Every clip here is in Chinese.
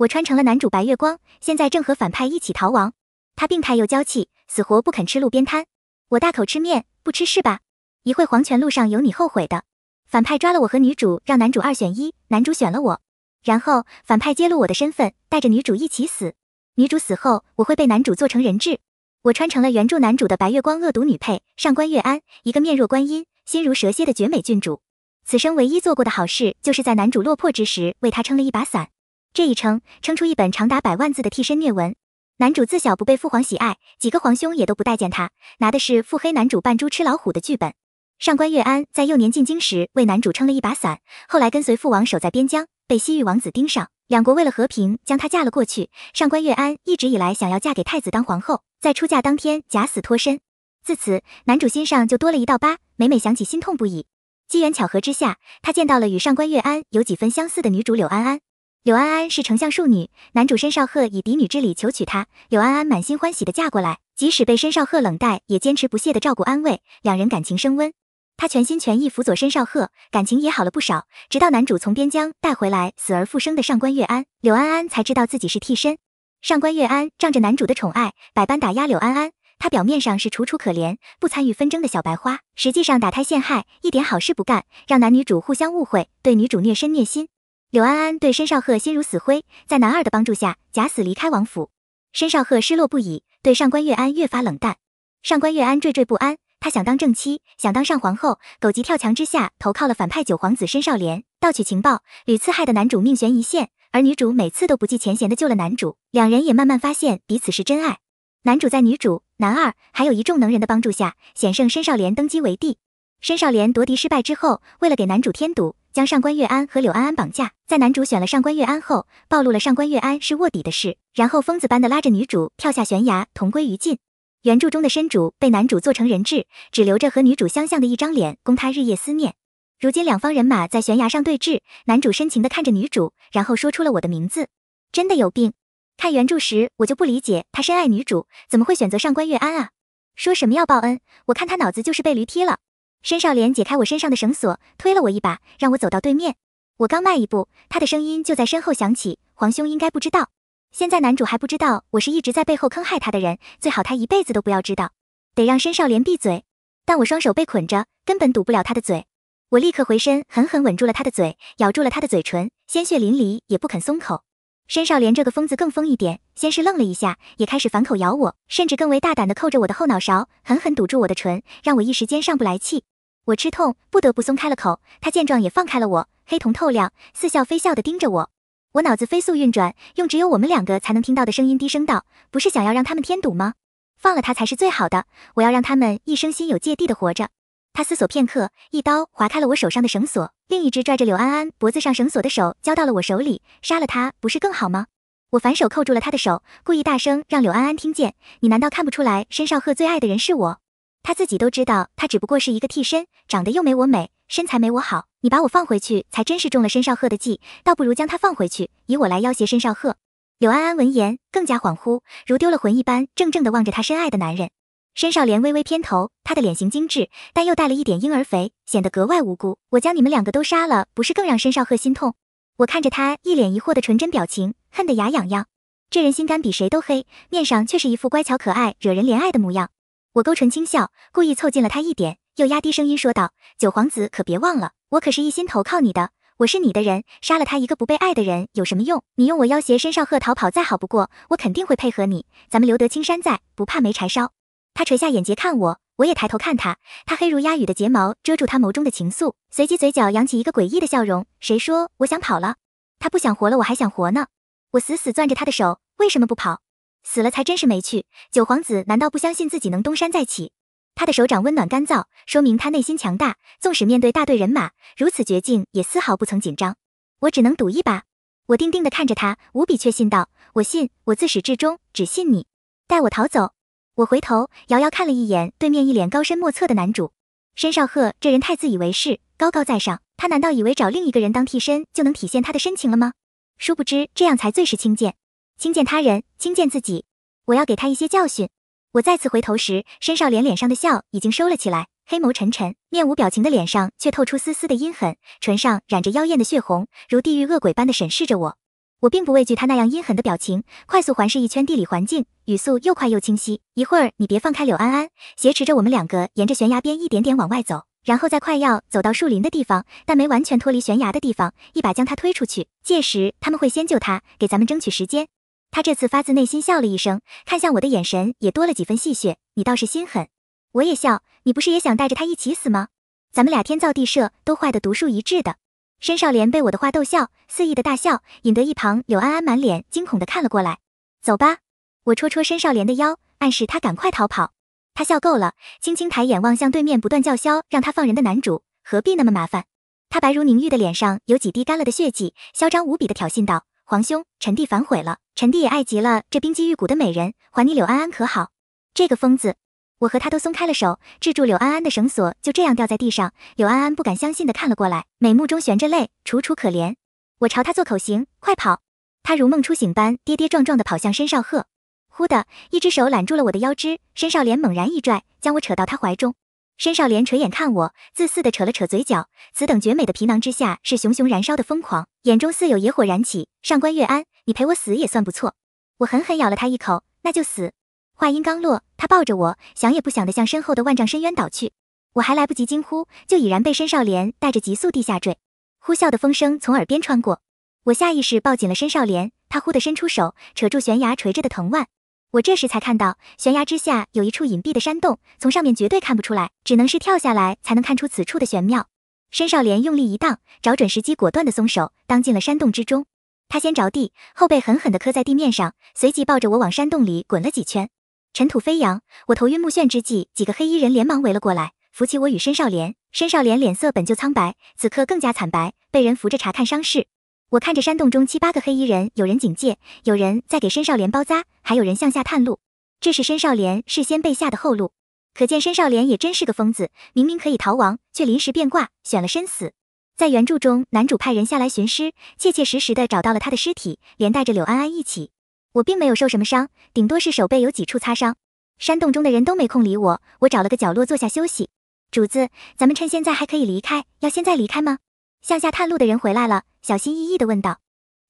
我穿成了男主白月光，现在正和反派一起逃亡。他病态又娇气，死活不肯吃路边摊。我大口吃面，不吃是吧？一会黄泉路上有你后悔的。反派抓了我和女主，让男主二选一，男主选了我。然后反派揭露我的身份，带着女主一起死。女主死后，我会被男主做成人质。我穿成了原著男主的白月光恶毒女配上官月安，一个面若观音，心如蛇蝎的绝美郡主。此生唯一做过的好事，就是在男主落魄之时，为他撑了一把伞。这一撑撑出一本长达百万字的替身虐文。男主自小不被父皇喜爱，几个皇兄也都不待见他。拿的是腹黑男主扮猪吃老虎的剧本。上官月安在幼年进京时为男主撑了一把伞，后来跟随父王守在边疆，被西域王子盯上，两国为了和平将他嫁了过去。上官月安一直以来想要嫁给太子当皇后，在出嫁当天假死脱身，自此男主心上就多了一道疤，每每想起心痛不已。机缘巧合之下，他见到了与上官月安有几分相似的女主柳安安。柳安安是丞相庶女，男主申少鹤以嫡女之礼求娶她，柳安安满心欢喜的嫁过来，即使被申少鹤冷待，也坚持不懈的照顾安慰，两人感情升温。他全心全意辅佐申少鹤，感情也好了不少。直到男主从边疆带回来死而复生的上官月安，柳安安才知道自己是替身。上官月安仗着男主的宠爱，百般打压柳安安。她表面上是楚楚可怜、不参与纷争的小白花，实际上打胎陷害，一点好事不干，让男女主互相误会，对女主虐身虐心。柳安安对申少鹤心如死灰，在男二的帮助下假死离开王府。申少鹤失落不已，对上官月安越发冷淡。上官月安惴惴不安，她想当正妻，想当上皇后，狗急跳墙之下投靠了反派九皇子申少莲，盗取情报，屡次害的男主命悬一线，而女主每次都不计前嫌的救了男主，两人也慢慢发现彼此是真爱。男主在女主、男二还有一众能人的帮助下险胜申少莲登基为帝。申少莲夺嫡失败之后，为了给男主添堵。将上官月安和柳安安绑架，在男主选了上官月安后，暴露了上官月安是卧底的事，然后疯子般的拉着女主跳下悬崖，同归于尽。原著中的身主被男主做成人质，只留着和女主相像的一张脸，供他日夜思念。如今两方人马在悬崖上对峙，男主深情地看着女主，然后说出了我的名字。真的有病！看原著时我就不理解，他深爱女主，怎么会选择上官月安啊？说什么要报恩，我看他脑子就是被驴踢了。申少莲解开我身上的绳索，推了我一把，让我走到对面。我刚迈一步，他的声音就在身后响起：“皇兄应该不知道，现在男主还不知道我是一直在背后坑害他的人，最好他一辈子都不要知道，得让申少莲闭嘴。”但我双手被捆着，根本堵不了他的嘴。我立刻回身，狠狠吻住了他的嘴，咬住了他的嘴唇，鲜血淋漓，也不肯松口。申少莲这个疯子更疯一点，先是愣了一下，也开始反口咬我，甚至更为大胆的扣着我的后脑勺，狠狠堵住我的唇，让我一时间上不来气。我吃痛，不得不松开了口。他见状也放开了我，黑瞳透亮，似笑非笑的盯着我。我脑子飞速运转，用只有我们两个才能听到的声音低声道：“不是想要让他们添堵吗？放了他才是最好的。我要让他们一生心有芥蒂的活着。”他思索片刻，一刀划开了我手上的绳索，另一只拽着柳安安脖子上绳索的手交到了我手里，杀了他不是更好吗？我反手扣住了他的手，故意大声让柳安安听见。你难道看不出来，申少赫最爱的人是我？他自己都知道，他只不过是一个替身，长得又没我美，身材没我好。你把我放回去，才真是中了申少赫的计，倒不如将他放回去，以我来要挟申少赫。”柳安安闻言更加恍惚，如丢了魂一般，怔怔地望着他深爱的男人。申少莲微微偏头，她的脸型精致，但又带了一点婴儿肥，显得格外无辜。我将你们两个都杀了，不是更让申少鹤心痛？我看着他一脸疑惑的纯真表情，恨得牙痒痒。这人心肝比谁都黑，面上却是一副乖巧可爱、惹人怜爱的模样。我勾唇轻笑，故意凑近了他一点，又压低声音说道：“九皇子可别忘了，我可是一心投靠你的，我是你的人。杀了他一个不被爱的人有什么用？你用我要挟申少鹤逃跑再好不过，我肯定会配合你。咱们留得青山在，不怕没柴烧。”他垂下眼睫看我，我也抬头看他。他黑如鸦羽的睫毛遮住他眸中的情愫，随即嘴角扬起一个诡异的笑容。谁说我想跑了？他不想活了，我还想活呢。我死死攥着他的手，为什么不跑？死了才真是没趣。九皇子难道不相信自己能东山再起？他的手掌温暖干燥，说明他内心强大，纵使面对大队人马，如此绝境也丝毫不曾紧张。我只能赌一把。我定定地看着他，无比确信道：“我信，我自始至终只信你，带我逃走。”我回头，遥遥看了一眼对面一脸高深莫测的男主申少鹤，这人太自以为是，高高在上。他难道以为找另一个人当替身就能体现他的深情了吗？殊不知这样才最是轻贱，轻贱他人，轻贱自己。我要给他一些教训。我再次回头时，申少连脸上的笑已经收了起来，黑眸沉沉，面无表情的脸上却透出丝丝的阴狠，唇上染着妖艳的血红，如地狱恶鬼般的审视着我。我并不畏惧他那样阴狠的表情，快速环视一圈地理环境，语速又快又清晰。一会儿你别放开柳安安，挟持着我们两个沿着悬崖边一点点往外走，然后在快要走到树林的地方，但没完全脱离悬崖的地方，一把将他推出去。届时他们会先救他，给咱们争取时间。他这次发自内心笑了一声，看向我的眼神也多了几分戏谑。你倒是心狠，我也笑，你不是也想带着他一起死吗？咱们俩天造地设，都坏的独树一帜的。申少莲被我的话逗笑，肆意的大笑，引得一旁柳安安满脸惊恐的看了过来。走吧，我戳戳申少莲的腰，暗示他赶快逃跑。他笑够了，轻轻抬眼望向对面不断叫嚣让他放人的男主，何必那么麻烦？他白如凝玉的脸上有几滴干了的血迹，嚣张无比的挑衅道：“皇兄，臣弟反悔了，臣弟也爱极了这冰肌玉骨的美人，还你柳安安可好？”这个疯子。我和他都松开了手，制住柳安安的绳索就这样掉在地上。柳安安不敢相信的看了过来，美目中悬着泪，楚楚可怜。我朝他做口型，快跑。他如梦初醒般跌跌撞撞的跑向申少鹤，忽的一只手揽住了我的腰肢，申少莲猛然一拽，将我扯到他怀中。申少莲垂眼看我，自私的扯了扯嘴角。此等绝美的皮囊之下是熊熊燃烧的疯狂，眼中似有野火燃起。上官月安，你陪我死也算不错。我狠狠咬了他一口，那就死。话音刚落，他抱着我，想也不想地向身后的万丈深渊倒去。我还来不及惊呼，就已然被申少莲带着急速地下坠。呼啸的风声从耳边穿过，我下意识抱紧了申少莲。他忽地伸出手，扯住悬崖垂着的藤蔓。我这时才看到，悬崖之下有一处隐蔽的山洞，从上面绝对看不出来，只能是跳下来才能看出此处的玄妙。申少莲用力一荡，找准时机，果断地松手，当进了山洞之中。他先着地，后背狠狠地磕在地面上，随即抱着我往山洞里滚了几圈。尘土飞扬，我头晕目眩之际，几个黑衣人连忙围了过来，扶起我与申少莲。申少莲脸色本就苍白，此刻更加惨白，被人扶着查看伤势。我看着山洞中七八个黑衣人，有人警戒，有人在给申少莲包扎，还有人向下探路。这是申少莲事先备下的后路，可见申少莲也真是个疯子，明明可以逃亡，却临时变卦，选了身死。在原著中，男主派人下来寻尸，切切实实的找到了他的尸体，连带着柳安安一起。我并没有受什么伤，顶多是手背有几处擦伤。山洞中的人都没空理我，我找了个角落坐下休息。主子，咱们趁现在还可以离开，要现在离开吗？向下探路的人回来了，小心翼翼地问道。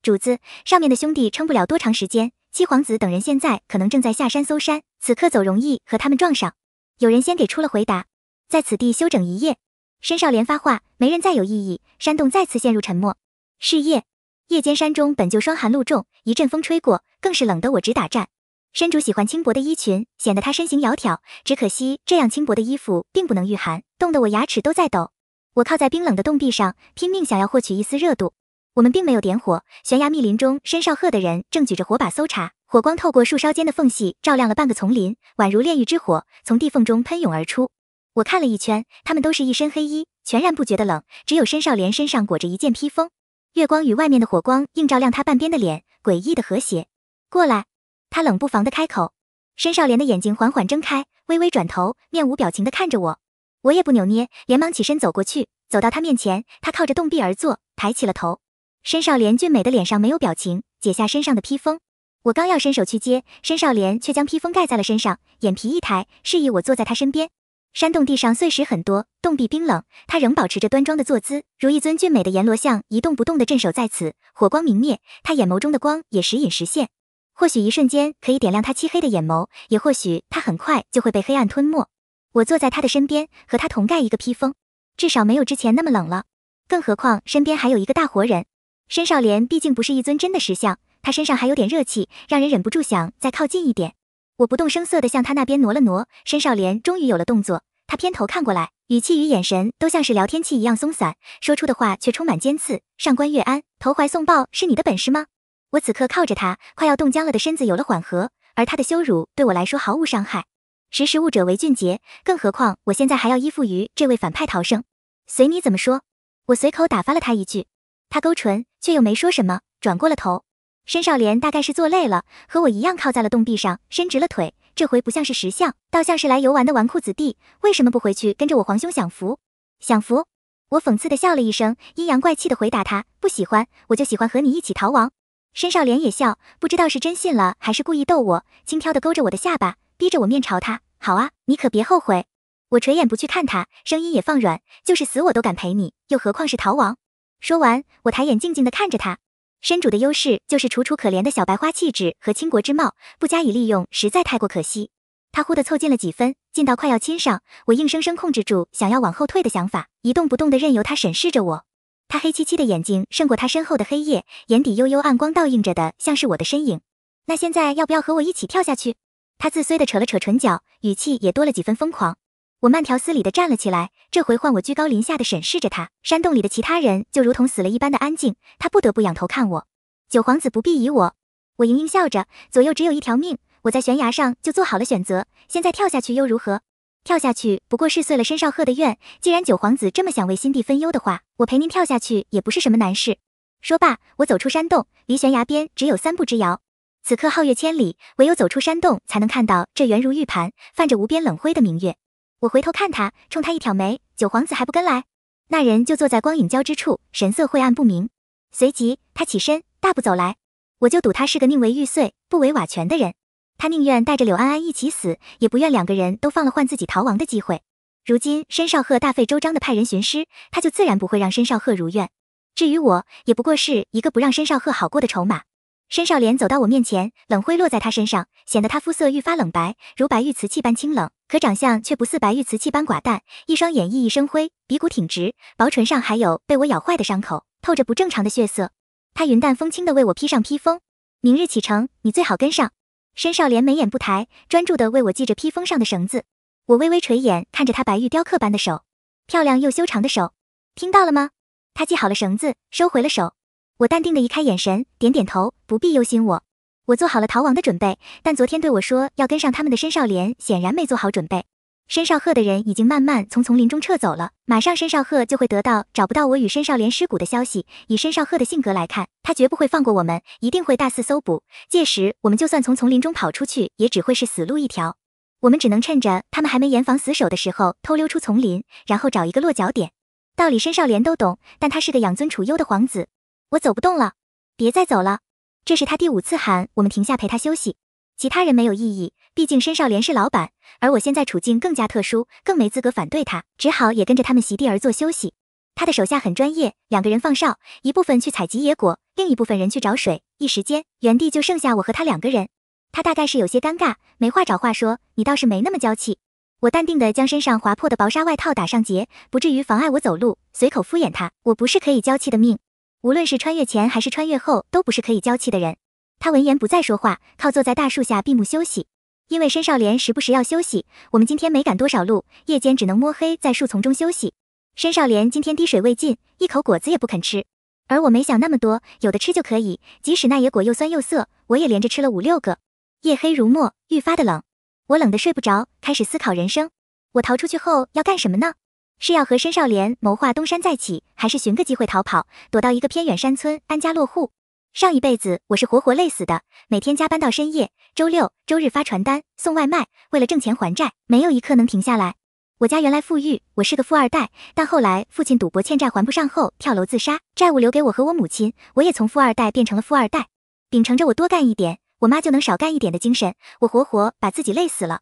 主子，上面的兄弟撑不了多长时间，七皇子等人现在可能正在下山搜山，此刻走容易和他们撞上。有人先给出了回答，在此地休整一夜。申少莲发话，没人再有异议，山洞再次陷入沉默。是夜。夜间山中本就霜寒露重，一阵风吹过，更是冷得我直打颤。身主喜欢轻薄的衣裙，显得他身形窈窕，只可惜这样轻薄的衣服并不能御寒，冻得我牙齿都在抖。我靠在冰冷的洞壁上，拼命想要获取一丝热度。我们并没有点火，悬崖密林中，申少鹤的人正举着火把搜查，火光透过树梢间的缝隙，照亮了半个丛林，宛如炼狱之火从地缝中喷涌而出。我看了一圈，他们都是一身黑衣，全然不觉得冷，只有申少莲身上裹着一件披风。月光与外面的火光映照亮他半边的脸，诡异的和谐。过来，他冷不防的开口。申少莲的眼睛缓缓睁开，微微转头，面无表情的看着我。我也不扭捏，连忙起身走过去，走到他面前。他靠着洞壁而坐，抬起了头。申少莲俊美的脸上没有表情，解下身上的披风。我刚要伸手去接，申少莲却将披风盖在了身上，眼皮一抬，示意我坐在他身边。山洞地上碎石很多，洞壁冰冷，他仍保持着端庄的坐姿，如一尊俊美的阎罗像，一动不动地镇守在此。火光明灭，他眼眸中的光也时隐时现，或许一瞬间可以点亮他漆黑的眼眸，也或许他很快就会被黑暗吞没。我坐在他的身边，和他同盖一个披风，至少没有之前那么冷了。更何况身边还有一个大活人，申少莲毕竟不是一尊真的石像，他身上还有点热气，让人忍不住想再靠近一点。我不动声色地向他那边挪了挪，申少莲终于有了动作。他偏头看过来，语气与眼神都像是聊天器一样松散，说出的话却充满尖刺。上官月安，投怀送抱是你的本事吗？我此刻靠着他，快要冻僵了的身子有了缓和，而他的羞辱对我来说毫无伤害。识时务者为俊杰，更何况我现在还要依附于这位反派逃生。随你怎么说，我随口打发了他一句。他勾唇，却又没说什么，转过了头。申少莲大概是坐累了，和我一样靠在了洞壁上，伸直了腿。这回不像是石像，倒像是来游玩的纨绔子弟。为什么不回去跟着我皇兄享福？享福？我讽刺的笑了一声，阴阳怪气的回答他：不喜欢，我就喜欢和你一起逃亡。申少莲也笑，不知道是真信了还是故意逗我，轻佻的勾着我的下巴，逼着我面朝他。好啊，你可别后悔。我垂眼不去看他，声音也放软，就是死我都敢陪你，又何况是逃亡？说完，我抬眼静静的看着他。身主的优势就是楚楚可怜的小白花气质和倾国之貌，不加以利用，实在太过可惜。他忽地凑近了几分，近到快要亲上，我硬生生控制住想要往后退的想法，一动不动地任由他审视着我。他黑漆漆的眼睛胜过他身后的黑夜，眼底幽幽暗光倒映着的，像是我的身影。那现在要不要和我一起跳下去？他自碎地扯了扯唇角，语气也多了几分疯狂。我慢条斯理地站了起来，这回换我居高临下地审视着他。山洞里的其他人就如同死了一般的安静，他不得不仰头看我。九皇子不必疑我，我盈盈笑着，左右只有一条命，我在悬崖上就做好了选择，现在跳下去又如何？跳下去不过是碎了申少鹤的愿。既然九皇子这么想为新帝分忧的话，我陪您跳下去也不是什么难事。说罢，我走出山洞，离悬崖边只有三步之遥。此刻皓月千里，唯有走出山洞才能看到这圆如玉盘、泛着无边冷辉的明月。我回头看他，冲他一挑眉，九皇子还不跟来？那人就坐在光影交织处，神色晦暗不明。随即他起身，大步走来。我就赌他是个宁为玉碎不为瓦全的人，他宁愿带着柳安安一起死，也不愿两个人都放了换自己逃亡的机会。如今申少鹤大费周章的派人寻尸，他就自然不会让申少鹤如愿。至于我，也不过是一个不让申少鹤好过的筹码。申少莲走到我面前，冷灰落在他身上，显得他肤色愈发冷白，如白玉瓷器般清冷，可长相却不似白玉瓷器般寡淡。一双眼熠熠生辉，鼻骨挺直，薄唇上还有被我咬坏的伤口，透着不正常的血色。他云淡风轻地为我披上披风，明日启程，你最好跟上。申少莲眉眼不抬，专注地为我系着披风上的绳子。我微微垂眼看着他白玉雕刻般的手，漂亮又修长的手。听到了吗？他系好了绳子，收回了手。我淡定地移开眼神，点点头，不必忧心我。我做好了逃亡的准备，但昨天对我说要跟上他们的申少莲显然没做好准备。申少赫的人已经慢慢从丛林中撤走了，马上申少赫就会得到找不到我与申少莲尸骨的消息。以申少赫的性格来看，他绝不会放过我们，一定会大肆搜捕。届时我们就算从丛林中跑出去，也只会是死路一条。我们只能趁着他们还没严防死守的时候偷溜出丛林，然后找一个落脚点。道理申少莲都懂，但他是个养尊处优的皇子。我走不动了，别再走了。这是他第五次喊我们停下陪他休息。其他人没有异议，毕竟申少莲是老板，而我现在处境更加特殊，更没资格反对他，只好也跟着他们席地而坐休息。他的手下很专业，两个人放哨，一部分去采集野果，另一部分人去找水。一时间，原地就剩下我和他两个人。他大概是有些尴尬，没话找话说。你倒是没那么娇气。我淡定的将身上划破的薄纱外套打上结，不至于妨碍我走路，随口敷衍他。我不是可以娇气的命。无论是穿越前还是穿越后，都不是可以娇气的人。他闻言不再说话，靠坐在大树下闭目休息。因为申少莲时不时要休息，我们今天没赶多少路，夜间只能摸黑在树丛中休息。申少莲今天滴水未进，一口果子也不肯吃。而我没想那么多，有的吃就可以。即使那野果又酸又涩，我也连着吃了五六个。夜黑如墨，愈发的冷，我冷得睡不着，开始思考人生：我逃出去后要干什么呢？是要和申少莲谋划东山再起，还是寻个机会逃跑，躲到一个偏远山村安家落户？上一辈子我是活活累死的，每天加班到深夜，周六周日发传单、送外卖，为了挣钱还债，没有一刻能停下来。我家原来富裕，我是个富二代，但后来父亲赌博欠债还不上后跳楼自杀，债务留给我和我母亲，我也从富二代变成了富二代。秉承着我多干一点，我妈就能少干一点的精神，我活活把自己累死了。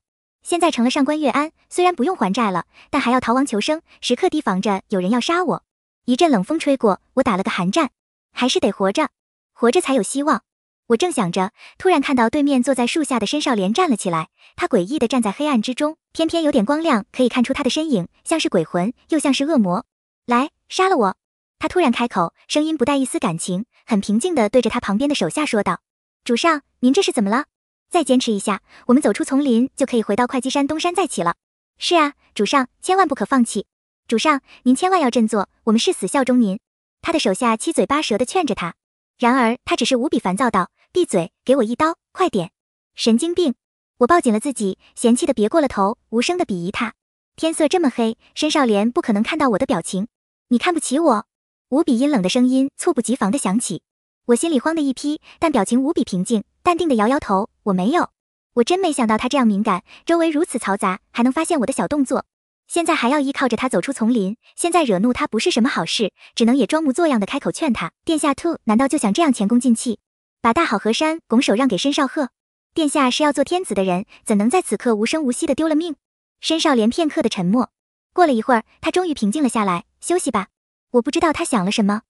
现在成了上官月安，虽然不用还债了，但还要逃亡求生，时刻提防着有人要杀我。一阵冷风吹过，我打了个寒战，还是得活着，活着才有希望。我正想着，突然看到对面坐在树下的申少莲站了起来，他诡异的站在黑暗之中，偏偏有点光亮，可以看出他的身影，像是鬼魂，又像是恶魔。来杀了我！他突然开口，声音不带一丝感情，很平静的对着他旁边的手下说道：“主上，您这是怎么了？”再坚持一下，我们走出丛林就可以回到会稽山东山再起了。是啊，主上千万不可放弃，主上您千万要振作，我们誓死效忠您。他的手下七嘴八舌的劝着他，然而他只是无比烦躁道：“闭嘴，给我一刀，快点！神经病！”我抱紧了自己，嫌弃的别过了头，无声的鄙夷他。天色这么黑，深少连不可能看到我的表情。你看不起我？无比阴冷的声音猝不及防的响起，我心里慌的一批，但表情无比平静，淡定的摇摇头。我没有，我真没想到他这样敏感，周围如此嘈杂，还能发现我的小动作。现在还要依靠着他走出丛林，现在惹怒他不是什么好事，只能也装模作样的开口劝他。殿下兔，难道就想这样前功尽弃，把大好河山拱手让给申少鹤？殿下是要做天子的人，怎能在此刻无声无息的丢了命？申少连片刻的沉默，过了一会儿，他终于平静了下来。休息吧，我不知道他想了什么。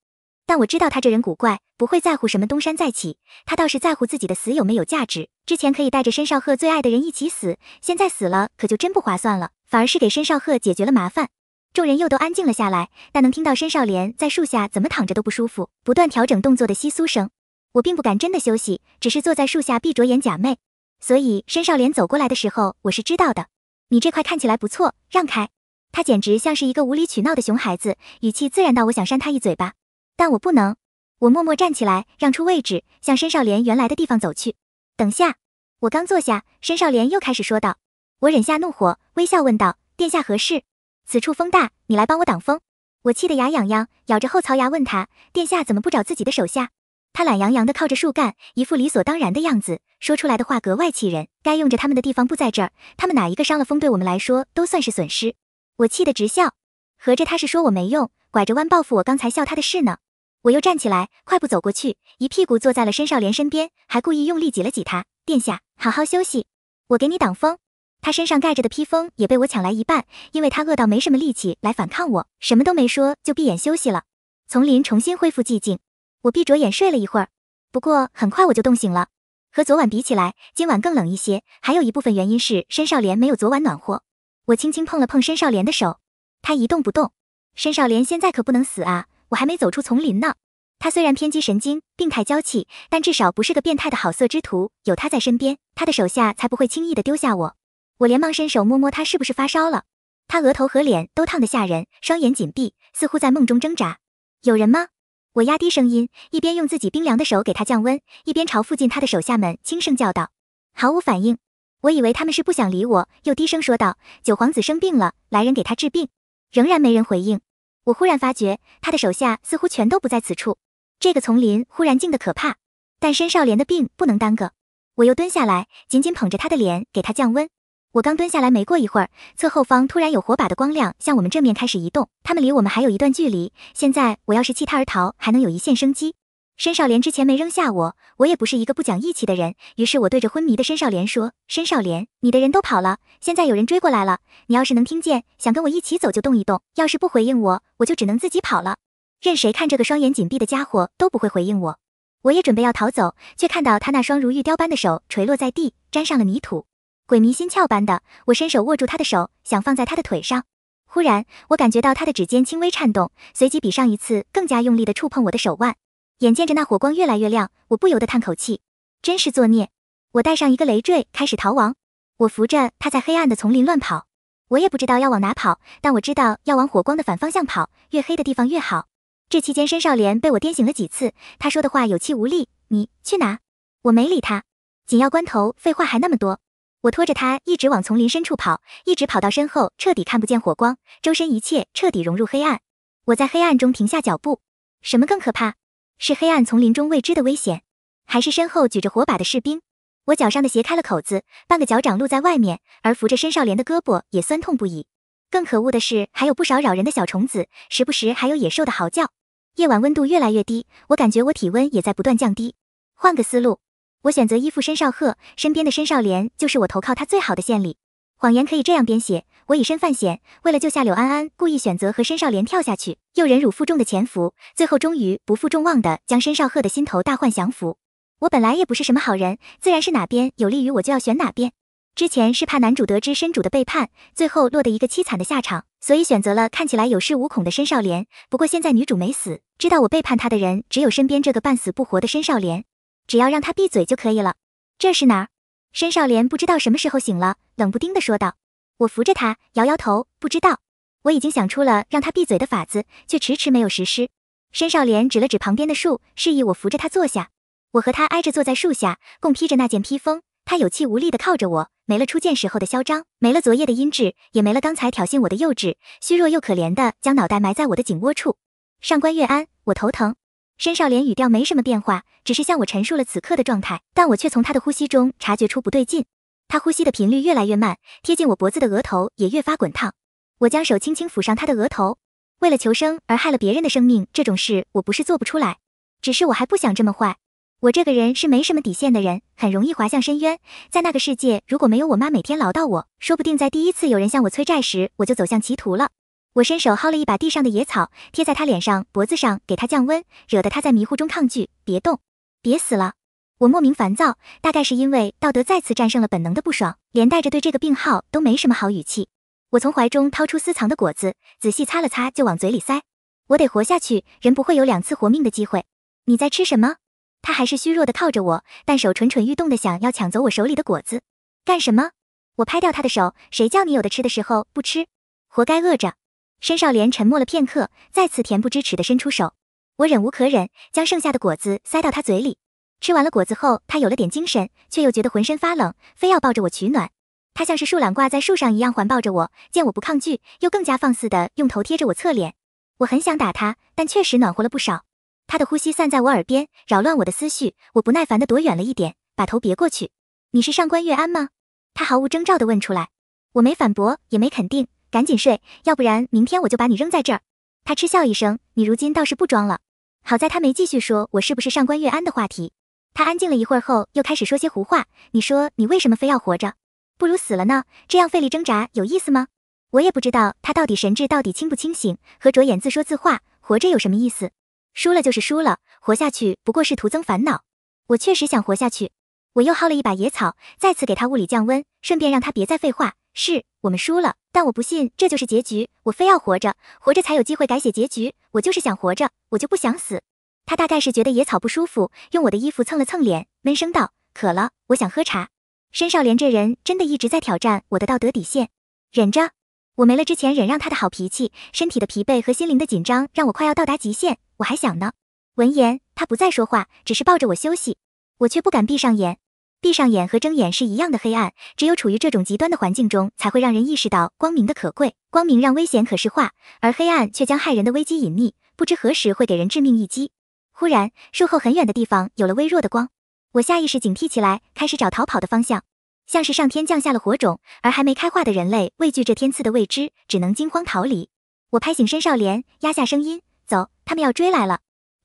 但我知道他这人古怪，不会在乎什么东山再起，他倒是在乎自己的死有没有价值。之前可以带着申少鹤最爱的人一起死，现在死了可就真不划算了，反而是给申少鹤解决了麻烦。众人又都安静了下来，但能听到申少莲在树下怎么躺着都不舒服，不断调整动作的窸窣声。我并不敢真的休息，只是坐在树下闭着眼假寐。所以申少莲走过来的时候，我是知道的。你这块看起来不错，让开。他简直像是一个无理取闹的熊孩子，语气自然到我想扇他一嘴巴。但我不能，我默默站起来，让出位置，向申少莲原来的地方走去。等下，我刚坐下，申少莲又开始说道。我忍下怒火，微笑问道：“殿下何事？”此处风大，你来帮我挡风。我气得牙痒痒，咬着后槽牙问他：“殿下怎么不找自己的手下？”他懒洋洋的靠着树干，一副理所当然的样子，说出来的话格外气人。该用着他们的地方不在这儿，他们哪一个伤了风，对我们来说都算是损失。我气得直笑，合着他是说我没用，拐着弯报复我刚才笑他的事呢。我又站起来，快步走过去，一屁股坐在了申少莲身边，还故意用力挤了挤他。殿下，好好休息，我给你挡风。他身上盖着的披风也被我抢来一半，因为他饿到没什么力气来反抗我。什么都没说，就闭眼休息了。丛林重新恢复寂静，我闭着眼睡了一会儿，不过很快我就冻醒了。和昨晚比起来，今晚更冷一些。还有一部分原因是申少莲没有昨晚暖和。我轻轻碰了碰申少莲的手，他一动不动。申少莲现在可不能死啊！我还没走出丛林呢。他虽然偏激神经、病态娇气，但至少不是个变态的好色之徒。有他在身边，他的手下才不会轻易的丢下我。我连忙伸手摸摸他是不是发烧了，他额头和脸都烫得吓人，双眼紧闭，似乎在梦中挣扎。有人吗？我压低声音，一边用自己冰凉的手给他降温，一边朝附近他的手下们轻声叫道：“毫无反应。”我以为他们是不想理我，又低声说道：“九皇子生病了，来人给他治病。”仍然没人回应。我忽然发觉，他的手下似乎全都不在此处。这个丛林忽然静得可怕，但申少莲的病不能耽搁。我又蹲下来，紧紧捧着他的脸，给他降温。我刚蹲下来没过一会儿，侧后方突然有火把的光亮向我们正面开始移动。他们离我们还有一段距离。现在我要是弃他而逃，还能有一线生机。申少莲之前没扔下我，我也不是一个不讲义气的人。于是，我对着昏迷的申少莲说：“申少莲，你的人都跑了，现在有人追过来了。你要是能听见，想跟我一起走就动一动；要是不回应我，我就只能自己跑了。”任谁看这个双眼紧闭的家伙都不会回应我。我也准备要逃走，却看到他那双如玉雕般的手垂落在地，沾上了泥土。鬼迷心窍般的我伸手握住他的手，想放在他的腿上。忽然，我感觉到他的指尖轻微颤动，随即比上一次更加用力地触碰我的手腕。眼见着那火光越来越亮，我不由得叹口气，真是作孽。我带上一个累赘，开始逃亡。我扶着他在黑暗的丛林乱跑，我也不知道要往哪跑，但我知道要往火光的反方向跑，越黑的地方越好。这期间，申少莲被我颠醒了几次，他说的话有气无力：“你去哪？”我没理他。紧要关头，废话还那么多。我拖着他一直往丛林深处跑，一直跑到身后彻底看不见火光，周身一切彻底融入黑暗。我在黑暗中停下脚步，什么更可怕？是黑暗丛林中未知的危险，还是身后举着火把的士兵？我脚上的鞋开了口子，半个脚掌露在外面，而扶着申少莲的胳膊也酸痛不已。更可恶的是，还有不少扰人的小虫子，时不时还有野兽的嚎叫。夜晚温度越来越低，我感觉我体温也在不断降低。换个思路，我选择依附申少赫，身边的申少莲就是我投靠他最好的献礼。谎言可以这样编写：我以身犯险，为了救下柳安安，故意选择和申少莲跳下去，又忍辱负重的潜伏，最后终于不负众望的将申少赫的心头大患降服。我本来也不是什么好人，自然是哪边有利于我就要选哪边。之前是怕男主得知申主的背叛，最后落得一个凄惨的下场，所以选择了看起来有恃无恐的申少莲。不过现在女主没死，知道我背叛她的人只有身边这个半死不活的申少莲，只要让他闭嘴就可以了。这是哪儿？申少莲不知道什么时候醒了，冷不丁的说道：“我扶着他，摇摇头，不知道。我已经想出了让他闭嘴的法子，却迟迟没有实施。”申少莲指了指旁边的树，示意我扶着他坐下。我和他挨着坐在树下，共披着那件披风。他有气无力的靠着我，没了初见时候的嚣张，没了昨夜的阴质，也没了刚才挑衅我的幼稚，虚弱又可怜的将脑袋埋在我的颈窝处。上官月安，我头疼。申少莲语调没什么变化，只是向我陈述了此刻的状态，但我却从他的呼吸中察觉出不对劲。他呼吸的频率越来越慢，贴近我脖子的额头也越发滚烫。我将手轻轻抚上他的额头。为了求生而害了别人的生命，这种事我不是做不出来，只是我还不想这么坏。我这个人是没什么底线的人，很容易滑向深渊。在那个世界，如果没有我妈每天唠叨我，说不定在第一次有人向我催债时，我就走向歧途了。我伸手薅了一把地上的野草，贴在他脸上、脖子上，给他降温，惹得他在迷糊中抗拒。别动，别死了！我莫名烦躁，大概是因为道德再次战胜了本能的不爽，连带着对这个病号都没什么好语气。我从怀中掏出私藏的果子，仔细擦了擦就往嘴里塞。我得活下去，人不会有两次活命的机会。你在吃什么？他还是虚弱的靠着我，但手蠢蠢欲动的想要抢走我手里的果子。干什么？我拍掉他的手，谁叫你有的吃的时候不吃，活该饿着。申少莲沉默了片刻，再次恬不知耻地伸出手。我忍无可忍，将剩下的果子塞到他嘴里。吃完了果子后，他有了点精神，却又觉得浑身发冷，非要抱着我取暖。他像是树懒挂在树上一样环抱着我，见我不抗拒，又更加放肆地用头贴着我侧脸。我很想打他，但确实暖和了不少。他的呼吸散在我耳边，扰乱我的思绪。我不耐烦地躲远了一点，把头别过去。你是上官月安吗？他毫无征兆地问出来。我没反驳，也没肯定。赶紧睡，要不然明天我就把你扔在这儿。他嗤笑一声，你如今倒是不装了。好在他没继续说，我是不是上官月安的话题。他安静了一会儿后，又开始说些胡话。你说你为什么非要活着？不如死了呢？这样费力挣扎有意思吗？我也不知道他到底神智到底清不清醒，和着眼自说自话。活着有什么意思？输了就是输了，活下去不过是徒增烦恼。我确实想活下去。我又薅了一把野草，再次给他物理降温，顺便让他别再废话。是我们输了，但我不信这就是结局，我非要活着，活着才有机会改写结局。我就是想活着，我就不想死。他大概是觉得野草不舒服，用我的衣服蹭了蹭脸，闷声道：“渴了，我想喝茶。”申少莲这人真的一直在挑战我的道德底线，忍着。我没了之前忍让他的好脾气，身体的疲惫和心灵的紧张让我快要到达极限。我还想呢。闻言，他不再说话，只是抱着我休息，我却不敢闭上眼。闭上眼和睁眼是一样的黑暗，只有处于这种极端的环境中，才会让人意识到光明的可贵。光明让危险可视化，而黑暗却将害人的危机隐匿，不知何时会给人致命一击。忽然，树后很远的地方有了微弱的光，我下意识警惕起来，开始找逃跑的方向。像是上天降下了火种，而还没开化的人类畏惧这天赐的未知，只能惊慌逃离。我拍醒申少莲，压下声音：“走，他们要追来了。”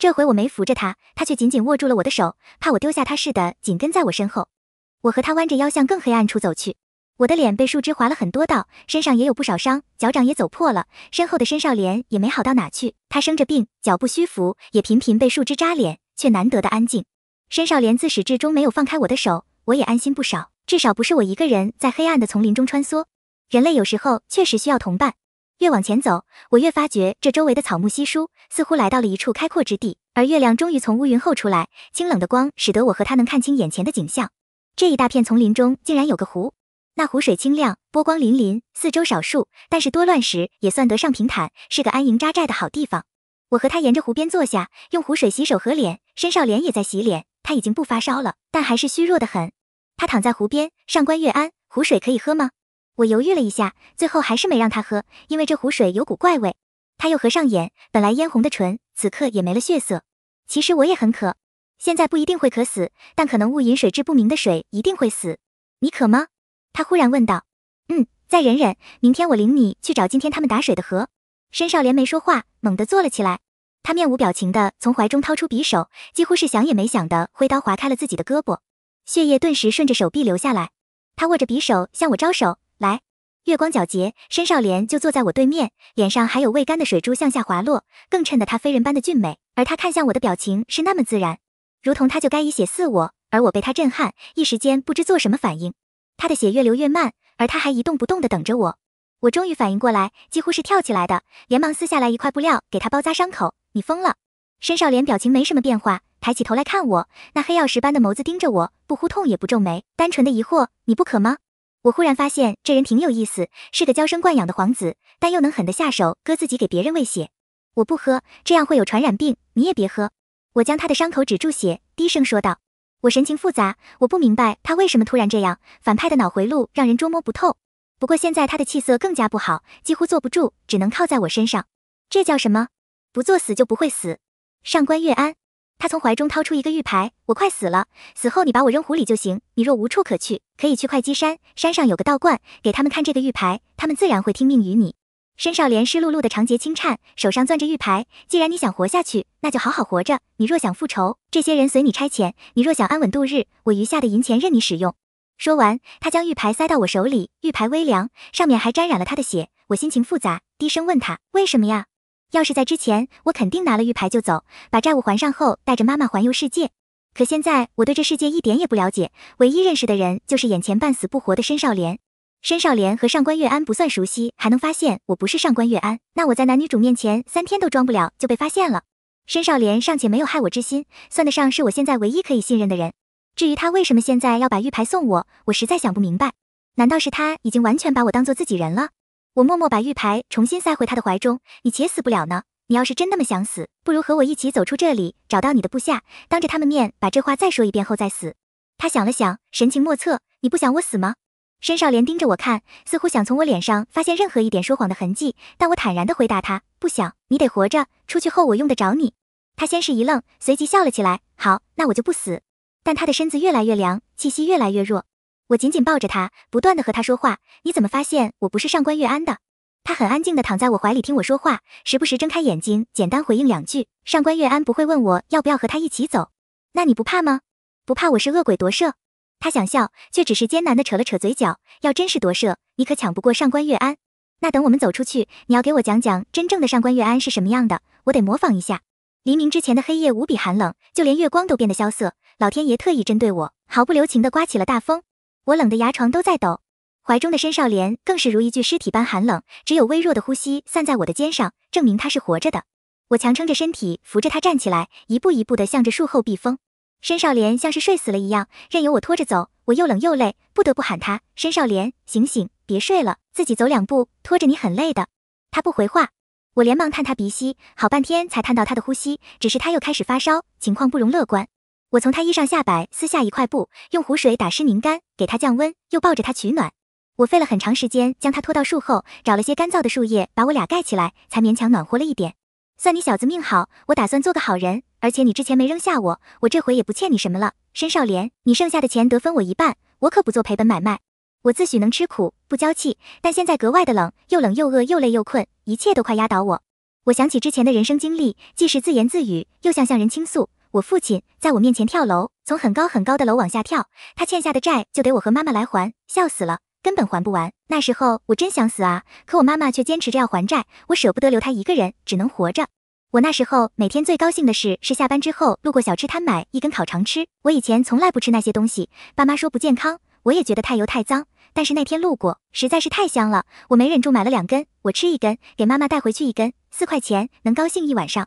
这回我没扶着他，他却紧紧握住了我的手，怕我丢下他似的，紧跟在我身后。我和他弯着腰向更黑暗处走去。我的脸被树枝划了很多道，身上也有不少伤，脚掌也走破了。身后的申少莲也没好到哪去，他生着病，脚步虚浮，也频频被树枝扎脸，却难得的安静。申少莲自始至终没有放开我的手，我也安心不少，至少不是我一个人在黑暗的丛林中穿梭。人类有时候确实需要同伴。越往前走，我越发觉这周围的草木稀疏，似乎来到了一处开阔之地。而月亮终于从乌云后出来，清冷的光使得我和他能看清眼前的景象。这一大片丛林中竟然有个湖，那湖水清亮，波光粼粼，四周少数，但是多乱石，也算得上平坦，是个安营扎寨的好地方。我和他沿着湖边坐下，用湖水洗手和脸。申少脸也在洗脸，他已经不发烧了，但还是虚弱的很。他躺在湖边，上官月安，湖水可以喝吗？我犹豫了一下，最后还是没让他喝，因为这湖水有股怪味。他又合上眼，本来嫣红的唇，此刻也没了血色。其实我也很渴，现在不一定会渴死，但可能误饮水质不明的水一定会死。你渴吗？他忽然问道。嗯，再忍忍，明天我领你去找今天他们打水的河。申少莲没说话，猛地坐了起来，他面无表情地从怀中掏出匕首，几乎是想也没想的挥刀划开了自己的胳膊，血液顿时顺着手臂流下来。他握着匕首向我招手。来，月光皎洁，申少莲就坐在我对面，脸上还有未干的水珠向下滑落，更衬得他非人般的俊美。而他看向我的表情是那么自然，如同他就该以血似我。而我被他震撼，一时间不知做什么反应。他的血越流越慢，而他还一动不动的等着我。我终于反应过来，几乎是跳起来的，连忙撕下来一块布料给他包扎伤口。你疯了？申少莲表情没什么变化，抬起头来看我，那黑曜石般的眸子盯着我，不呼痛也不皱眉，单纯的疑惑：你不渴吗？我忽然发现这人挺有意思，是个娇生惯养的皇子，但又能狠的下手，割自己给别人喂血。我不喝，这样会有传染病。你也别喝。我将他的伤口止住血，低声说道。我神情复杂，我不明白他为什么突然这样。反派的脑回路让人捉摸不透。不过现在他的气色更加不好，几乎坐不住，只能靠在我身上。这叫什么？不作死就不会死。上官月安。他从怀中掏出一个玉牌，我快死了，死后你把我扔湖里就行。你若无处可去，可以去会稽山，山上有个道观，给他们看这个玉牌，他们自然会听命于你。申少莲湿漉漉的长睫轻颤，手上攥着玉牌。既然你想活下去，那就好好活着。你若想复仇，这些人随你差遣；你若想安稳度日，我余下的银钱任你使用。说完，他将玉牌塞到我手里，玉牌微凉，上面还沾染了他的血。我心情复杂，低声问他，为什么呀？要是在之前，我肯定拿了玉牌就走，把债务还上后，带着妈妈环游世界。可现在，我对这世界一点也不了解，唯一认识的人就是眼前半死不活的申少莲。申少莲和上官月安不算熟悉，还能发现我不是上官月安。那我在男女主面前三天都装不了，就被发现了。申少莲尚且没有害我之心，算得上是我现在唯一可以信任的人。至于他为什么现在要把玉牌送我，我实在想不明白。难道是他已经完全把我当做自己人了？我默默把玉牌重新塞回他的怀中，你且死不了呢。你要是真那么想死，不如和我一起走出这里，找到你的部下，当着他们面把这话再说一遍后再死。他想了想，神情莫测。你不想我死吗？申少莲盯着我看，似乎想从我脸上发现任何一点说谎的痕迹。但我坦然地回答他：不想，你得活着出去后，我用得着你。他先是一愣，随即笑了起来。好，那我就不死。但他的身子越来越凉，气息越来越弱。我紧紧抱着他，不断的和他说话。你怎么发现我不是上官月安的？他很安静的躺在我怀里听我说话，时不时睁开眼睛，简单回应两句。上官月安不会问我要不要和他一起走，那你不怕吗？不怕我是恶鬼夺舍？他想笑，却只是艰难的扯了扯嘴角。要真是夺舍，你可抢不过上官月安。那等我们走出去，你要给我讲讲真正的上官月安是什么样的，我得模仿一下。黎明之前的黑夜无比寒冷，就连月光都变得萧瑟。老天爷特意针对我，毫不留情的刮起了大风。我冷得牙床都在抖，怀中的申少莲更是如一具尸体般寒冷，只有微弱的呼吸散在我的肩上，证明他是活着的。我强撑着身体扶着他站起来，一步一步的向着树后避风。申少莲像是睡死了一样，任由我拖着走。我又冷又累，不得不喊他：“申少莲，醒醒，别睡了，自己走两步，拖着你很累的。”他不回话，我连忙探他鼻息，好半天才探到他的呼吸，只是他又开始发烧，情况不容乐观。我从他衣上下摆撕下一块布，用湖水打湿拧干，给他降温；又抱着他取暖。我费了很长时间将他拖到树后，找了些干燥的树叶把我俩盖起来，才勉强暖和了一点。算你小子命好，我打算做个好人，而且你之前没扔下我，我这回也不欠你什么了。申少莲，你剩下的钱得分我一半，我可不做赔本买卖。我自诩能吃苦，不娇气，但现在格外的冷，又冷又饿，又累又困，一切都快压倒我。我想起之前的人生经历，既是自言自语，又像向人倾诉。我父亲在我面前跳楼，从很高很高的楼往下跳，他欠下的债就得我和妈妈来还，笑死了，根本还不完。那时候我真想死啊，可我妈妈却坚持着要还债，我舍不得留她一个人，只能活着。我那时候每天最高兴的事是下班之后路过小吃摊买一根烤肠吃，我以前从来不吃那些东西，爸妈说不健康，我也觉得太油太脏，但是那天路过实在是太香了，我没忍住买了两根，我吃一根，给妈妈带回去一根，四块钱能高兴一晚上。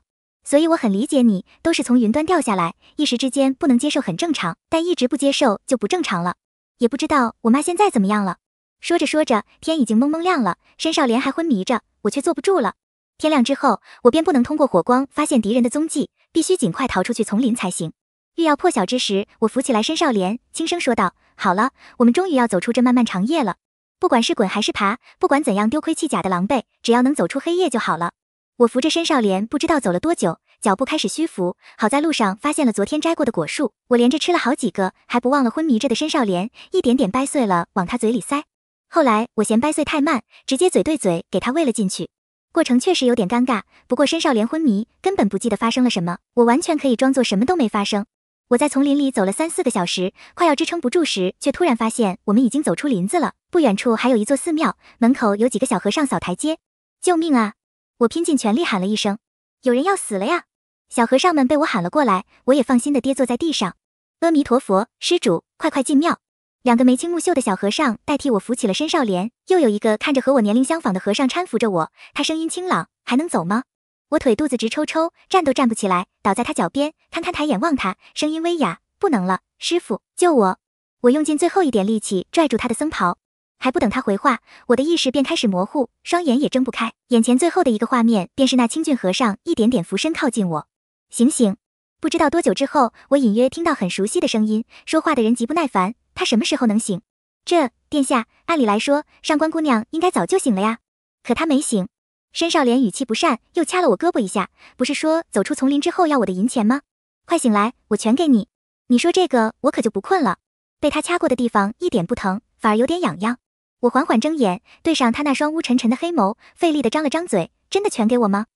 所以我很理解你，都是从云端掉下来，一时之间不能接受很正常，但一直不接受就不正常了。也不知道我妈现在怎么样了。说着说着，天已经蒙蒙亮了，申少莲还昏迷着，我却坐不住了。天亮之后，我便不能通过火光发现敌人的踪迹，必须尽快逃出去丛林才行。欲要破晓之时，我扶起来申少莲，轻声说道：“好了，我们终于要走出这漫漫长夜了。不管是滚还是爬，不管怎样丢盔弃甲的狼狈，只要能走出黑夜就好了。”我扶着申少莲，不知道走了多久，脚步开始虚浮。好在路上发现了昨天摘过的果树，我连着吃了好几个，还不忘了昏迷着的申少莲，一点点掰碎了往他嘴里塞。后来我嫌掰碎太慢，直接嘴对嘴给他喂了进去，过程确实有点尴尬。不过申少莲昏迷，根本不记得发生了什么，我完全可以装作什么都没发生。我在丛林里走了三四个小时，快要支撑不住时，却突然发现我们已经走出林子了。不远处还有一座寺庙，门口有几个小和尚扫台阶。救命啊！我拼尽全力喊了一声：“有人要死了呀！”小和尚们被我喊了过来，我也放心地跌坐在地上。阿弥陀佛，施主，快快进庙。两个眉清目秀的小和尚代替我扶起了申少莲，又有一个看着和我年龄相仿的和尚搀扶着我。他声音清朗：“还能走吗？”我腿肚子直抽抽，站都站不起来，倒在他脚边，堪堪抬眼望他，声音微哑：“不能了，师傅，救我！”我用尽最后一点力气拽住他的僧袍。还不等他回话，我的意识便开始模糊，双眼也睁不开。眼前最后的一个画面，便是那清俊和尚一点点俯身靠近我。醒醒！不知道多久之后，我隐约听到很熟悉的声音。说话的人极不耐烦，他什么时候能醒？这殿下，按理来说，上官姑娘应该早就醒了呀，可她没醒。申少莲语气不善，又掐了我胳膊一下。不是说走出丛林之后要我的银钱吗？快醒来，我全给你。你说这个，我可就不困了。被他掐过的地方一点不疼，反而有点痒痒。我缓缓睁眼，对上他那双乌沉沉的黑眸，费力的张了张嘴：“真的全给我吗？”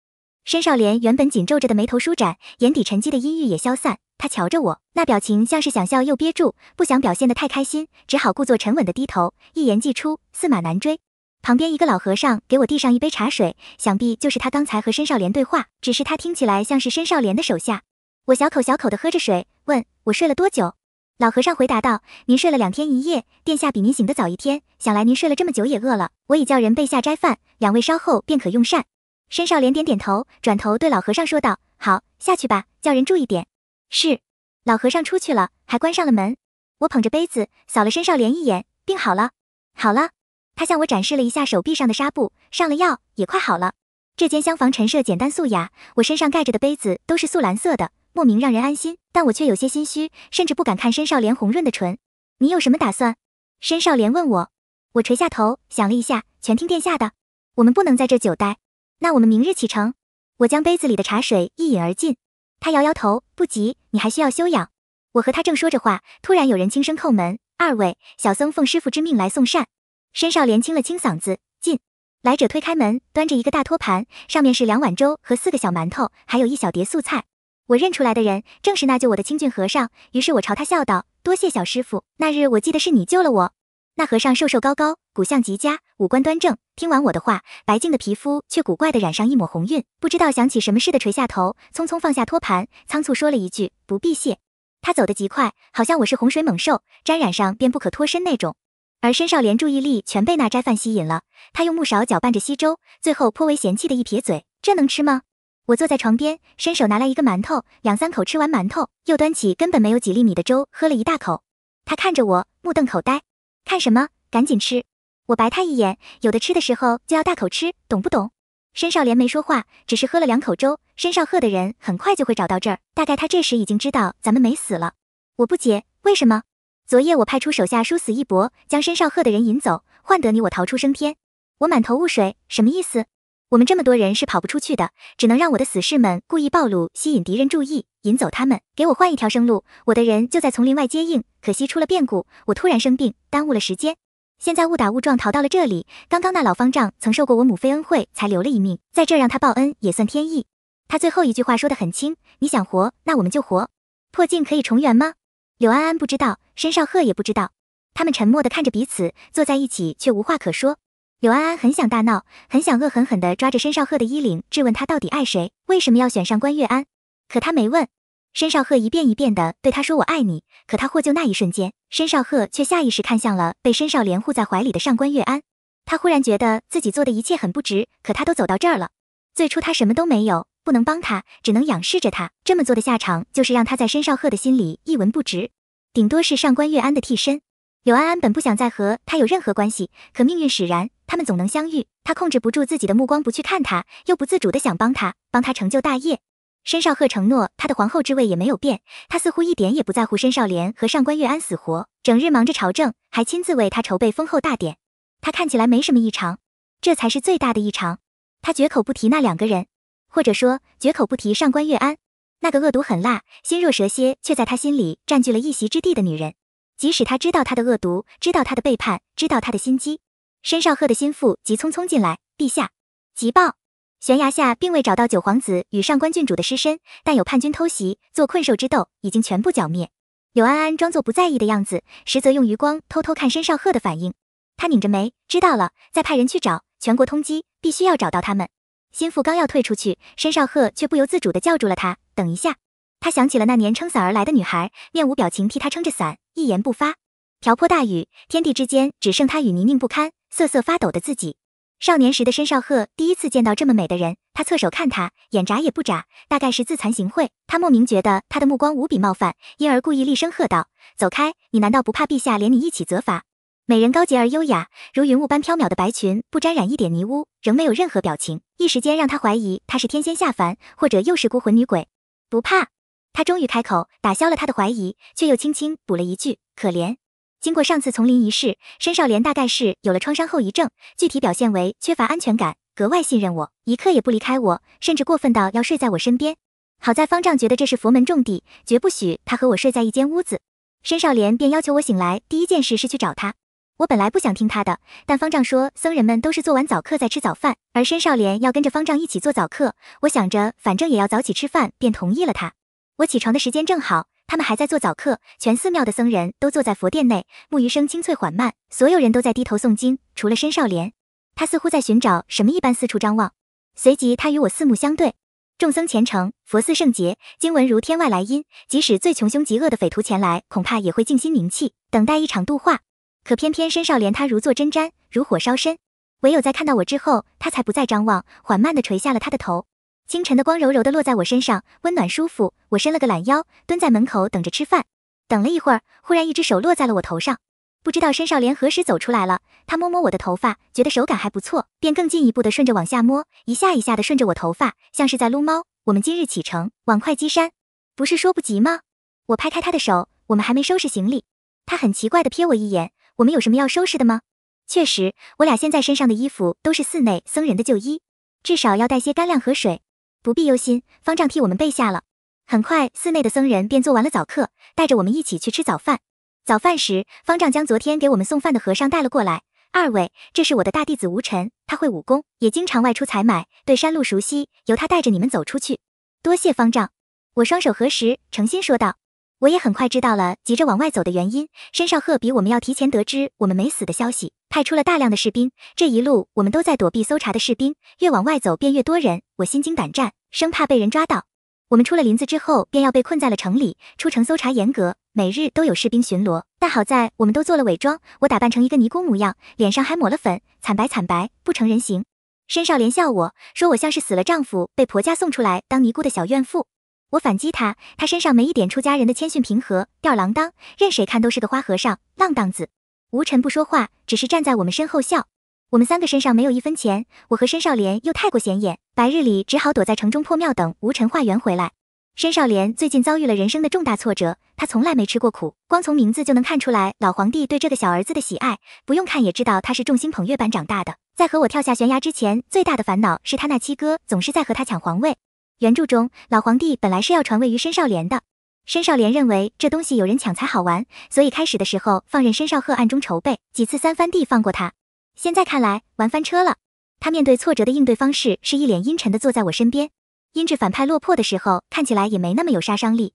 申少莲原本紧皱着的眉头舒展，眼底沉积的阴郁也消散。他瞧着我，那表情像是想笑又憋住，不想表现得太开心，只好故作沉稳的低头。一言既出，驷马难追。旁边一个老和尚给我递上一杯茶水，想必就是他刚才和申少莲对话，只是他听起来像是申少莲的手下。我小口小口的喝着水，问我睡了多久。老和尚回答道：“您睡了两天一夜，殿下比您醒得早一天，想来您睡了这么久也饿了。我已叫人备下斋饭，两位稍后便可用膳。”申少莲点点头，转头对老和尚说道：“好，下去吧，叫人注意点。”是。老和尚出去了，还关上了门。我捧着杯子扫了申少莲一眼，病好了，好了。他向我展示了一下手臂上的纱布，上了药也快好了。这间厢房陈设简单素雅，我身上盖着的杯子都是素蓝色的。莫名让人安心，但我却有些心虚，甚至不敢看申少莲红润的唇。你有什么打算？申少莲问我。我垂下头，想了一下，全听殿下的。我们不能在这久待，那我们明日启程。我将杯子里的茶水一饮而尽。他摇摇头，不急，你还需要休养。我和他正说着话，突然有人轻声叩门。二位，小僧奉师傅之命来送膳。申少莲清了清嗓子，进来者推开门，端着一个大托盘，上面是两碗粥和四个小馒头，还有一小碟素菜。我认出来的人正是那救我的清俊和尚，于是我朝他笑道：“多谢小师傅，那日我记得是你救了我。”那和尚瘦瘦高高，骨相极佳，五官端正。听完我的话，白净的皮肤却古怪的染上一抹红晕，不知道想起什么似的垂下头，匆匆放下托盘，仓促说了一句：“不必谢。”他走得极快，好像我是洪水猛兽，沾染上便不可脱身那种。而申少莲注意力全被那斋饭吸引了，他用木勺搅拌着稀粥，最后颇为嫌弃的一撇嘴：“这能吃吗？”我坐在床边，伸手拿来一个馒头，两三口吃完馒头，又端起根本没有几粒米的粥喝了一大口。他看着我，目瞪口呆。看什么？赶紧吃！我白他一眼。有的吃的时候就要大口吃，懂不懂？申少莲没说话，只是喝了两口粥。申少贺的人很快就会找到这儿，大概他这时已经知道咱们没死了。我不解，为什么？昨夜我派出手下殊死一搏，将申少贺的人引走，换得你我逃出升天。我满头雾水，什么意思？我们这么多人是跑不出去的，只能让我的死士们故意暴露，吸引敌人注意，引走他们，给我换一条生路。我的人就在丛林外接应。可惜出了变故，我突然生病，耽误了时间。现在误打误撞逃到了这里。刚刚那老方丈曾受过我母妃恩惠，才留了一命，在这让他报恩也算天意。他最后一句话说得很轻：“你想活，那我们就活。”破镜可以重圆吗？柳安安不知道，申少赫也不知道。他们沉默地看着彼此，坐在一起却无话可说。柳安安很想大闹，很想恶狠狠地抓着申少鹤的衣领质问他到底爱谁，为什么要选上官月安？可他没问。申少鹤一遍一遍地对他说我爱你，可他获救那一瞬间，申少鹤却下意识看向了被申少莲护在怀里的上官月安。他忽然觉得自己做的一切很不值，可他都走到这儿了。最初他什么都没有，不能帮他，只能仰视着他。这么做的下场就是让他在申少鹤的心里一文不值，顶多是上官月安的替身。柳安安本不想再和他有任何关系，可命运使然，他们总能相遇。他控制不住自己的目光，不去看他，又不自主的想帮他，帮他成就大业。申少赫承诺他的皇后之位也没有变，他似乎一点也不在乎申少莲和上官月安死活，整日忙着朝政，还亲自为他筹备封后大典。他看起来没什么异常，这才是最大的异常。他绝口不提那两个人，或者说绝口不提上官月安，那个恶毒狠辣、心若蛇蝎，却在他心里占据了一席之地的女人。即使他知道他的恶毒，知道他的背叛，知道他的心机，申少赫的心腹急匆匆进来，陛下，急报！悬崖下并未找到九皇子与上官郡主的尸身，但有叛军偷袭，做困兽之斗，已经全部剿灭。柳安安装作不在意的样子，实则用余光偷偷看申少赫的反应。他拧着眉，知道了，再派人去找，全国通缉，必须要找到他们。心腹刚要退出去，申少赫却不由自主地叫住了他，等一下。他想起了那年撑伞而来的女孩，面无表情替他撑着伞。一言不发，瓢泼大雨，天地之间只剩他与泥泞不堪、瑟瑟发抖的自己。少年时的申少鹤第一次见到这么美的人，他侧手看他，眼眨也不眨，大概是自惭形秽。他莫名觉得他的目光无比冒犯，因而故意厉声喝道：“走开！你难道不怕陛下连你一起责罚？”美人高洁而优雅，如云雾般飘渺的白裙不沾染一点泥污，仍没有任何表情，一时间让他怀疑她是天仙下凡，或者又是孤魂女鬼。不怕。他终于开口，打消了他的怀疑，却又轻轻补了一句：“可怜。”经过上次丛林一事，申少莲大概是有了创伤后遗症，具体表现为缺乏安全感，格外信任我，一刻也不离开我，甚至过分到要睡在我身边。好在方丈觉得这是佛门重地，绝不许他和我睡在一间屋子，申少莲便要求我醒来第一件事是去找他。我本来不想听他的，但方丈说僧人们都是做完早课再吃早饭，而申少莲要跟着方丈一起做早课，我想着反正也要早起吃饭，便同意了他。我起床的时间正好，他们还在做早课，全寺庙的僧人都坐在佛殿内，木鱼声清脆缓慢，所有人都在低头诵经，除了申少莲，他似乎在寻找什么一般四处张望，随即他与我四目相对。众僧虔诚，佛寺圣洁，经文如天外来音，即使最穷凶极恶的匪徒前来，恐怕也会静心凝气，等待一场度化。可偏偏申少莲他如坐针毡，如火烧身，唯有在看到我之后，他才不再张望，缓慢地垂下了他的头。清晨的光柔柔地落在我身上，温暖舒服。我伸了个懒腰，蹲在门口等着吃饭。等了一会儿，忽然一只手落在了我头上。不知道申少莲何时走出来了。他摸摸我的头发，觉得手感还不错，便更进一步的顺着往下摸，一下一下的顺着我头发，像是在撸猫。我们今日启程往会稽山，不是说不急吗？我拍开他的手。我们还没收拾行李。他很奇怪的瞥我一眼。我们有什么要收拾的吗？确实，我俩现在身上的衣服都是寺内僧人的旧衣，至少要带些干粮和水。不必忧心，方丈替我们备下了。很快，寺内的僧人便做完了早课，带着我们一起去吃早饭。早饭时，方丈将昨天给我们送饭的和尚带了过来。二位，这是我的大弟子吴尘，他会武功，也经常外出采买，对山路熟悉，由他带着你们走出去。多谢方丈，我双手合十，诚心说道。我也很快知道了急着往外走的原因。申少赫比我们要提前得知我们没死的消息，派出了大量的士兵。这一路我们都在躲避搜查的士兵，越往外走便越多人，我心惊胆战，生怕被人抓到。我们出了林子之后，便要被困在了城里。出城搜查严格，每日都有士兵巡逻。但好在我们都做了伪装，我打扮成一个尼姑模样，脸上还抹了粉，惨白惨白，不成人形。申少连笑我说我像是死了丈夫，被婆家送出来当尼姑的小怨妇。我反击他，他身上没一点出家人的谦逊平和，吊儿郎当，任谁看都是个花和尚、浪荡子。吴尘不说话，只是站在我们身后笑。我们三个身上没有一分钱，我和申少莲又太过显眼，白日里只好躲在城中破庙等吴尘化缘回来。申少莲最近遭遇了人生的重大挫折，他从来没吃过苦，光从名字就能看出来老皇帝对这个小儿子的喜爱，不用看也知道他是众星捧月般长大的。在和我跳下悬崖之前，最大的烦恼是他那七哥总是在和他抢皇位。原著中，老皇帝本来是要传位于申少莲的。申少莲认为这东西有人抢才好玩，所以开始的时候放任申少赫暗中筹备，几次三番地放过他。现在看来玩翻车了。他面对挫折的应对方式是一脸阴沉地坐在我身边。阴质反派落魄的时候看起来也没那么有杀伤力。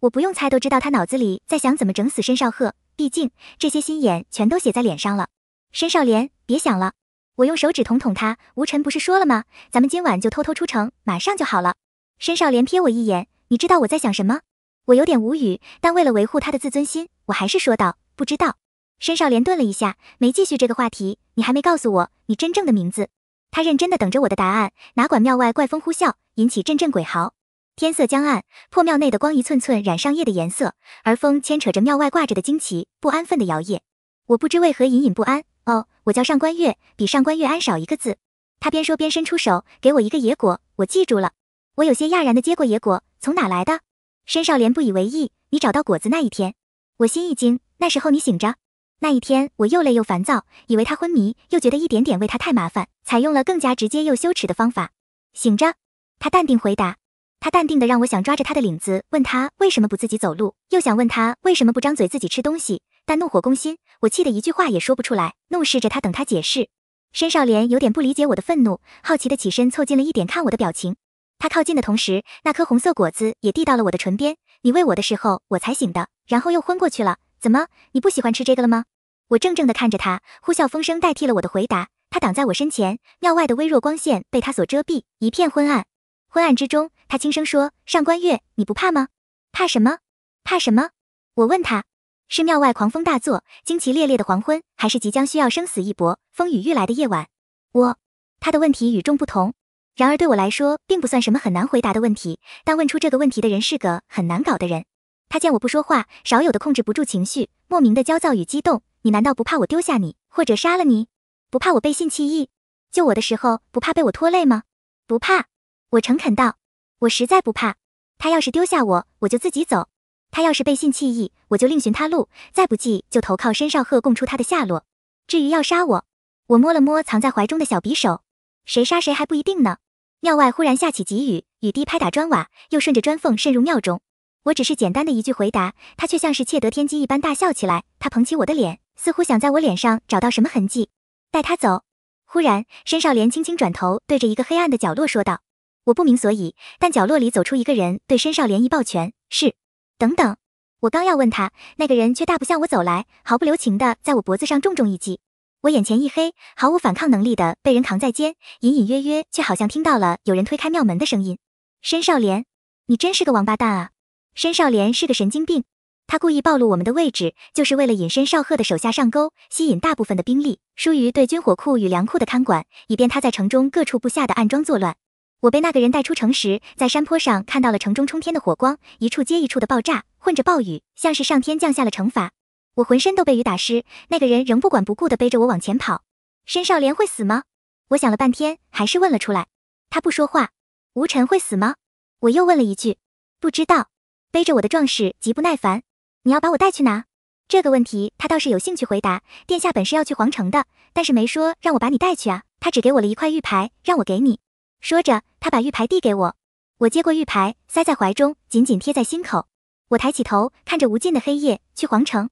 我不用猜都知道他脑子里在想怎么整死申少赫，毕竟这些心眼全都写在脸上了。申少莲，别想了。我用手指捅捅他。吴晨不是说了吗？咱们今晚就偷偷出城，马上就好了。申少莲瞥我一眼，你知道我在想什么？我有点无语，但为了维护他的自尊心，我还是说道：“不知道。”申少莲顿了一下，没继续这个话题。你还没告诉我你真正的名字。他认真的等着我的答案，哪管庙外怪风呼啸，引起阵阵鬼嚎。天色将暗，破庙内的光一寸寸染上夜的颜色，而风牵扯着庙外挂着的旌旗，不安分的摇曳。我不知为何隐隐不安。哦，我叫上官月，比上官月安少一个字。他边说边伸出手，给我一个野果，我记住了。我有些讶然地接过野果，从哪来的？申少莲不以为意。你找到果子那一天，我心一惊。那时候你醒着？那一天我又累又烦躁，以为他昏迷，又觉得一点点喂他太麻烦，采用了更加直接又羞耻的方法。醒着？他淡定回答。他淡定的让我想抓着他的领子问他为什么不自己走路，又想问他为什么不张嘴自己吃东西，但怒火攻心，我气得一句话也说不出来，怒视着他等他解释。申少莲有点不理解我的愤怒，好奇的起身凑近了一点看我的表情。他靠近的同时，那颗红色果子也递到了我的唇边。你喂我的时候，我才醒的，然后又昏过去了。怎么，你不喜欢吃这个了吗？我怔怔地看着他，呼啸风声代替了我的回答。他挡在我身前，庙外的微弱光线被他所遮蔽，一片昏暗。昏暗之中，他轻声说：“上官月，你不怕吗？怕什么？怕什么？”我问他，是庙外狂风大作、旌旗猎猎的黄昏，还是即将需要生死一搏、风雨欲来的夜晚？我，他的问题与众不同。然而对我来说，并不算什么很难回答的问题。但问出这个问题的人是个很难搞的人。他见我不说话，少有的控制不住情绪，莫名的焦躁与激动。你难道不怕我丢下你，或者杀了你？不怕我背信弃义？救我的时候，不怕被我拖累吗？不怕。我诚恳道：“我实在不怕。他要是丢下我，我就自己走；他要是背信弃义，我就另寻他路；再不济，就投靠申少贺，供出他的下落。至于要杀我，我摸了摸藏在怀中的小匕首，谁杀谁还不一定呢。”庙外忽然下起急雨，雨滴拍打砖瓦，又顺着砖缝渗入庙中。我只是简单的一句回答，他却像是窃得天机一般大笑起来。他捧起我的脸，似乎想在我脸上找到什么痕迹。带他走。忽然，申少莲轻轻转头，对着一个黑暗的角落说道：“我不明所以。”但角落里走出一个人，对申少莲一抱拳：“是。”等等，我刚要问他，那个人却大步向我走来，毫不留情的在我脖子上重重一击。我眼前一黑，毫无反抗能力的被人扛在肩，隐隐约约却好像听到了有人推开庙门的声音。申少莲，你真是个王八蛋啊！申少莲是个神经病，他故意暴露我们的位置，就是为了引申少贺的手下上钩，吸引大部分的兵力，疏于对军火库与粮库的看管，以便他在城中各处布下的暗桩作乱。我被那个人带出城时，在山坡上看到了城中冲天的火光，一处接一处的爆炸，混着暴雨，像是上天降下了惩罚。我浑身都被雨打湿，那个人仍不管不顾地背着我往前跑。申少莲会死吗？我想了半天，还是问了出来。他不说话。吴晨会死吗？我又问了一句。不知道。背着我的壮士极不耐烦。你要把我带去哪？这个问题他倒是有兴趣回答。殿下本是要去皇城的，但是没说让我把你带去啊。他只给我了一块玉牌，让我给你。说着，他把玉牌递给我。我接过玉牌，塞在怀中，紧紧贴在心口。我抬起头，看着无尽的黑夜，去皇城。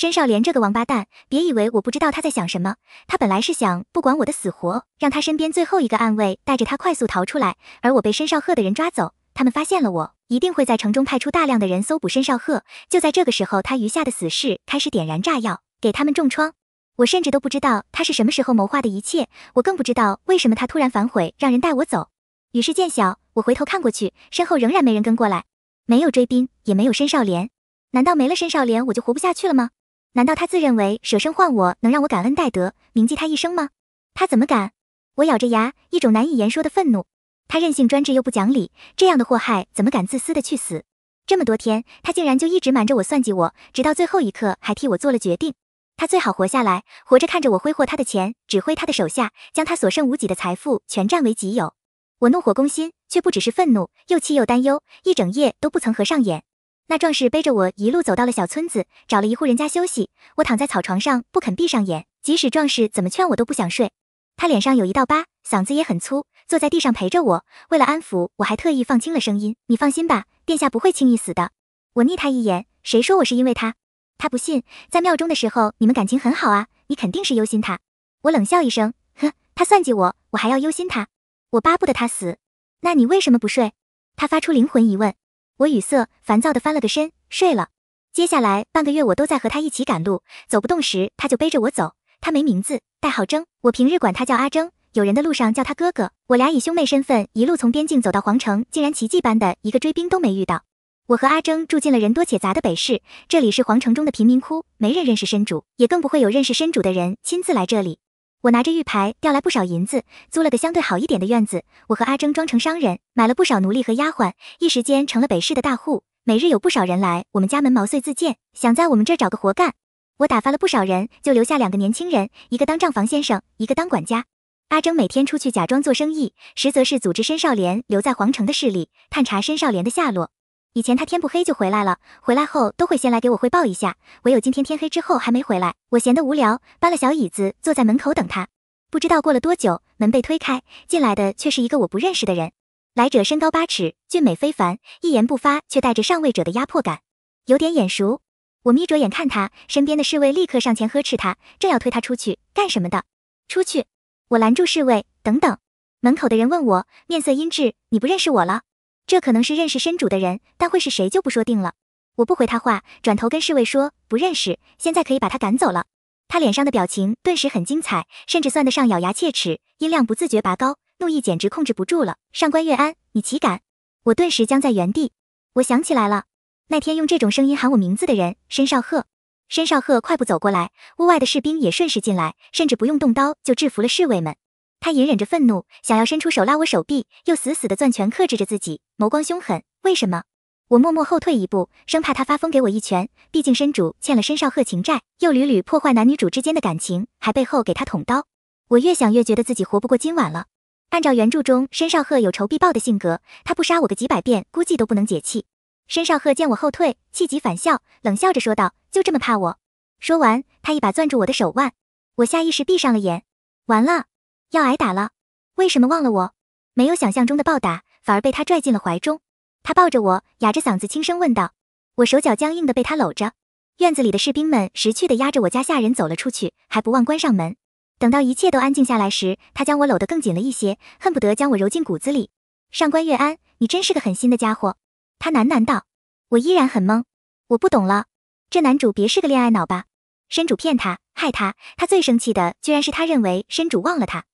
申少莲这个王八蛋！别以为我不知道他在想什么。他本来是想不管我的死活，让他身边最后一个暗卫带着他快速逃出来。而我被申少赫的人抓走，他们发现了我，一定会在城中派出大量的人搜捕申少赫。就在这个时候，他余下的死士开始点燃炸药，给他们重创。我甚至都不知道他是什么时候谋划的一切，我更不知道为什么他突然反悔，让人带我走。雨势渐小，我回头看过去，身后仍然没人跟过来，没有追兵，也没有申少莲。难道没了申少莲，我就活不下去了吗？难道他自认为舍生换我能让我感恩戴德，铭记他一生吗？他怎么敢？我咬着牙，一种难以言说的愤怒。他任性专制又不讲理，这样的祸害怎么敢自私的去死？这么多天，他竟然就一直瞒着我算计我，直到最后一刻还替我做了决定。他最好活下来，活着看着我挥霍他的钱，指挥他的手下，将他所剩无几的财富全占为己有。我怒火攻心，却不只是愤怒，又气又担忧，一整夜都不曾合上眼。那壮士背着我一路走到了小村子，找了一户人家休息。我躺在草床上不肯闭上眼，即使壮士怎么劝我都不想睡。他脸上有一道疤，嗓子也很粗，坐在地上陪着我。为了安抚我，还特意放轻了声音：“你放心吧，殿下不会轻易死的。”我睨他一眼：“谁说我是因为他？”他不信。在庙中的时候，你们感情很好啊，你肯定是忧心他。我冷笑一声：“呵，他算计我，我还要忧心他？我巴不得他死。”那你为什么不睡？他发出灵魂疑问。我语塞，烦躁的翻了个身，睡了。接下来半个月，我都在和他一起赶路，走不动时他就背着我走。他没名字，代号征，我平日管他叫阿征，有人的路上叫他哥哥。我俩以兄妹身份一路从边境走到皇城，竟然奇迹般的一个追兵都没遇到。我和阿征住进了人多且杂的北市，这里是皇城中的贫民窟，没人认识身主，也更不会有认识身主的人亲自来这里。我拿着玉牌，调来不少银子，租了个相对好一点的院子。我和阿征装成商人，买了不少奴隶和丫鬟，一时间成了北市的大户。每日有不少人来我们家门毛遂自荐，想在我们这儿找个活干。我打发了不少人，就留下两个年轻人，一个当账房先生，一个当管家。阿征每天出去假装做生意，实则是组织申少莲留在皇城的势力，探查申少莲的下落。以前他天不黑就回来了，回来后都会先来给我汇报一下，唯有今天天黑之后还没回来，我闲得无聊，搬了小椅子坐在门口等他。不知道过了多久，门被推开，进来的却是一个我不认识的人。来者身高八尺，俊美非凡，一言不发，却带着上位者的压迫感，有点眼熟。我眯着眼看他，身边的侍卫立刻上前呵斥他，正要推他出去，干什么的？出去！我拦住侍卫，等等。门口的人问我，面色阴鸷，你不认识我了？这可能是认识深主的人，但会是谁就不说定了。我不回他话，转头跟侍卫说不认识。现在可以把他赶走了。他脸上的表情顿时很精彩，甚至算得上咬牙切齿，音量不自觉拔高，怒意简直控制不住了。上官月安，你岂敢？我顿时僵在原地。我想起来了，那天用这种声音喊我名字的人，申少鹤。申少鹤快步走过来，屋外的士兵也顺势进来，甚至不用动刀就制服了侍卫们。他隐忍着愤怒，想要伸出手拉我手臂，又死死的攥拳克制着自己，眸光凶狠。为什么？我默默后退一步，生怕他发疯给我一拳。毕竟身主欠了申少鹤情债，又屡屡破坏男女主之间的感情，还背后给他捅刀。我越想越觉得自己活不过今晚了。按照原著中申少鹤有仇必报的性格，他不杀我个几百遍估计都不能解气。申少贺见我后退，气急反笑，冷笑着说道：“就这么怕我？”说完，他一把攥住我的手腕，我下意识闭上了眼。完了。要挨打了，为什么忘了我？没有想象中的暴打，反而被他拽进了怀中。他抱着我，哑着嗓子轻声问道。我手脚僵硬的被他搂着。院子里的士兵们识趣的压着我家下人走了出去，还不忘关上门。等到一切都安静下来时，他将我搂得更紧了一些，恨不得将我揉进骨子里。上官月安，你真是个狠心的家伙。他喃喃道。我依然很懵，我不懂了。这男主别是个恋爱脑吧？身主骗他，害他，他最生气的居然是他认为身主忘了他。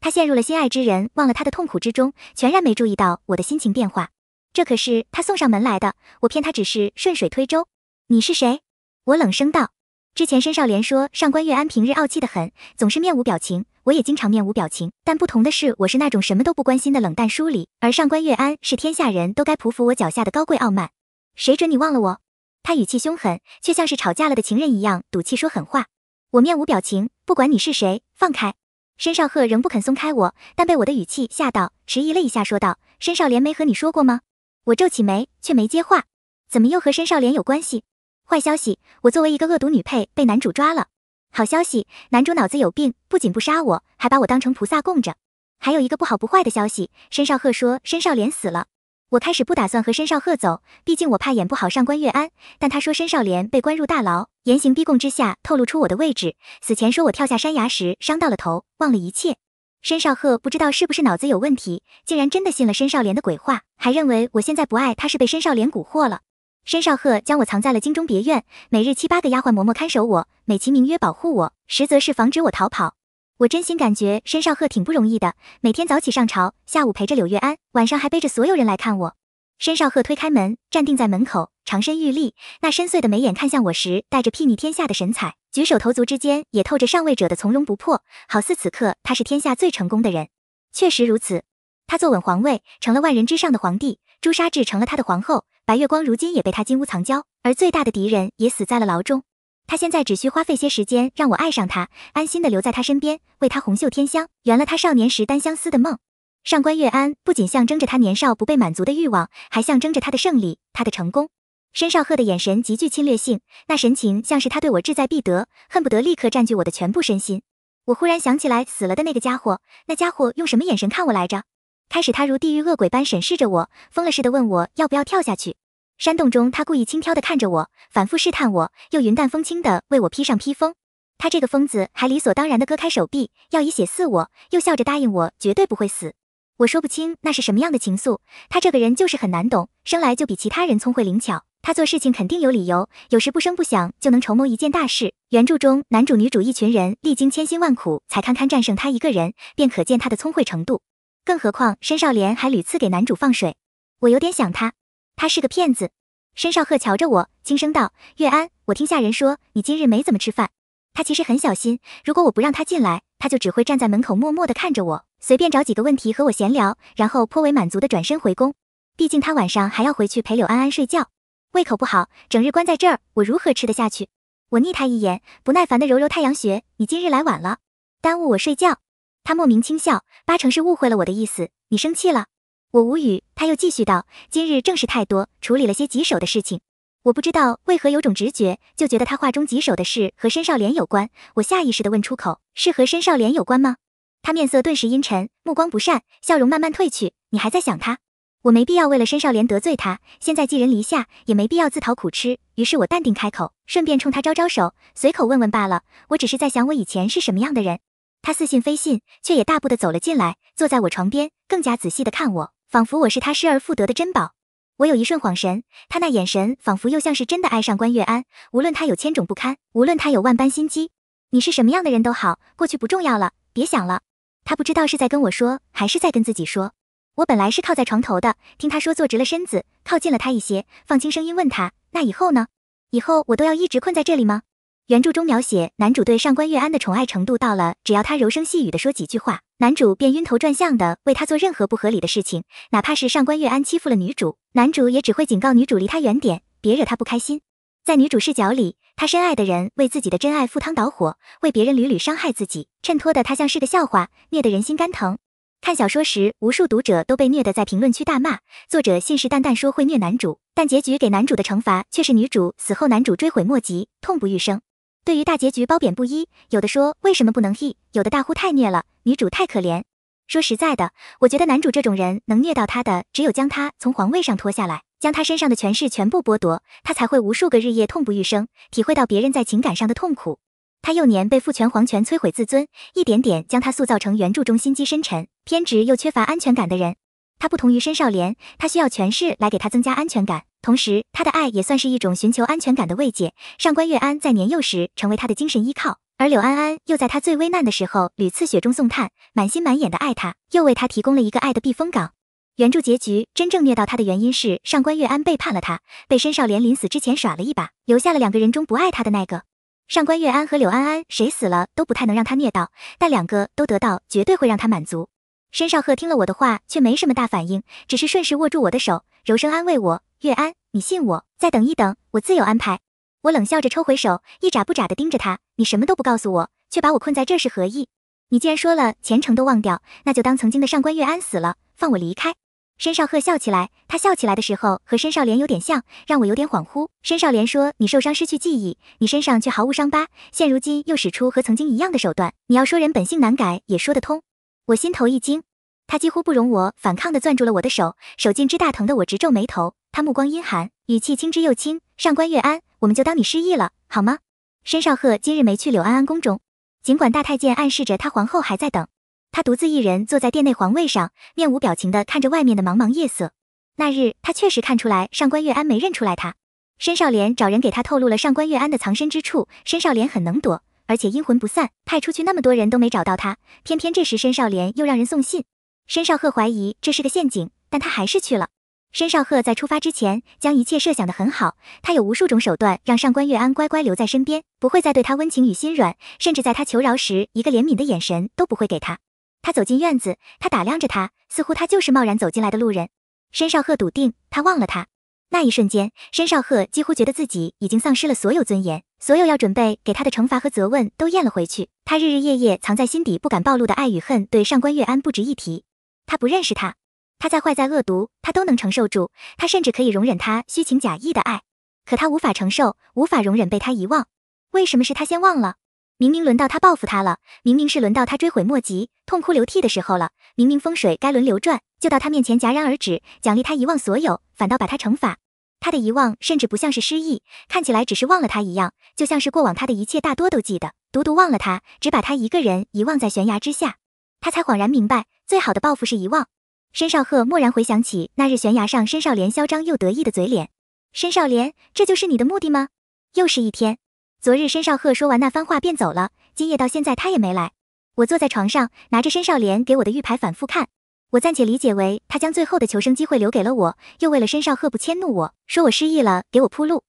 他陷入了心爱之人，忘了他的痛苦之中，全然没注意到我的心情变化。这可是他送上门来的，我骗他只是顺水推舟。你是谁？我冷声道。之前申少莲说上官月安平日傲气得很，总是面无表情。我也经常面无表情，但不同的是，我是那种什么都不关心的冷淡疏离，而上官月安是天下人都该匍匐我脚下的高贵傲慢。谁准你忘了我？他语气凶狠，却像是吵架了的情人一样赌气说狠话。我面无表情，不管你是谁，放开。申少鹤仍不肯松开我，但被我的语气吓到，迟疑了一下，说道：“申少莲没和你说过吗？”我皱起眉，却没接话。怎么又和申少莲有关系？坏消息，我作为一个恶毒女配被男主抓了。好消息，男主脑子有病，不仅不杀我，还把我当成菩萨供着。还有一个不好不坏的消息，申少鹤说申少莲死了。我开始不打算和申少鹤走，毕竟我怕演不好上官月安。但他说申少莲被关入大牢，严刑逼供之下透露出我的位置。死前说我跳下山崖时伤到了头，忘了一切。申少鹤不知道是不是脑子有问题，竟然真的信了申少莲的鬼话，还认为我现在不爱他是被申少莲蛊惑了。申少鹤将我藏在了京中别院，每日七八个丫鬟嬷嬷看守我，美其名曰保护我，实则是防止我逃跑。我真心感觉申少鹤挺不容易的，每天早起上朝，下午陪着柳月安，晚上还背着所有人来看我。申少鹤推开门，站定在门口，长身玉立，那深邃的眉眼看向我时，带着睥睨天下的神采，举手投足之间也透着上位者的从容不迫，好似此刻他是天下最成功的人。确实如此，他坐稳皇位，成了万人之上的皇帝，朱砂痣成了他的皇后，白月光如今也被他金屋藏娇，而最大的敌人也死在了牢中。他现在只需花费些时间，让我爱上他，安心的留在他身边，为他红袖添香，圆了他少年时单相思的梦。上官月安不仅象征着他年少不被满足的欲望，还象征着他的胜利，他的成功。申少赫的眼神极具侵略性，那神情像是他对我志在必得，恨不得立刻占据我的全部身心。我忽然想起来，死了的那个家伙，那家伙用什么眼神看我来着？开始他如地狱恶鬼般审视着我，疯了似的问我要不要跳下去。山洞中，他故意轻佻地看着我，反复试探我，又云淡风轻地为我披上披风。他这个疯子还理所当然地割开手臂，要以血刺我，又笑着答应我绝对不会死。我说不清那是什么样的情愫。他这个人就是很难懂，生来就比其他人聪慧灵巧。他做事情肯定有理由，有时不声不响就能筹谋一件大事。原著中，男主女主一群人历经千辛万苦才堪堪战胜他一个人，便可见他的聪慧程度。更何况申少莲还屡次给男主放水。我有点想他。他是个骗子，申少鹤瞧着我，轻声道：“月安，我听下人说，你今日没怎么吃饭。”他其实很小心，如果我不让他进来，他就只会站在门口默默地看着我，随便找几个问题和我闲聊，然后颇为满足的转身回宫。毕竟他晚上还要回去陪柳安安睡觉，胃口不好，整日关在这儿，我如何吃得下去？我睨他一眼，不耐烦地揉揉太阳穴：“你今日来晚了，耽误我睡觉。”他莫名轻笑，八成是误会了我的意思。你生气了？我无语，他又继续道：“今日正事太多，处理了些棘手的事情。”我不知道为何有种直觉，就觉得他话中棘手的事和申少莲有关。我下意识地问出口：“是和申少莲有关吗？”他面色顿时阴沉，目光不善，笑容慢慢褪去。你还在想他？我没必要为了申少莲得罪他，现在寄人篱下，也没必要自讨苦吃。于是我淡定开口，顺便冲他招招手，随口问问罢了。我只是在想我以前是什么样的人。他似信非信，却也大步的走了进来，坐在我床边，更加仔细的看我。仿佛我是他失而复得的珍宝，我有一瞬恍神，他那眼神仿佛又像是真的爱上关月安。无论他有千种不堪，无论他有万般心机，你是什么样的人都好，过去不重要了，别想了。他不知道是在跟我说，还是在跟自己说。我本来是靠在床头的，听他说坐直了身子，靠近了他一些，放轻声音问他：“那以后呢？以后我都要一直困在这里吗？”原著中描写男主对上官月安的宠爱程度到了，只要他柔声细语的说几句话。男主便晕头转向的为他做任何不合理的事情，哪怕是上官月安欺负了女主，男主也只会警告女主离他远点，别惹他不开心。在女主视角里，她深爱的人为自己的真爱赴汤蹈火，为别人屡屡伤害自己，衬托的她像是个笑话，虐得人心肝疼。看小说时，无数读者都被虐的在评论区大骂作者信誓旦旦说会虐男主，但结局给男主的惩罚却是女主死后，男主追悔莫及，痛不欲生。对于大结局褒贬不一，有的说为什么不能 he，有的大呼太虐了，女主太可怜。说实在的，我觉得男主这种人能虐到他的，只有将他从皇位上拖下来，将他身上的权势全部剥夺，他才会无数个日夜痛不欲生，体会到别人在情感上的痛苦。他幼年被父权皇权摧毁自尊，一点点将他塑造成原著中心机深沉、偏执又缺乏安全感的人。他不同于申少莲，他需要权势来给他增加安全感，同时他的爱也算是一种寻求安全感的慰藉。上官月安在年幼时成为他的精神依靠，而柳安安又在他最危难的时候屡次雪中送炭，满心满眼的爱他，又为他提供了一个爱的避风港。原著结局真正虐到他的原因是上官月安背叛了他，被申少莲临死之前耍了一把，留下了两个人中不爱他的那个。上官月安和柳安安谁死了都不太能让他虐到，但两个都得到绝对会让他满足。申少鹤听了我的话，却没什么大反应，只是顺势握住我的手，柔声安慰我：“月安，你信我，再等一等，我自有安排。”我冷笑着抽回手，一眨不眨地盯着他：“你什么都不告诉我，却把我困在这，是何意？你既然说了前程都忘掉，那就当曾经的上官月安死了，放我离开。”申少鹤笑起来，他笑起来的时候和申少莲有点像，让我有点恍惚。申少莲说：“你受伤失去记忆，你身上却毫无伤疤，现如今又使出和曾经一样的手段，你要说人本性难改，也说得通。”我心头一惊，他几乎不容我反抗的攥住了我的手，手劲之大，疼得我直皱眉头。他目光阴寒，语气轻之又轻：“上官月安，我们就当你失忆了，好吗？”申少鹤今日没去柳安安宫中，尽管大太监暗示着他皇后还在等，他独自一人坐在殿内皇位上，面无表情的看着外面的茫茫夜色。那日他确实看出来上官月安没认出来他，申少莲找人给他透露了上官月安的藏身之处，申少莲很能躲。而且阴魂不散，派出去那么多人都没找到他，偏偏这时申少莲又让人送信，申少贺怀疑这是个陷阱，但他还是去了。申少贺在出发之前将一切设想得很好，他有无数种手段让上官月安乖乖留在身边，不会再对他温情与心软，甚至在他求饶时，一个怜悯的眼神都不会给他。他走进院子，他打量着他，似乎他就是贸然走进来的路人。申少贺笃定，他忘了他。那一瞬间，申少赫几乎觉得自己已经丧失了所有尊严，所有要准备给他的惩罚和责问都咽了回去。他日日夜夜藏在心底不敢暴露的爱与恨，对上官月安不值一提。他不认识他，他再坏再恶毒，他都能承受住，他甚至可以容忍他虚情假意的爱。可他无法承受，无法容忍被他遗忘。为什么是他先忘了？明明轮到他报复他了，明明是轮到他追悔莫及、痛哭流涕的时候了，明明风水该轮流转，就到他面前戛然而止，奖励他遗忘所有，反倒把他惩罚。他的遗忘甚至不像是失忆，看起来只是忘了他一样，就像是过往他的一切大多都记得，独独忘了他，只把他一个人遗忘在悬崖之下。他才恍然明白，最好的报复是遗忘。申少赫蓦然回想起那日悬崖上申少莲嚣张又得意的嘴脸，申少莲，这就是你的目的吗？又是一天。昨日申少鹤说完那番话便走了，今夜到现在他也没来。我坐在床上，拿着申少莲给我的玉牌反复看，我暂且理解为他将最后的求生机会留给了我，又为了申少贺不迁怒我，说我失忆了，给我铺路。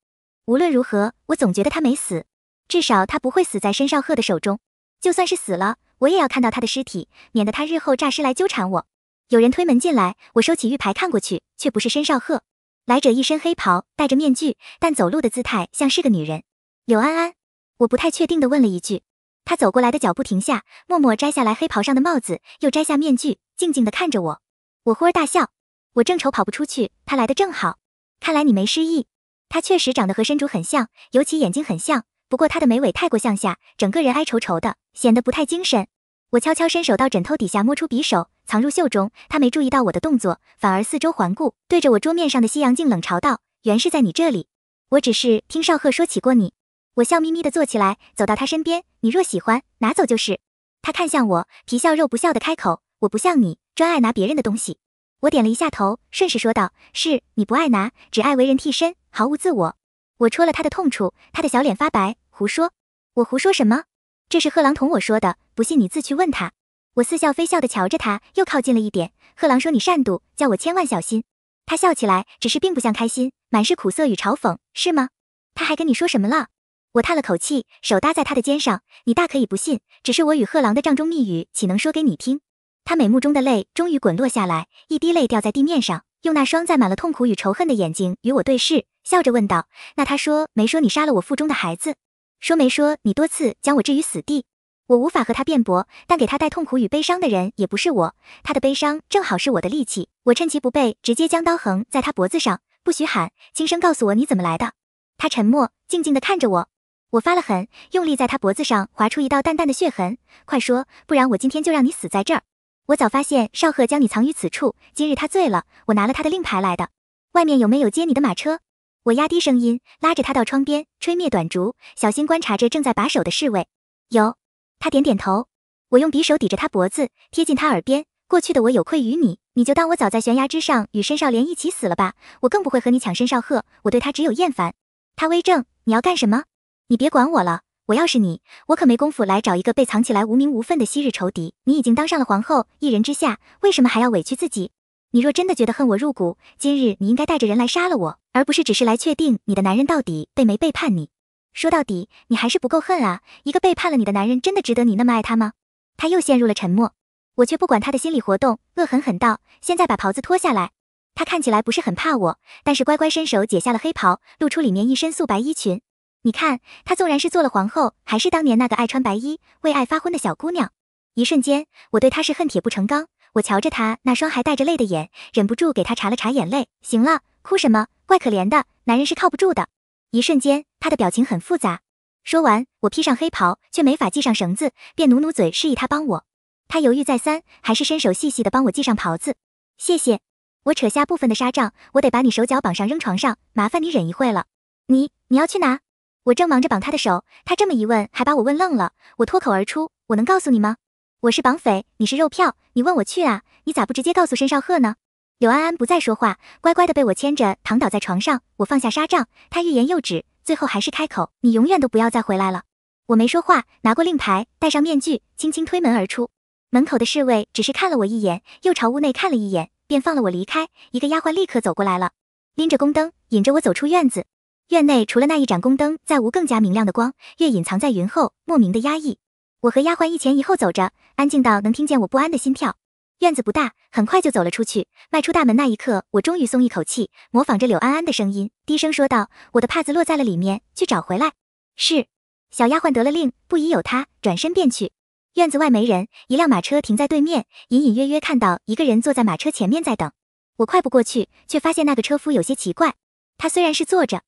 无论如何，我总觉得他没死，至少他不会死在申少贺的手中。就算是死了，我也要看到他的尸体，免得他日后诈尸来纠缠我。有人推门进来，我收起玉牌看过去，却不是申少贺。来者一身黑袍，戴着面具，但走路的姿态像是个女人。柳安安，我不太确定的问了一句，他走过来的脚步停下，默默摘下来黑袍上的帽子，又摘下面具，静静的看着我。我忽而大笑，我正愁跑不出去，他来的正好。看来你没失忆，他确实长得和身主很像，尤其眼睛很像，不过他的眉尾太过向下，整个人哀愁愁的，显得不太精神。我悄悄伸手到枕头底下摸出匕首，藏入袖中。他没注意到我的动作，反而四周环顾，对着我桌面上的西洋镜冷嘲道：“原是在你这里，我只是听少鹤说起过你。”我笑眯眯地坐起来，走到他身边。你若喜欢，拿走就是。他看向我，皮笑肉不笑地开口：“我不像你，专爱拿别人的东西。”我点了一下头，顺势说道：“是你不爱拿，只爱为人替身，毫无自我。”我戳了他的痛处，他的小脸发白。胡说！我胡说什么？这是贺郎同我说的，不信你自去问他。我似笑非笑地瞧着他，又靠近了一点。贺郎说：“你善妒，叫我千万小心。”他笑起来，只是并不像开心，满是苦涩与嘲讽，是吗？他还跟你说什么了？我叹了口气，手搭在他的肩上。你大可以不信，只是我与贺郎的帐中密语，岂能说给你听？他美目中的泪终于滚落下来，一滴泪掉在地面上，用那双载满了痛苦与仇恨的眼睛与我对视，笑着问道：“那他说没说你杀了我腹中的孩子？说没说你多次将我置于死地？”我无法和他辩驳，但给他带痛苦与悲伤的人也不是我，他的悲伤正好是我的利器。我趁其不备，直接将刀横在他脖子上，不许喊，轻声告诉我你怎么来的。他沉默，静静地看着我。我发了狠，用力在他脖子上划出一道淡淡的血痕。快说，不然我今天就让你死在这儿。我早发现少贺将你藏于此处，今日他醉了，我拿了他的令牌来的。外面有没有接你的马车？我压低声音，拉着他到窗边，吹灭短烛，小心观察着正在把守的侍卫。有。他点点头。我用匕首抵着他脖子，贴近他耳边。过去的我有愧于你，你就当我早在悬崖之上与申少莲一起死了吧。我更不会和你抢申少贺，我对他只有厌烦。他微怔，你要干什么？你别管我了，我要是你，我可没工夫来找一个被藏起来无名无份的昔日仇敌。你已经当上了皇后，一人之下，为什么还要委屈自己？你若真的觉得恨我入骨，今日你应该带着人来杀了我，而不是只是来确定你的男人到底背没背叛你。说到底，你还是不够恨啊！一个背叛了你的男人，真的值得你那么爱他吗？他又陷入了沉默，我却不管他的心理活动，恶狠狠道：“现在把袍子脱下来。”他看起来不是很怕我，但是乖乖伸手解下了黑袍，露出里面一身素白衣裙。你看，她纵然是做了皇后，还是当年那个爱穿白衣、为爱发昏的小姑娘。一瞬间，我对她是恨铁不成钢。我瞧着她那双还带着泪的眼，忍不住给她擦了擦眼泪。行了，哭什么？怪可怜的，男人是靠不住的。一瞬间，她的表情很复杂。说完，我披上黑袍，却没法系上绳子，便努努嘴示意她帮我。她犹豫再三，还是伸手细细的帮我系上袍子。谢谢。我扯下部分的纱帐，我得把你手脚绑上扔床上，麻烦你忍一会了。你你要去哪？我正忙着绑他的手，他这么一问，还把我问愣了。我脱口而出：“我能告诉你吗？我是绑匪，你是肉票，你问我去啊？你咋不直接告诉申少赫呢？”柳安安不再说话，乖乖的被我牵着躺倒在床上。我放下纱帐，他欲言又止，最后还是开口：“你永远都不要再回来了。”我没说话，拿过令牌，戴上面具，轻轻推门而出。门口的侍卫只是看了我一眼，又朝屋内看了一眼，便放了我离开。一个丫鬟立刻走过来了，拎着宫灯，引着我走出院子。院内除了那一盏宫灯，再无更加明亮的光。月隐藏在云后，莫名的压抑。我和丫鬟一前一后走着，安静到能听见我不安的心跳。院子不大，很快就走了出去。迈出大门那一刻，我终于松一口气，模仿着柳安安的声音，低声说道：“我的帕子落在了里面，去找回来。”是。小丫鬟得了令，不疑有他，转身便去。院子外没人，一辆马车停在对面，隐隐约约看到一个人坐在马车前面在等。我快步过去，却发现那个车夫有些奇怪。他虽然是坐着，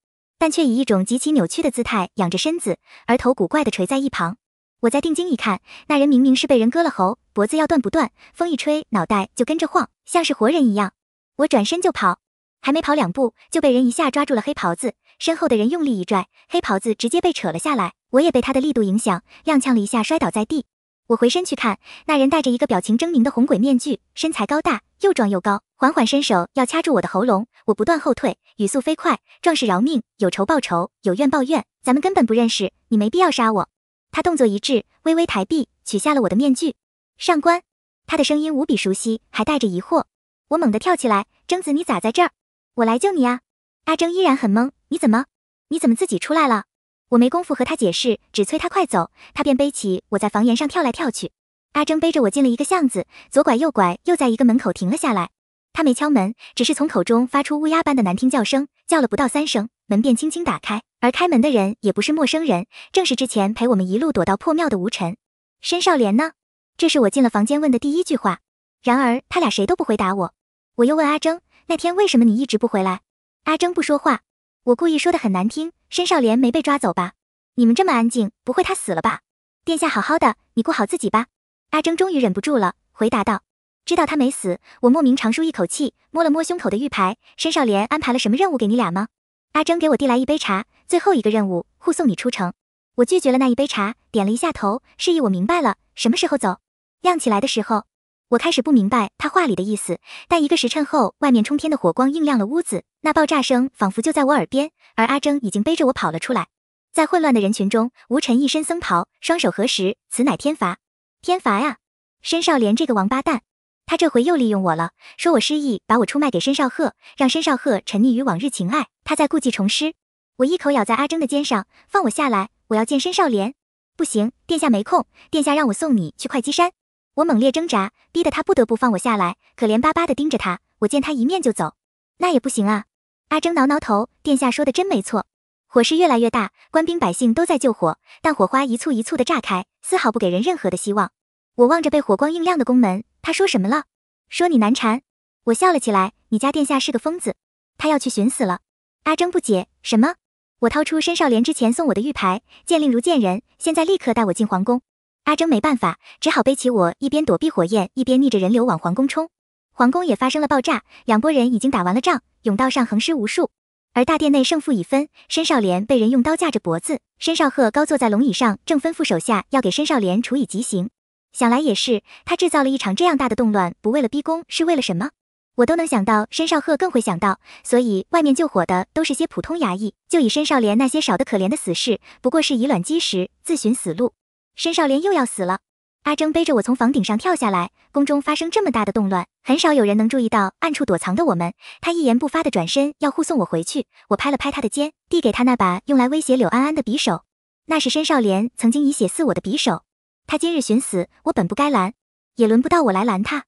但却以一种极其扭曲的姿态仰着身子，而头古怪的垂在一旁。我再定睛一看，那人明明是被人割了喉，脖子要断不断，风一吹脑袋就跟着晃，像是活人一样。我转身就跑，还没跑两步，就被人一下抓住了黑袍子。身后的人用力一拽，黑袍子直接被扯了下来。我也被他的力度影响，踉跄了一下，摔倒在地。我回身去看，那人戴着一个表情狰狞的红鬼面具，身材高大，又壮又高。缓缓伸手要掐住我的喉咙，我不断后退，语速飞快：“壮士饶命，有仇报仇，有怨报怨，咱们根本不认识，你没必要杀我。”他动作一致，微微抬臂，取下了我的面具。上官，他的声音无比熟悉，还带着疑惑。我猛地跳起来：“贞子，你咋在这儿？我来救你呀！”阿征依然很懵：“你怎么，你怎么自己出来了？”我没工夫和他解释，只催他快走。他便背起我，在房檐上跳来跳去。阿征背着我进了一个巷子，左拐右拐，又在一个门口停了下来。他没敲门，只是从口中发出乌鸦般的难听叫声，叫了不到三声，门便轻轻打开。而开门的人也不是陌生人，正是之前陪我们一路躲到破庙的吴尘。申少莲呢？这是我进了房间问的第一句话。然而他俩谁都不回答我。我又问阿征，那天为什么你一直不回来？阿征不说话。我故意说的很难听。申少莲没被抓走吧？你们这么安静，不会他死了吧？殿下好好的，你顾好自己吧。阿征终于忍不住了，回答道。知道他没死，我莫名长舒一口气，摸了摸胸口的玉牌。申少莲安排了什么任务给你俩吗？阿征给我递来一杯茶，最后一个任务，护送你出城。我拒绝了那一杯茶，点了一下头，示意我明白了。什么时候走？亮起来的时候。我开始不明白他话里的意思，但一个时辰后，外面冲天的火光映亮了屋子，那爆炸声仿佛就在我耳边，而阿征已经背着我跑了出来。在混乱的人群中，吴尘一身僧袍，双手合十，此乃天罚！天罚呀！申少莲这个王八蛋！他这回又利用我了，说我失忆，把我出卖给申少鹤，让申少鹤沉溺于往日情爱。他在故技重施。我一口咬在阿征的肩上，放我下来，我要见申少莲。不行，殿下没空，殿下让我送你去会稽山。我猛烈挣扎，逼得他不得不放我下来。可怜巴巴的盯着他，我见他一面就走，那也不行啊。阿征挠挠头，殿下说的真没错。火势越来越大，官兵百姓都在救火，但火花一簇一簇的炸开，丝毫不给人任何的希望。我望着被火光映亮的宫门。他说什么了？说你难缠。我笑了起来。你家殿下是个疯子，他要去寻死了。阿征不解，什么？我掏出申少莲之前送我的玉牌，见令如见人。现在立刻带我进皇宫。阿征没办法，只好背起我，一边躲避火焰，一边逆着人流往皇宫冲。皇宫也发生了爆炸，两拨人已经打完了仗，甬道上横尸无数。而大殿内胜负已分，申少莲被人用刀架着脖子，申少赫高坐在龙椅上，正吩咐手下要给申少莲处以极刑。想来也是，他制造了一场这样大的动乱，不为了逼宫，是为了什么？我都能想到，申少鹤更会想到。所以外面救火的都是些普通衙役，就以申少莲那些少得可怜的死士，不过是以卵击石，自寻死路。申少莲又要死了。阿征背着我从房顶上跳下来。宫中发生这么大的动乱，很少有人能注意到暗处躲藏的我们。他一言不发的转身要护送我回去，我拍了拍他的肩，递给他那把用来威胁柳安安的匕首，那是申少莲曾经以血刺我的匕首。他今日寻死，我本不该拦，也轮不到我来拦他。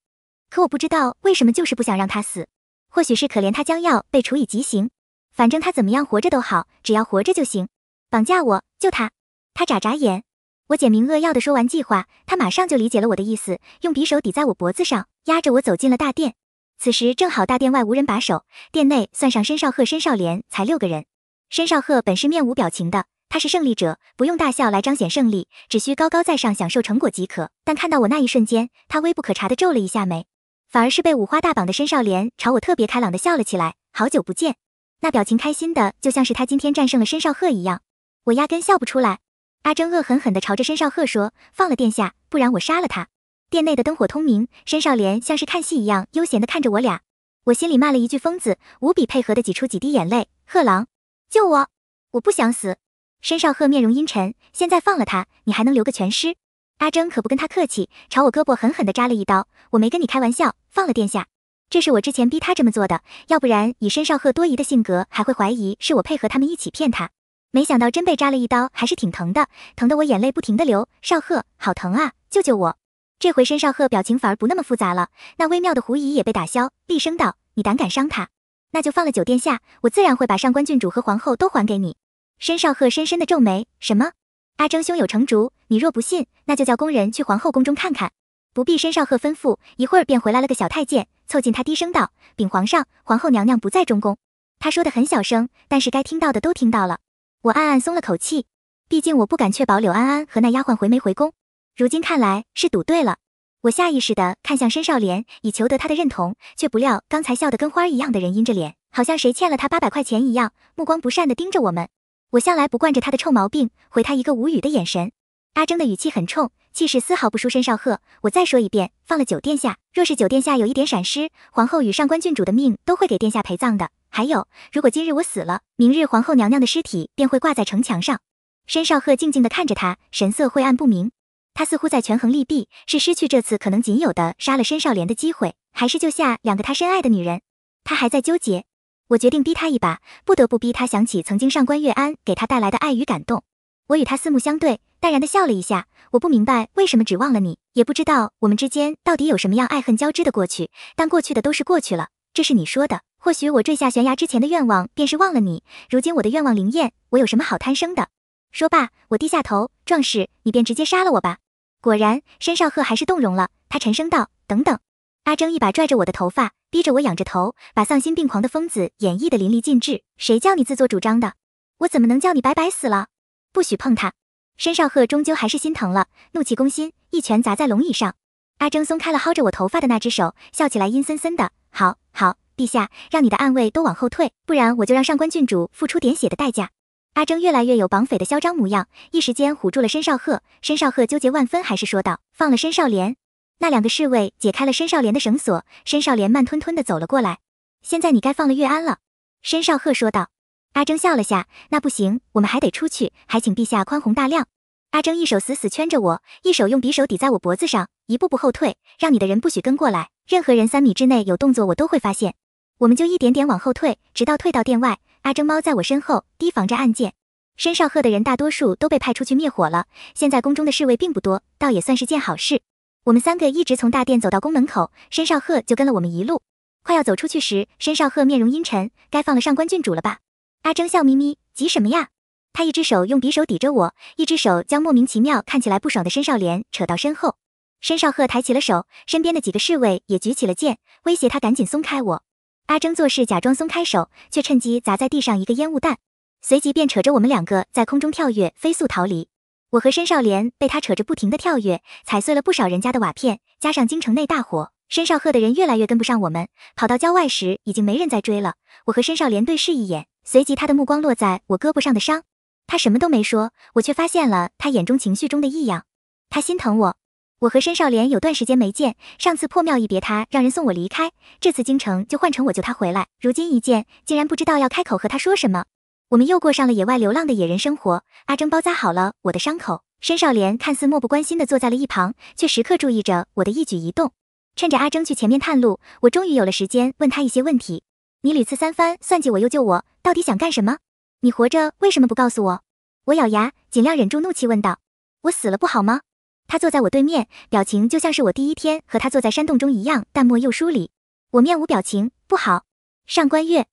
可我不知道为什么，就是不想让他死。或许是可怜他将要被处以极刑，反正他怎么样活着都好，只要活着就行。绑架我，救他。他眨眨眼，我简明扼要的说完计划，他马上就理解了我的意思，用匕首抵在我脖子上，压着我走进了大殿。此时正好大殿外无人把守，殿内算上申少赫、申少莲才六个人。申少赫本是面无表情的。他是胜利者，不用大笑来彰显胜利，只需高高在上享受成果即可。但看到我那一瞬间，他微不可察的皱了一下眉，反而是被五花大绑的申少莲朝我特别开朗的笑了起来。好久不见，那表情开心的就像是他今天战胜了申少赫一样。我压根笑不出来。阿征恶狠狠地朝着申少赫说：“放了殿下，不然我杀了他。”殿内的灯火通明，申少莲像是看戏一样悠闲地看着我俩。我心里骂了一句疯子，无比配合地挤出几滴眼泪。贺狼，救我！我不想死。申少鹤面容阴沉，现在放了他，你还能留个全尸？阿征可不跟他客气，朝我胳膊狠狠地扎了一刀。我没跟你开玩笑，放了殿下，这是我之前逼他这么做的，要不然以申少鹤多疑的性格，还会怀疑是我配合他们一起骗他。没想到真被扎了一刀，还是挺疼的，疼得我眼泪不停地流。少鹤，好疼啊，救救我！这回申少鹤表情反而不那么复杂了，那微妙的狐疑也被打消，厉声道：“你胆敢伤他，那就放了九殿下，我自然会把上官郡主和皇后都还给你。”申少鹤深深的皱眉，什么？阿征胸有成竹，你若不信，那就叫工人去皇后宫中看看。不必申少鹤吩咐，一会儿便回来了个小太监，凑近他低声道：“禀皇上，皇后娘娘不在中宫。”他说的很小声，但是该听到的都听到了。我暗暗松了口气，毕竟我不敢确保柳安安和那丫鬟回没回宫。如今看来是赌对了。我下意识的看向申少莲，以求得他的认同，却不料刚才笑得跟花一样的人阴着脸，好像谁欠了他八百块钱一样，目光不善的盯着我们。我向来不惯着他的臭毛病，回他一个无语的眼神。阿征的语气很冲，气势丝毫不输申少鹤。我再说一遍，放了九殿下，若是九殿下有一点闪失，皇后与上官郡主的命都会给殿下陪葬的。还有，如果今日我死了，明日皇后娘娘的尸体便会挂在城墙上。申少鹤静静地看着他，神色晦暗不明。他似乎在权衡利弊，是失去这次可能仅有的杀了申少莲的机会，还是救下两个他深爱的女人？他还在纠结。我决定逼他一把，不得不逼他想起曾经上官月安给他带来的爱与感动。我与他四目相对，淡然地笑了一下。我不明白为什么只忘了你，也不知道我们之间到底有什么样爱恨交织的过去。但过去的都是过去了，这是你说的。或许我坠下悬崖之前的愿望便是忘了你。如今我的愿望灵验，我有什么好贪生的？说罢，我低下头。壮士，你便直接杀了我吧。果然，申少赫还是动容了。他沉声道：“等等。”阿征一把拽着我的头发，逼着我仰着头，把丧心病狂的疯子演绎的淋漓尽致。谁叫你自作主张的？我怎么能叫你白白死了？不许碰他！申少鹤终究还是心疼了，怒气攻心，一拳砸在龙椅上。阿征松开了薅着我头发的那只手，笑起来阴森森的。好好，陛下，让你的暗卫都往后退，不然我就让上官郡主付出点血的代价。阿征越来越有绑匪的嚣张模样，一时间唬住了申少鹤。申少鹤纠结万分，还是说道：“放了申少莲。”那两个侍卫解开了申少莲的绳索，申少莲慢吞吞地走了过来。现在你该放了岳安了，申少赫说道。阿征笑了下，那不行，我们还得出去，还请陛下宽宏大量。阿征一手死死圈着我，一手用匕首抵在我脖子上，一步步后退，让你的人不许跟过来，任何人三米之内有动作我都会发现。我们就一点点往后退，直到退到殿外。阿征猫在我身后，提防着暗箭。申少赫的人大多数都被派出去灭火了，现在宫中的侍卫并不多，倒也算是件好事。我们三个一直从大殿走到宫门口，申少鹤就跟了我们一路。快要走出去时，申少鹤面容阴沉，该放了上官郡主了吧？阿征笑眯眯，急什么呀？他一只手用匕首抵着我，一只手将莫名其妙看起来不爽的申少莲扯到身后。申少鹤抬起了手，身边的几个侍卫也举起了剑，威胁他赶紧松开我。阿征做事假装松开手，却趁机砸在地上一个烟雾弹，随即便扯着我们两个在空中跳跃，飞速逃离。我和申少莲被他扯着不停地跳跃，踩碎了不少人家的瓦片。加上京城内大火，申少赫的人越来越跟不上我们。跑到郊外时，已经没人再追了。我和申少莲对视一眼，随即他的目光落在我胳膊上的伤。他什么都没说，我却发现了他眼中情绪中的异样。他心疼我。我和申少莲有段时间没见，上次破庙一别，他让人送我离开。这次京城就换成我救他回来。如今一见，竟然不知道要开口和他说什么。我们又过上了野外流浪的野人生活。阿征包扎好了我的伤口，申少莲看似漠不关心地坐在了一旁，却时刻注意着我的一举一动。趁着阿征去前面探路，我终于有了时间问他一些问题。你屡次三番算计我，又救我，到底想干什么？你活着为什么不告诉我？我咬牙，尽量忍住怒气问道：“我死了不好吗？”他坐在我对面，表情就像是我第一天和他坐在山洞中一样，淡漠又疏离。我面无表情，不好。上官月。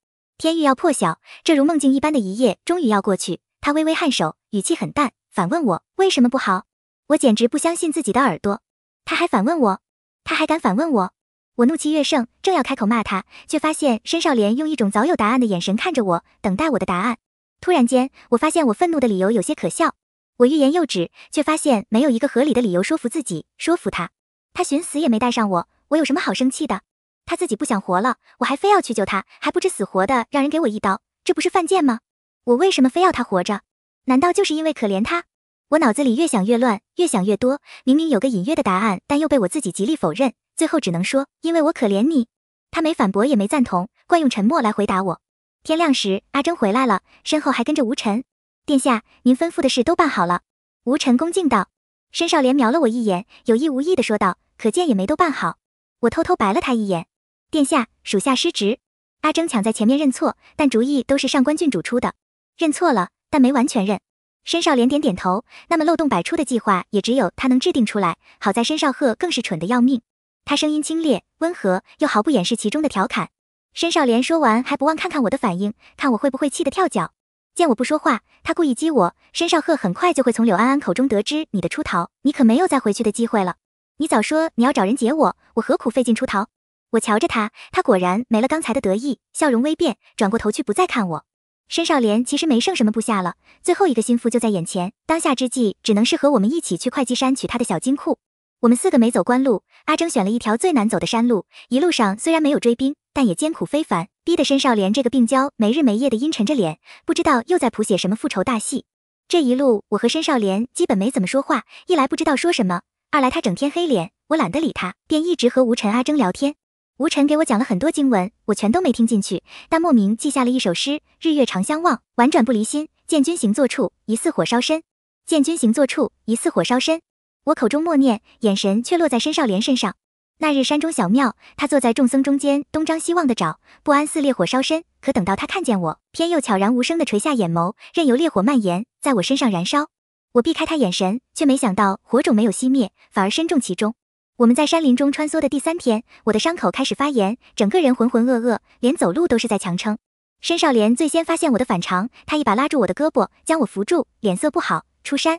天欲要破晓，这如梦境一般的一夜终于要过去。他微微颔首，语气很淡，反问我：“为什么不好？”我简直不相信自己的耳朵。他还反问我，他还敢反问我？我怒气越盛，正要开口骂他，却发现申少莲用一种早有答案的眼神看着我，等待我的答案。突然间，我发现我愤怒的理由有些可笑。我欲言又止，却发现没有一个合理的理由说服自己，说服他。他寻死也没带上我，我有什么好生气的？他自己不想活了，我还非要去救他，还不知死活的让人给我一刀，这不是犯贱吗？我为什么非要他活着？难道就是因为可怜他？我脑子里越想越乱，越想越多，明明有个隐约的答案，但又被我自己极力否认，最后只能说因为我可怜你。他没反驳，也没赞同，惯用沉默来回答我。天亮时，阿征回来了，身后还跟着吴晨。殿下，您吩咐的事都办好了。吴晨恭敬道。申少莲瞄了我一眼，有意无意的说道，可见也没都办好。我偷偷白了他一眼。殿下，属下失职。阿征抢在前面认错，但主意都是上官郡主出的，认错了，但没完全认。申少莲点点头，那么漏洞百出的计划也只有他能制定出来。好在申少贺更是蠢得要命，他声音清冽、温和，又毫不掩饰其中的调侃。申少莲说完还不忘看看我的反应，看我会不会气得跳脚。见我不说话，他故意激我。申少贺很快就会从柳安安口中得知你的出逃，你可没有再回去的机会了。你早说你要找人解我，我何苦费劲出逃？我瞧着他，他果然没了刚才的得意，笑容微变，转过头去不再看我。申少莲其实没剩什么部下了，最后一个心腹就在眼前，当下之际，只能是和我们一起去会稽山取他的小金库。我们四个没走官路，阿征选了一条最难走的山路，一路上虽然没有追兵，但也艰苦非凡，逼得申少莲这个病娇没日没夜的阴沉着脸，不知道又在谱写什么复仇大戏。这一路我和申少莲基本没怎么说话，一来不知道说什么，二来他整天黑脸，我懒得理他，便一直和吴辰阿征聊天。吴尘给我讲了很多经文，我全都没听进去，但莫名记下了一首诗：日月长相望，婉转不离心。见君行坐处，疑似火烧身。见君行坐处，疑似火烧身。我口中默念，眼神却落在申少莲身上。那日山中小庙，他坐在众僧中间，东张西望的找，不安似烈火烧身。可等到他看见我，偏又悄然无声的垂下眼眸，任由烈火蔓延在我身上燃烧。我避开他眼神，却没想到火种没有熄灭，反而深重其中。我们在山林中穿梭的第三天，我的伤口开始发炎，整个人浑浑噩噩，连走路都是在强撑。申少莲最先发现我的反常，他一把拉住我的胳膊，将我扶住，脸色不好。出山，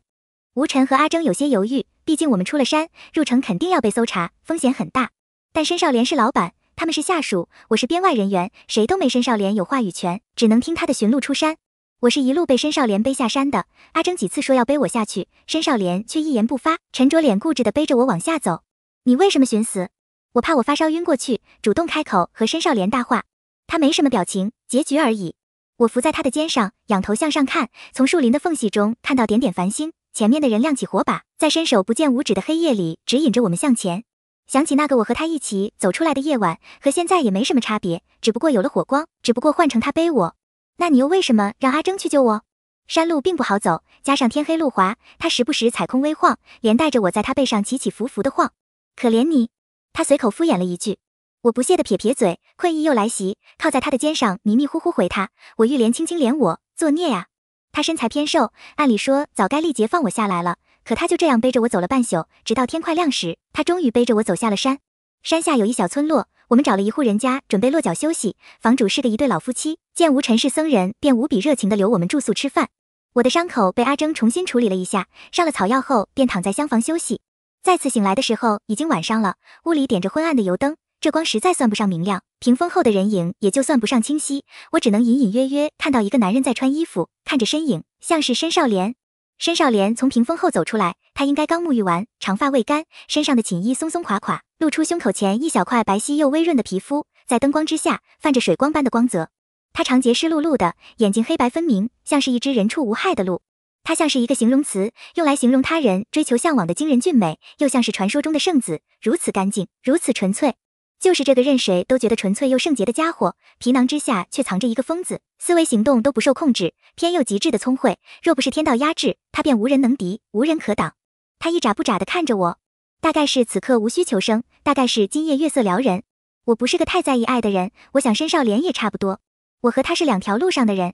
吴晨和阿征有些犹豫，毕竟我们出了山，入城肯定要被搜查，风险很大。但申少莲是老板，他们是下属，我是编外人员，谁都没申少莲有话语权，只能听他的。寻路出山，我是一路被申少莲背下山的。阿征几次说要背我下去，申少莲却一言不发，沉着脸固执地背着我往下走。你为什么寻死？我怕我发烧晕过去，主动开口和申少莲搭话。他没什么表情，结局而已。我伏在他的肩上，仰头向上看，从树林的缝隙中看到点点繁星。前面的人亮起火把，在伸手不见五指的黑夜里指引着我们向前。想起那个我和他一起走出来的夜晚，和现在也没什么差别，只不过有了火光，只不过换成他背我。那你又为什么让阿征去救我？山路并不好走，加上天黑路滑，他时不时踩空微晃，连带着我在他背上起起伏伏的晃。可怜你，他随口敷衍了一句，我不屑的撇撇嘴，困意又来袭，靠在他的肩上，迷迷糊糊回他：“我欲怜卿卿怜我作孽呀。”他身材偏瘦，按理说早该力竭放我下来了，可他就这样背着我走了半宿，直到天快亮时，他终于背着我走下了山。山下有一小村落，我们找了一户人家准备落脚休息。房主是个一对老夫妻，见无尘是僧人，便无比热情的留我们住宿吃饭。我的伤口被阿征重新处理了一下，上了草药后，便躺在厢房休息。再次醒来的时候，已经晚上了。屋里点着昏暗的油灯，这光实在算不上明亮，屏风后的人影也就算不上清晰。我只能隐隐约约看到一个男人在穿衣服，看着身影像是申少莲。申少莲从屏风后走出来，他应该刚沐浴完，长发未干，身上的寝衣松松垮垮，露出胸口前一小块白皙又微润的皮肤，在灯光之下泛着水光般的光泽。他长睫湿漉漉的，眼睛黑白分明，像是一只人畜无害的鹿。他像是一个形容词，用来形容他人追求向往的惊人俊美，又像是传说中的圣子，如此干净，如此纯粹。就是这个任谁都觉得纯粹又圣洁的家伙，皮囊之下却藏着一个疯子，思维行动都不受控制，偏又极致的聪慧。若不是天道压制，他便无人能敌，无人可挡。他一眨不眨地看着我，大概是此刻无需求生，大概是今夜月色撩人。我不是个太在意爱的人，我想申少莲也差不多。我和他是两条路上的人。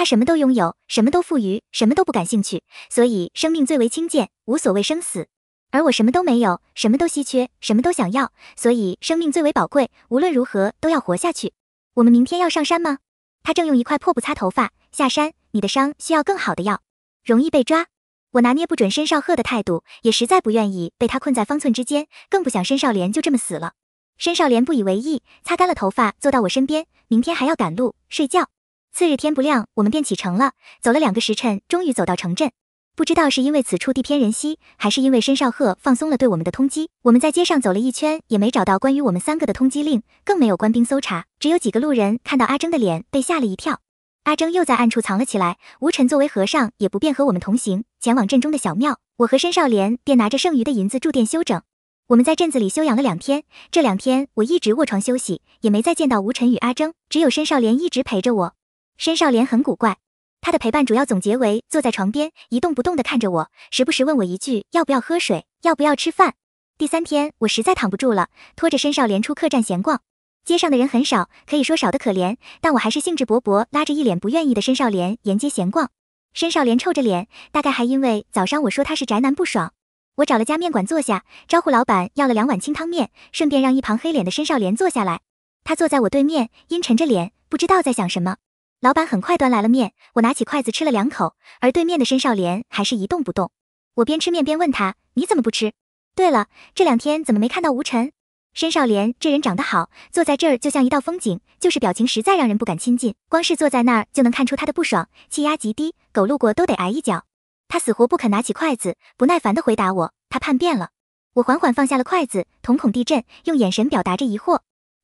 他什么都拥有，什么都富余，什么都不感兴趣，所以生命最为轻贱，无所谓生死。而我什么都没有，什么都稀缺，什么都想要，所以生命最为宝贵，无论如何都要活下去。我们明天要上山吗？他正用一块破布擦头发。下山，你的伤需要更好的药。容易被抓。我拿捏不准申少鹤的态度，也实在不愿意被他困在方寸之间，更不想申少莲就这么死了。申少莲不以为意，擦干了头发，坐到我身边。明天还要赶路，睡觉。次日天不亮，我们便启程了。走了两个时辰，终于走到城镇。不知道是因为此处地偏人稀，还是因为申少鹤放松了对我们的通缉，我们在街上走了一圈，也没找到关于我们三个的通缉令，更没有官兵搜查，只有几个路人看到阿征的脸，被吓了一跳。阿征又在暗处藏了起来。吴晨作为和尚，也不便和我们同行，前往镇中的小庙。我和申少莲便拿着剩余的银子住店休整。我们在镇子里休养了两天，这两天我一直卧床休息，也没再见到吴晨与阿征，只有申少莲一直陪着我。申少莲很古怪，他的陪伴主要总结为坐在床边一动不动地看着我，时不时问我一句要不要喝水，要不要吃饭。第三天我实在躺不住了，拖着申少莲出客栈闲逛。街上的人很少，可以说少得可怜，但我还是兴致勃勃拉着一脸不愿意的申少莲沿街闲逛。申少莲臭着脸，大概还因为早上我说他是宅男不爽。我找了家面馆坐下，招呼老板要了两碗清汤面，顺便让一旁黑脸的申少莲坐下来。他坐在我对面，阴沉着脸，不知道在想什么。老板很快端来了面，我拿起筷子吃了两口，而对面的申少莲还是一动不动。我边吃面边问他：“你怎么不吃？对了，这两天怎么没看到吴晨？”申少莲这人长得好，坐在这儿就像一道风景，就是表情实在让人不敢亲近。光是坐在那儿就能看出他的不爽，气压极低，狗路过都得挨一脚。他死活不肯拿起筷子，不耐烦地回答我：“他叛变了。”我缓缓放下了筷子，瞳孔地震，用眼神表达着疑惑。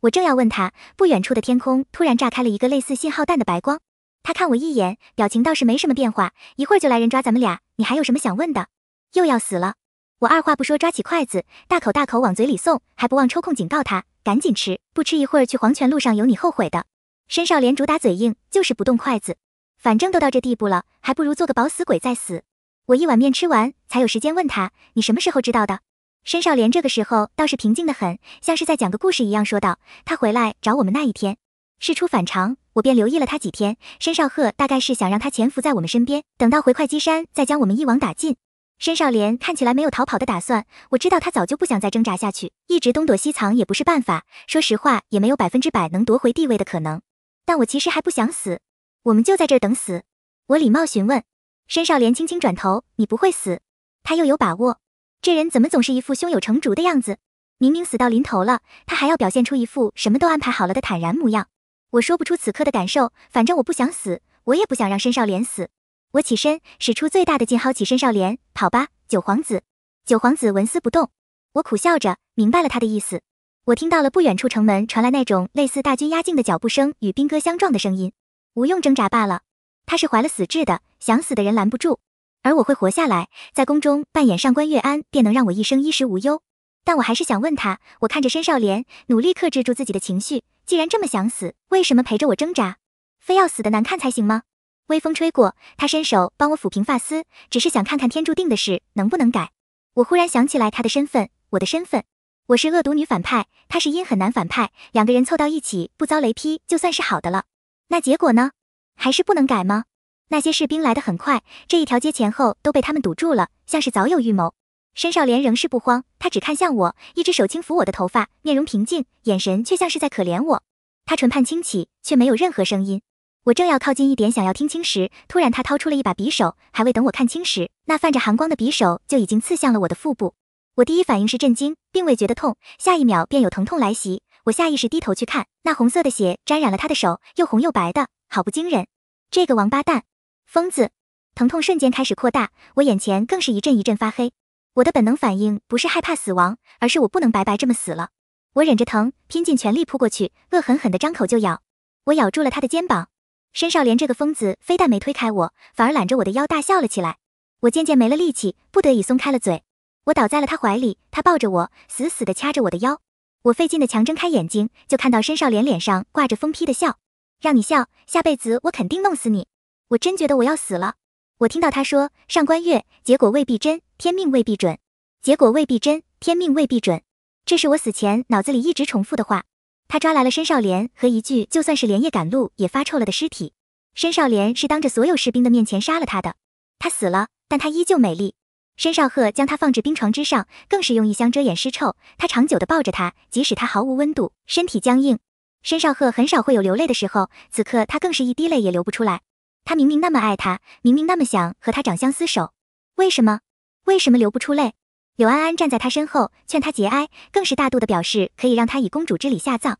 我正要问他，不远处的天空突然炸开了一个类似信号弹的白光。他看我一眼，表情倒是没什么变化。一会儿就来人抓咱们俩，你还有什么想问的？又要死了！我二话不说抓起筷子，大口大口往嘴里送，还不忘抽空警告他：赶紧吃，不吃一会儿去黄泉路上有你后悔的。申少莲主打嘴硬，就是不动筷子。反正都到这地步了，还不如做个饱死鬼再死。我一碗面吃完，才有时间问他：你什么时候知道的？申少莲这个时候倒是平静的很，像是在讲个故事一样说道：“他回来找我们那一天，事出反常，我便留意了他几天。申少贺大概是想让他潜伏在我们身边，等到回会稽山再将我们一网打尽。”申少莲看起来没有逃跑的打算，我知道他早就不想再挣扎下去，一直东躲西藏也不是办法。说实话，也没有百分之百能夺回地位的可能。但我其实还不想死，我们就在这儿等死。我礼貌询问，申少莲轻轻转头：“你不会死。”他又有把握。这人怎么总是一副胸有成竹的样子？明明死到临头了，他还要表现出一副什么都安排好了的坦然模样。我说不出此刻的感受，反正我不想死，我也不想让申少莲死。我起身，使出最大的劲薅起申少莲，跑吧，九皇子！九皇子纹丝不动。我苦笑着，明白了他的意思。我听到了不远处城门传来那种类似大军压境的脚步声与兵戈相撞的声音，无用挣扎罢了。他是怀了死志的，想死的人拦不住。而我会活下来，在宫中扮演上官月安，便能让我一生衣食无忧。但我还是想问他。我看着申少莲，努力克制住自己的情绪。既然这么想死，为什么陪着我挣扎？非要死的难看才行吗？微风吹过，他伸手帮我抚平发丝，只是想看看天注定的事能不能改。我忽然想起来他的身份，我的身份。我是恶毒女反派，他是阴狠男反派，两个人凑到一起不遭雷劈就算是好的了。那结果呢？还是不能改吗？那些士兵来的很快，这一条街前后都被他们堵住了，像是早有预谋。申少莲仍是不慌，他只看向我，一只手轻抚我的头发，面容平静，眼神却像是在可怜我。他唇畔轻启，却没有任何声音。我正要靠近一点，想要听清时，突然他掏出了一把匕首，还未等我看清时，那泛着寒光的匕首就已经刺向了我的腹部。我第一反应是震惊，并未觉得痛，下一秒便有疼痛来袭。我下意识低头去看，那红色的血沾染了他的手，又红又白的，好不惊人。这个王八蛋！疯子，疼痛瞬间开始扩大，我眼前更是一阵一阵发黑。我的本能反应不是害怕死亡，而是我不能白白这么死了。我忍着疼，拼尽全力扑过去，恶狠狠地张口就咬。我咬住了他的肩膀。申少莲这个疯子非但没推开我，反而揽着我的腰大笑了起来。我渐渐没了力气，不得已松开了嘴。我倒在了他怀里，他抱着我，死死地掐着我的腰。我费劲地强睁开眼睛，就看到申少莲脸上挂着疯批的笑：“让你笑，下辈子我肯定弄死你。”我真觉得我要死了。我听到他说：“上官月，结果未必真，天命未必准。”结果未必真，天命未必准。这是我死前脑子里一直重复的话。他抓来了申少莲和一具就算是连夜赶路也发臭了的尸体。申少莲是当着所有士兵的面前杀了他的。他死了，但他依旧美丽。申少赫将他放置冰床之上，更是用一箱遮掩尸臭。他长久的抱着他，即使他毫无温度，身体僵硬。申少赫很少会有流泪的时候，此刻他更是一滴泪也流不出来。他明明那么爱她，明明那么想和她长相厮守，为什么？为什么流不出泪？柳安安站在他身后劝他节哀，更是大度的表示可以让他以公主之礼下葬。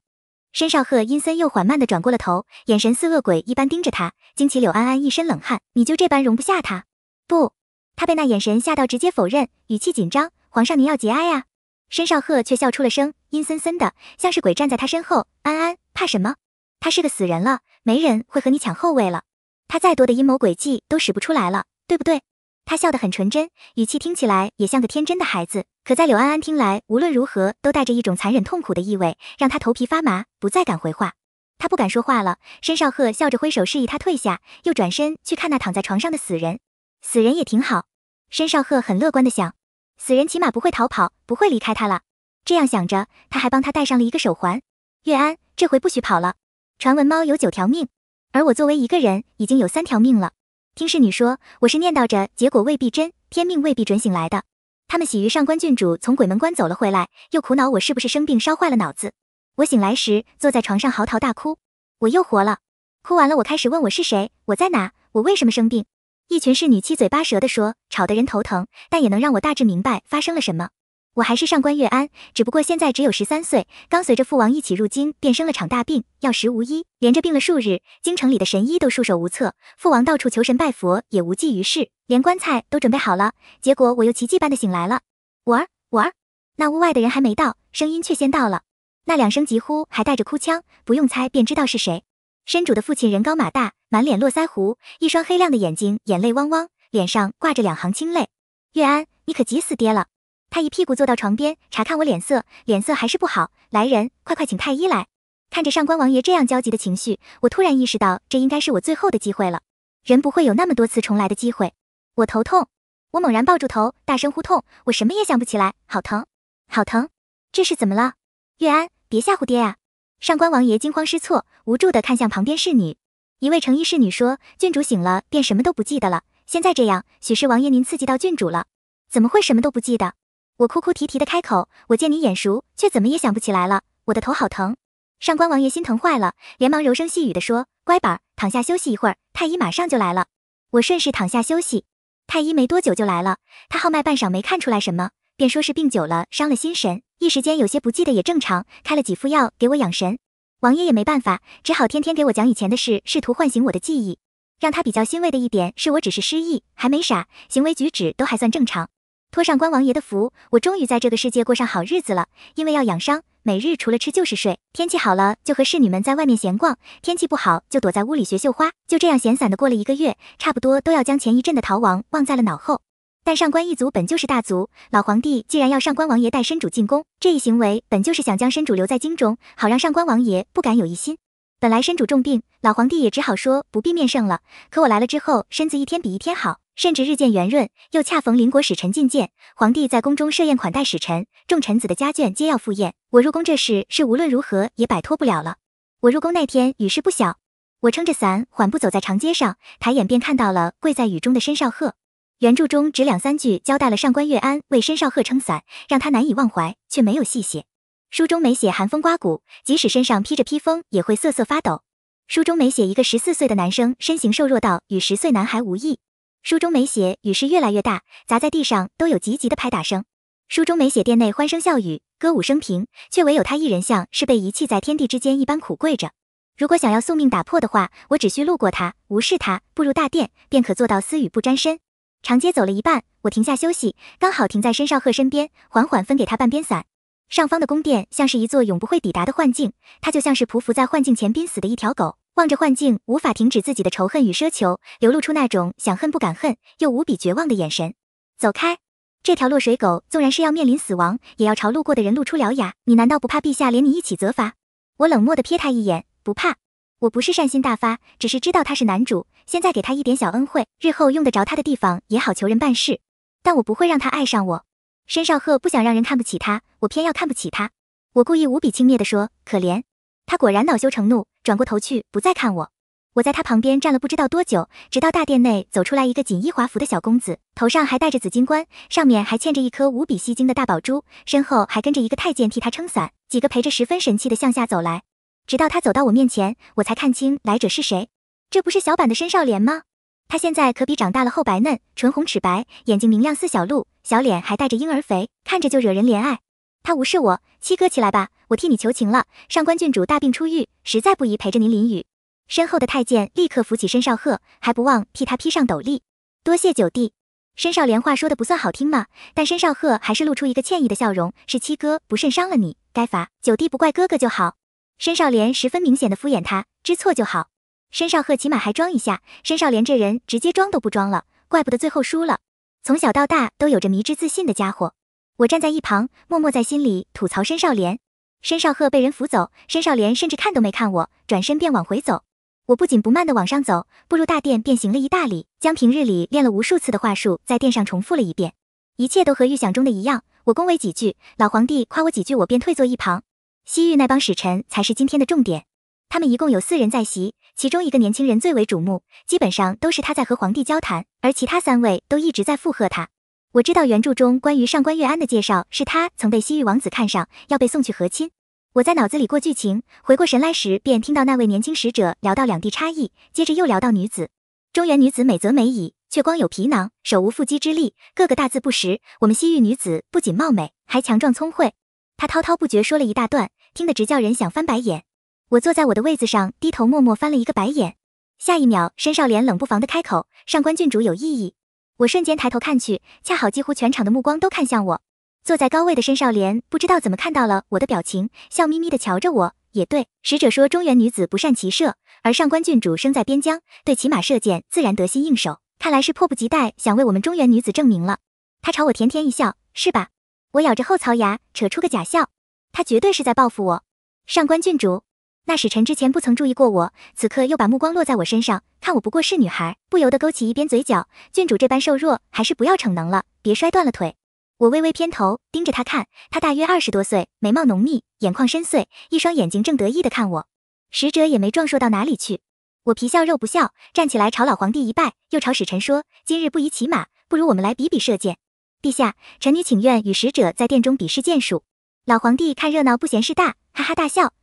申少赫阴森又缓慢的转过了头，眼神似恶鬼一般盯着他，惊起柳安安一身冷汗。你就这般容不下他？不，他被那眼神吓到，直接否认，语气紧张。皇上您要节哀啊！申少赫却笑出了声，阴森森的，像是鬼站在他身后。安安，怕什么？他是个死人了，没人会和你抢后位了。他再多的阴谋诡计都使不出来了，对不对？他笑得很纯真，语气听起来也像个天真的孩子。可在柳安安听来，无论如何都带着一种残忍痛苦的意味，让他头皮发麻，不再敢回话。他不敢说话了。申少赫笑着挥手示意他退下，又转身去看那躺在床上的死人。死人也挺好。申少赫很乐观的想，死人起码不会逃跑，不会离开他了。这样想着，他还帮他戴上了一个手环。月安，这回不许跑了。传闻猫有九条命。而我作为一个人，已经有三条命了。听侍女说，我是念叨着，结果未必真，天命未必准醒来的。他们喜于上官郡主从鬼门关走了回来，又苦恼我是不是生病烧坏了脑子。我醒来时，坐在床上嚎啕大哭，我又活了。哭完了，我开始问我是谁，我在哪，我为什么生病。一群侍女七嘴八舌地说，吵得人头疼，但也能让我大致明白发生了什么。我还是上官月安，只不过现在只有十三岁，刚随着父王一起入京，便生了场大病，药石无医，连着病了数日，京城里的神医都束手无策，父王到处求神拜佛也无济于事，连棺材都准备好了，结果我又奇迹般的醒来了。我儿，我儿，那屋外的人还没到，声音却先到了，那两声急呼还带着哭腔，不用猜便知道是谁。身主的父亲人高马大，满脸络腮胡，一双黑亮的眼睛，眼泪汪汪，脸上挂着两行清泪。月安，你可急死爹了。他一屁股坐到床边，查看我脸色，脸色还是不好。来人，快快请太医来！看着上官王爷这样焦急的情绪，我突然意识到这应该是我最后的机会了。人不会有那么多次重来的机会。我头痛，我猛然抱住头，大声呼痛。我什么也想不起来，好疼，好疼！这是怎么了？月安，别吓唬爹啊！上官王爷惊慌失措，无助地看向旁边侍女。一位成衣侍女说：“郡主醒了，便什么都不记得了。现在这样，许是王爷您刺激到郡主了。怎么会什么都不记得？”我哭哭啼啼的开口，我见你眼熟，却怎么也想不起来了。我的头好疼。上官王爷心疼坏了，连忙柔声细语的说：“乖板儿，躺下休息一会儿，太医马上就来了。”我顺势躺下休息。太医没多久就来了，他号脉半晌没看出来什么，便说是病久了伤了心神，一时间有些不记得也正常。开了几副药给我养神。王爷也没办法，只好天天给我讲以前的事，试图唤醒我的记忆。让他比较欣慰的一点是我只是失忆，还没傻，行为举止都还算正常。托上官王爷的福，我终于在这个世界过上好日子了。因为要养伤，每日除了吃就是睡。天气好了，就和侍女们在外面闲逛；天气不好，就躲在屋里学绣花。就这样闲散的过了一个月，差不多都要将前一阵的逃亡忘在了脑后。但上官一族本就是大族，老皇帝既然要上官王爷带身主进宫，这一行为本就是想将身主留在京中，好让上官王爷不敢有疑心。本来身主重病，老皇帝也只好说不必面圣了。可我来了之后，身子一天比一天好。甚至日渐圆润，又恰逢邻国使臣觐见，皇帝在宫中设宴款待使臣，众臣子的家眷皆要赴宴。我入宫这事是无论如何也摆脱不了了。我入宫那天雨势不小，我撑着伞缓步走在长街上，抬眼便看到了跪在雨中的申少鹤。原著中只两三句交代了上官月安为申少鹤撑伞，让他难以忘怀，却没有细写。书中没写寒风刮骨，即使身上披着披风也会瑟瑟发抖。书中没写一个十四岁的男生身形瘦弱到与十岁男孩无异。书中没写雨势越来越大，砸在地上都有急急的拍打声。书中没写殿内欢声笑语，歌舞升平，却唯有他一人像是被遗弃在天地之间一般苦跪着。如果想要宿命打破的话，我只需路过他，无视他，步入大殿，便可做到丝雨不沾身。长街走了一半，我停下休息，刚好停在申少赫身边，缓缓分给他半边伞。上方的宫殿像是一座永不会抵达的幻境，他就像是匍匐在幻境前濒死的一条狗。望着幻境，无法停止自己的仇恨与奢求，流露出那种想恨不敢恨，又无比绝望的眼神。走开，这条落水狗纵然是要面临死亡，也要朝路过的人露出獠牙。你难道不怕陛下连你一起责罚？我冷漠的瞥他一眼，不怕。我不是善心大发，只是知道他是男主，现在给他一点小恩惠，日后用得着他的地方也好求人办事。但我不会让他爱上我。申少赫不想让人看不起他，我偏要看不起他。我故意无比轻蔑地说：“可怜。”他果然恼羞成怒。转过头去，不再看我。我在他旁边站了不知道多久，直到大殿内走出来一个锦衣华服的小公子，头上还戴着紫金冠，上面还嵌着一颗无比吸睛的大宝珠，身后还跟着一个太监替他撑伞，几个陪着十分神气的向下走来。直到他走到我面前，我才看清来者是谁。这不是小版的申少莲吗？他现在可比长大了后白嫩，唇红齿白，眼睛明亮似小鹿，小脸还带着婴儿肥，看着就惹人怜爱。他无视我，七哥起来吧，我替你求情了。上官郡主大病初愈，实在不宜陪着您淋雨。身后的太监立刻扶起申少鹤，还不忘替他披上斗笠。多谢九弟。申少莲话说的不算好听嘛，但申少鹤还是露出一个歉意的笑容。是七哥不慎伤了你，该罚。九弟不怪哥哥就好。申少莲十分明显的敷衍他，知错就好。申少鹤起码还装一下，申少莲这人直接装都不装了，怪不得最后输了。从小到大都有着迷之自信的家伙。我站在一旁，默默在心里吐槽申少莲。申少赫被人扶走，申少莲甚至看都没看我，转身便往回走。我不紧不慢地往上走，步入大殿便行了一大礼，将平日里练了无数次的话术在殿上重复了一遍。一切都和预想中的一样，我恭维几句，老皇帝夸我几句，我便退坐一旁。西域那帮使臣才是今天的重点，他们一共有四人在席，其中一个年轻人最为瞩目，基本上都是他在和皇帝交谈，而其他三位都一直在附和他。我知道原著中关于上官月安的介绍，是她曾被西域王子看上，要被送去和亲。我在脑子里过剧情，回过神来时，便听到那位年轻使者聊到两地差异，接着又聊到女子。中原女子美则美矣，却光有皮囊，手无缚鸡之力，个个大字不识。我们西域女子不仅貌美，还强壮聪慧。他滔滔不绝说了一大段，听得直叫人想翻白眼。我坐在我的位子上，低头默默翻了一个白眼。下一秒，申少莲冷不防的开口：“上官郡主有异议？”我瞬间抬头看去，恰好几乎全场的目光都看向我。坐在高位的申少莲不知道怎么看到了我的表情，笑眯眯地瞧着我。也对，使者说中原女子不善骑射，而上官郡主生在边疆，对骑马射箭自然得心应手。看来是迫不及待想为我们中原女子证明了。他朝我甜甜一笑，是吧？我咬着后槽牙，扯出个假笑。他绝对是在报复我，上官郡主。那使臣之前不曾注意过我，此刻又把目光落在我身上，看我不过是女孩，不由得勾起一边嘴角。郡主这般瘦弱，还是不要逞能了，别摔断了腿。我微微偏头，盯着他看，他大约二十多岁，眉毛浓密，眼眶深邃，一双眼睛正得意的看我。使者也没壮硕到哪里去。我皮笑肉不笑，站起来朝老皇帝一拜，又朝使臣说：“今日不宜骑马，不如我们来比比射箭。”陛下，臣女请愿与使者在殿中比试箭术。老皇帝看热闹不嫌事大，哈哈大笑。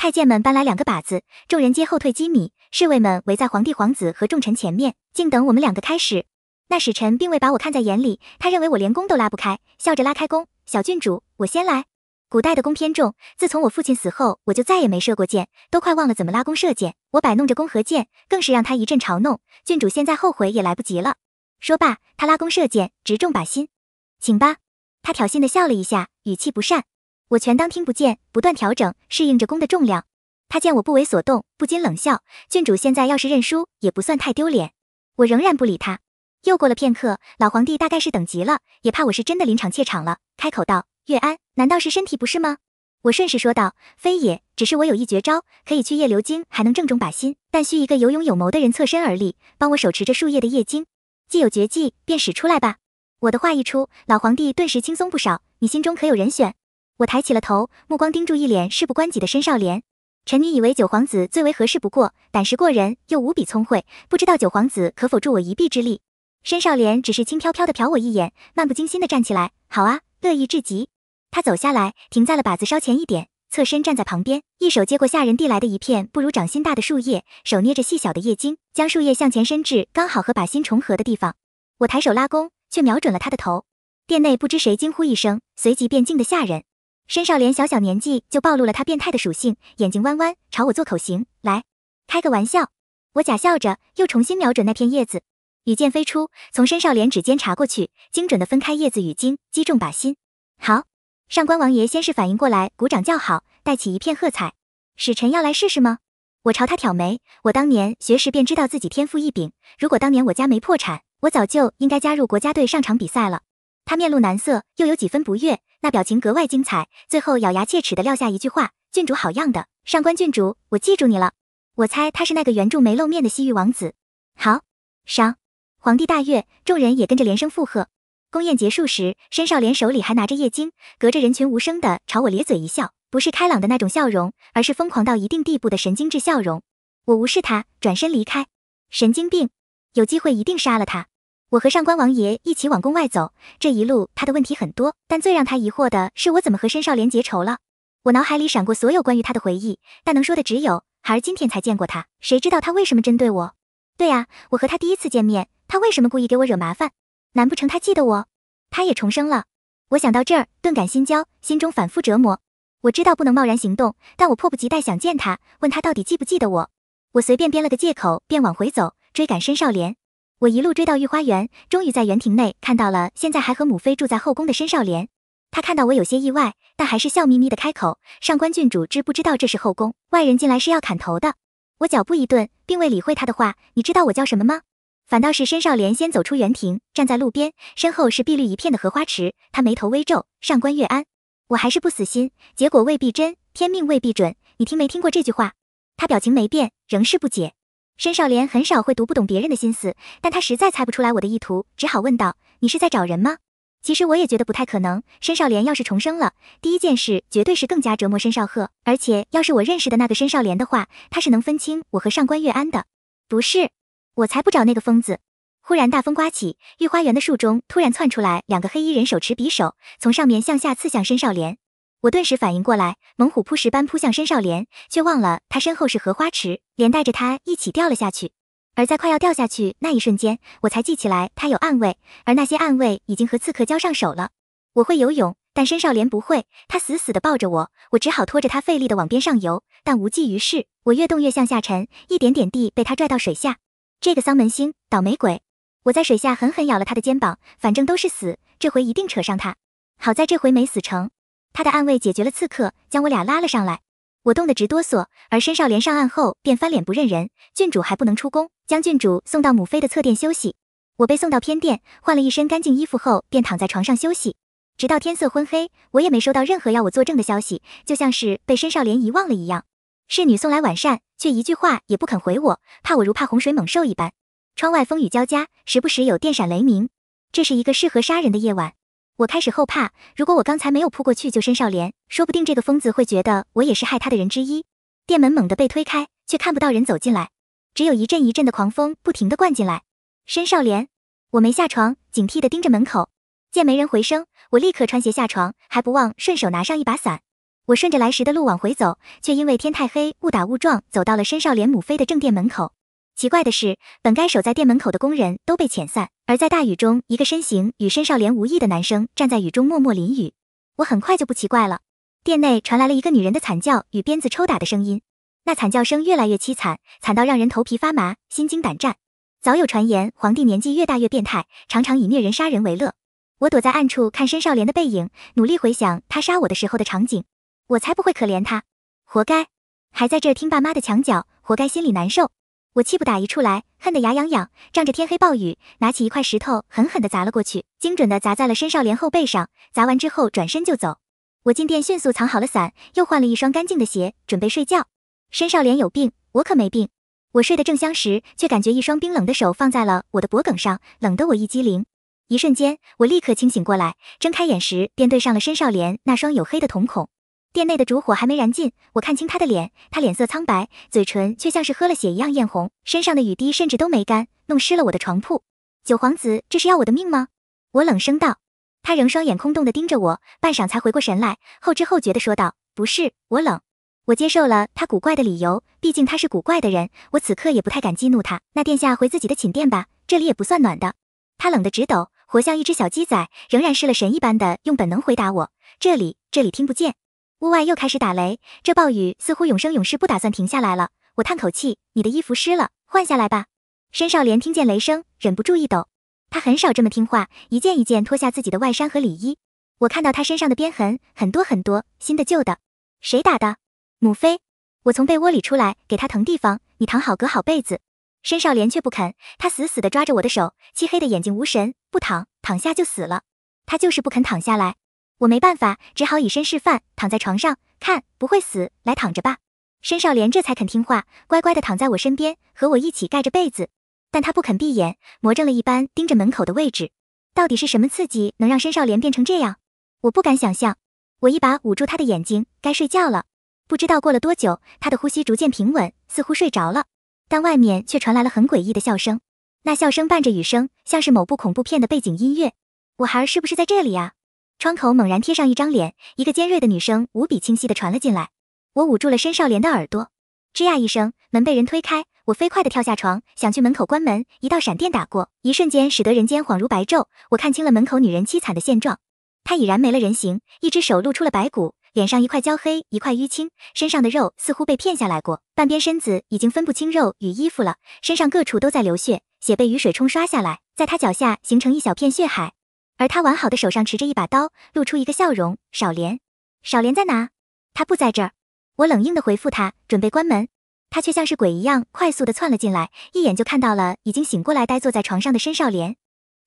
太监们搬来两个靶子，众人皆后退几米，侍卫们围在皇帝、皇子和众臣前面，静等我们两个开始。那使臣并未把我看在眼里，他认为我连弓都拉不开，笑着拉开弓：“小郡主，我先来。”古代的弓偏重，自从我父亲死后，我就再也没射过箭，都快忘了怎么拉弓射箭。我摆弄着弓和箭，更是让他一阵嘲弄。郡主现在后悔也来不及了。说罢，他拉弓射箭，直中靶心。请吧，他挑衅地笑了一下，语气不善。我全当听不见，不断调整适应着弓的重量。他见我不为所动，不禁冷笑：“郡主现在要是认输，也不算太丢脸。”我仍然不理他。又过了片刻，老皇帝大概是等急了，也怕我是真的临场怯场了，开口道：“月安，难道是身体不适吗？”我顺势说道：“非也，只是我有一绝招，可以去夜流经，还能正中靶心，但需一个有勇有谋的人侧身而立，帮我手持着树叶的夜经。既有绝技，便使出来吧。”我的话一出，老皇帝顿时轻松不少。你心中可有人选？我抬起了头，目光盯住一脸事不关己的申少莲。臣女以为九皇子最为合适，不过胆识过人，又无比聪慧，不知道九皇子可否助我一臂之力？申少莲只是轻飘飘地瞟我一眼，漫不经心地站起来，好啊，乐意至极。他走下来，停在了靶子稍前一点，侧身站在旁边，一手接过下人递来的一片不如掌心大的树叶，手捏着细小的叶茎，将树叶向前伸至刚好和靶心重合的地方。我抬手拉弓，却瞄准了他的头。殿内不知谁惊呼一声，随即便静的下人。申少莲小小年纪就暴露了他变态的属性，眼睛弯弯朝我做口型，来，开个玩笑。我假笑着，又重新瞄准那片叶子，羽箭飞出，从申少莲指尖插过去，精准的分开叶子与茎，击中靶心。好，上官王爷先是反应过来，鼓掌叫好，带起一片喝彩。使臣要来试试吗？我朝他挑眉。我当年学识便知道自己天赋异禀，如果当年我家没破产，我早就应该加入国家队上场比赛了。他面露难色，又有几分不悦，那表情格外精彩。最后咬牙切齿的撂下一句话：“郡主好样的，上官郡主，我记住你了。”我猜他是那个原著没露面的西域王子。好，赏！皇帝大悦，众人也跟着连声附和。宫宴结束时，申少莲手里还拿着夜晶，隔着人群无声的朝我咧嘴一笑，不是开朗的那种笑容，而是疯狂到一定地步的神经质笑容。我无视他，转身离开。神经病，有机会一定杀了他。我和上官王爷一起往宫外走，这一路他的问题很多，但最让他疑惑的是我怎么和申少莲结仇了。我脑海里闪过所有关于他的回忆，但能说的只有孩儿今天才见过他，谁知道他为什么针对我？对呀，我和他第一次见面，他为什么故意给我惹麻烦？难不成他记得我？他也重生了？我想到这儿，顿感心焦，心中反复折磨。我知道不能贸然行动，但我迫不及待想见他，问他到底记不记得我。我随便编了个借口，便往回走，追赶申少莲。我一路追到御花园，终于在园亭内看到了现在还和母妃住在后宫的申少莲。他看到我有些意外，但还是笑眯眯的开口：“上官郡主知不知道这是后宫？外人进来是要砍头的。”我脚步一顿，并未理会他的话。你知道我叫什么吗？反倒是申少莲先走出园亭，站在路边，身后是碧绿一片的荷花池。他眉头微皱：“上官月安。”我还是不死心。结果未必真，天命未必准。你听没听过这句话？他表情没变，仍是不解。申少莲很少会读不懂别人的心思，但他实在猜不出来我的意图，只好问道：“你是在找人吗？”其实我也觉得不太可能。申少莲要是重生了，第一件事绝对是更加折磨申少赫。而且要是我认识的那个申少莲的话，他是能分清我和上官月安的。不是，我才不找那个疯子！忽然大风刮起，御花园的树中突然窜出来两个黑衣人，手持匕首，从上面向下刺向申少莲。我顿时反应过来，猛虎扑食般扑向申少莲，却忘了他身后是荷花池。连带着他一起掉了下去，而在快要掉下去那一瞬间，我才记起来他有暗卫，而那些暗卫已经和刺客交上手了。我会游泳，但申少莲不会，他死死地抱着我，我只好拖着他费力地往边上游，但无济于事。我越动越向下沉，一点点地被他拽到水下。这个丧门星，倒霉鬼！我在水下狠狠咬了他的肩膀，反正都是死，这回一定扯上他。好在这回没死成，他的暗卫解决了刺客，将我俩拉了上来。我冻得直哆嗦，而申少连上岸后便翻脸不认人。郡主还不能出宫，将郡主送到母妃的侧殿休息。我被送到偏殿，换了一身干净衣服后，便躺在床上休息，直到天色昏黑，我也没收到任何要我作证的消息，就像是被申少连遗忘了一样。侍女送来晚膳，却一句话也不肯回我，怕我如怕洪水猛兽一般。窗外风雨交加，时不时有电闪雷鸣，这是一个适合杀人的夜晚。我开始后怕，如果我刚才没有扑过去救申少莲，说不定这个疯子会觉得我也是害他的人之一。店门猛地被推开，却看不到人走进来，只有一阵一阵的狂风不停地灌进来。申少莲，我没下床，警惕地盯着门口，见没人回声，我立刻穿鞋下床，还不忘顺手拿上一把伞。我顺着来时的路往回走，却因为天太黑，误打误撞走到了申少莲母妃的正殿门口。奇怪的是，本该守在店门口的工人都被遣散，而在大雨中，一个身形与申少莲无异的男生站在雨中默默淋雨。我很快就不奇怪了。店内传来了一个女人的惨叫与鞭子抽打的声音，那惨叫声越来越凄惨，惨到让人头皮发麻、心惊胆战。早有传言，皇帝年纪越大越变态，常常以虐人杀人为乐。我躲在暗处看申少莲的背影，努力回想他杀我的时候的场景。我才不会可怜他，活该！还在这听爸妈的墙角，活该心里难受。我气不打一处来，恨得牙痒痒，仗着天黑暴雨，拿起一块石头狠狠地砸了过去，精准地砸在了申少莲后背上。砸完之后，转身就走。我进店迅速藏好了伞，又换了一双干净的鞋，准备睡觉。申少莲有病，我可没病。我睡得正香时，却感觉一双冰冷的手放在了我的脖梗上，冷得我一激灵。一瞬间，我立刻清醒过来，睁开眼时便对上了申少莲那双黝黑的瞳孔。殿内的烛火还没燃尽，我看清他的脸，他脸色苍白，嘴唇却像是喝了血一样艳红，身上的雨滴甚至都没干，弄湿了我的床铺。九皇子，这是要我的命吗？我冷声道。他仍双眼空洞的盯着我，半晌才回过神来，后知后觉的说道：“不是，我冷。”我接受了他古怪的理由，毕竟他是古怪的人，我此刻也不太敢激怒他。那殿下回自己的寝殿吧，这里也不算暖的。他冷得直抖，活像一只小鸡仔，仍然失了神一般的用本能回答我：“这里，这里听不见。”屋外又开始打雷，这暴雨似乎永生永世不打算停下来了。我叹口气：“你的衣服湿了，换下来吧。”申少莲听见雷声，忍不住一抖。他很少这么听话，一件一件脱下自己的外衫和里衣。我看到他身上的鞭痕，很多很多，新的旧的。谁打的？母妃。我从被窝里出来，给他腾地方。你躺好，隔好被子。申少莲却不肯，他死死地抓着我的手，漆黑的眼睛无神，不躺，躺下就死了。他就是不肯躺下来。我没办法，只好以身示范，躺在床上看不会死，来躺着吧。申少莲这才肯听话，乖乖地躺在我身边，和我一起盖着被子。但他不肯闭眼，魔怔了一般盯着门口的位置。到底是什么刺激能让申少莲变成这样？我不敢想象。我一把捂住他的眼睛，该睡觉了。不知道过了多久，他的呼吸逐渐平稳，似乎睡着了。但外面却传来了很诡异的笑声，那笑声伴着雨声，像是某部恐怖片的背景音乐。我孩儿是不是在这里呀？窗口猛然贴上一张脸，一个尖锐的女声无比清晰的传了进来。我捂住了申少莲的耳朵。吱呀一声，门被人推开，我飞快地跳下床，想去门口关门。一道闪电打过，一瞬间使得人间恍如白昼。我看清了门口女人凄惨的现状，她已然没了人形，一只手露出了白骨，脸上一块焦黑，一块淤青，身上的肉似乎被骗下来过，半边身子已经分不清肉与衣服了，身上各处都在流血，血被雨水冲刷下来，在她脚下形成一小片血海。而他完好的手上持着一把刀，露出一个笑容。少莲，少莲在哪？他不在这儿。我冷硬的回复他，准备关门。他却像是鬼一样快速的窜了进来，一眼就看到了已经醒过来呆坐在床上的申少莲。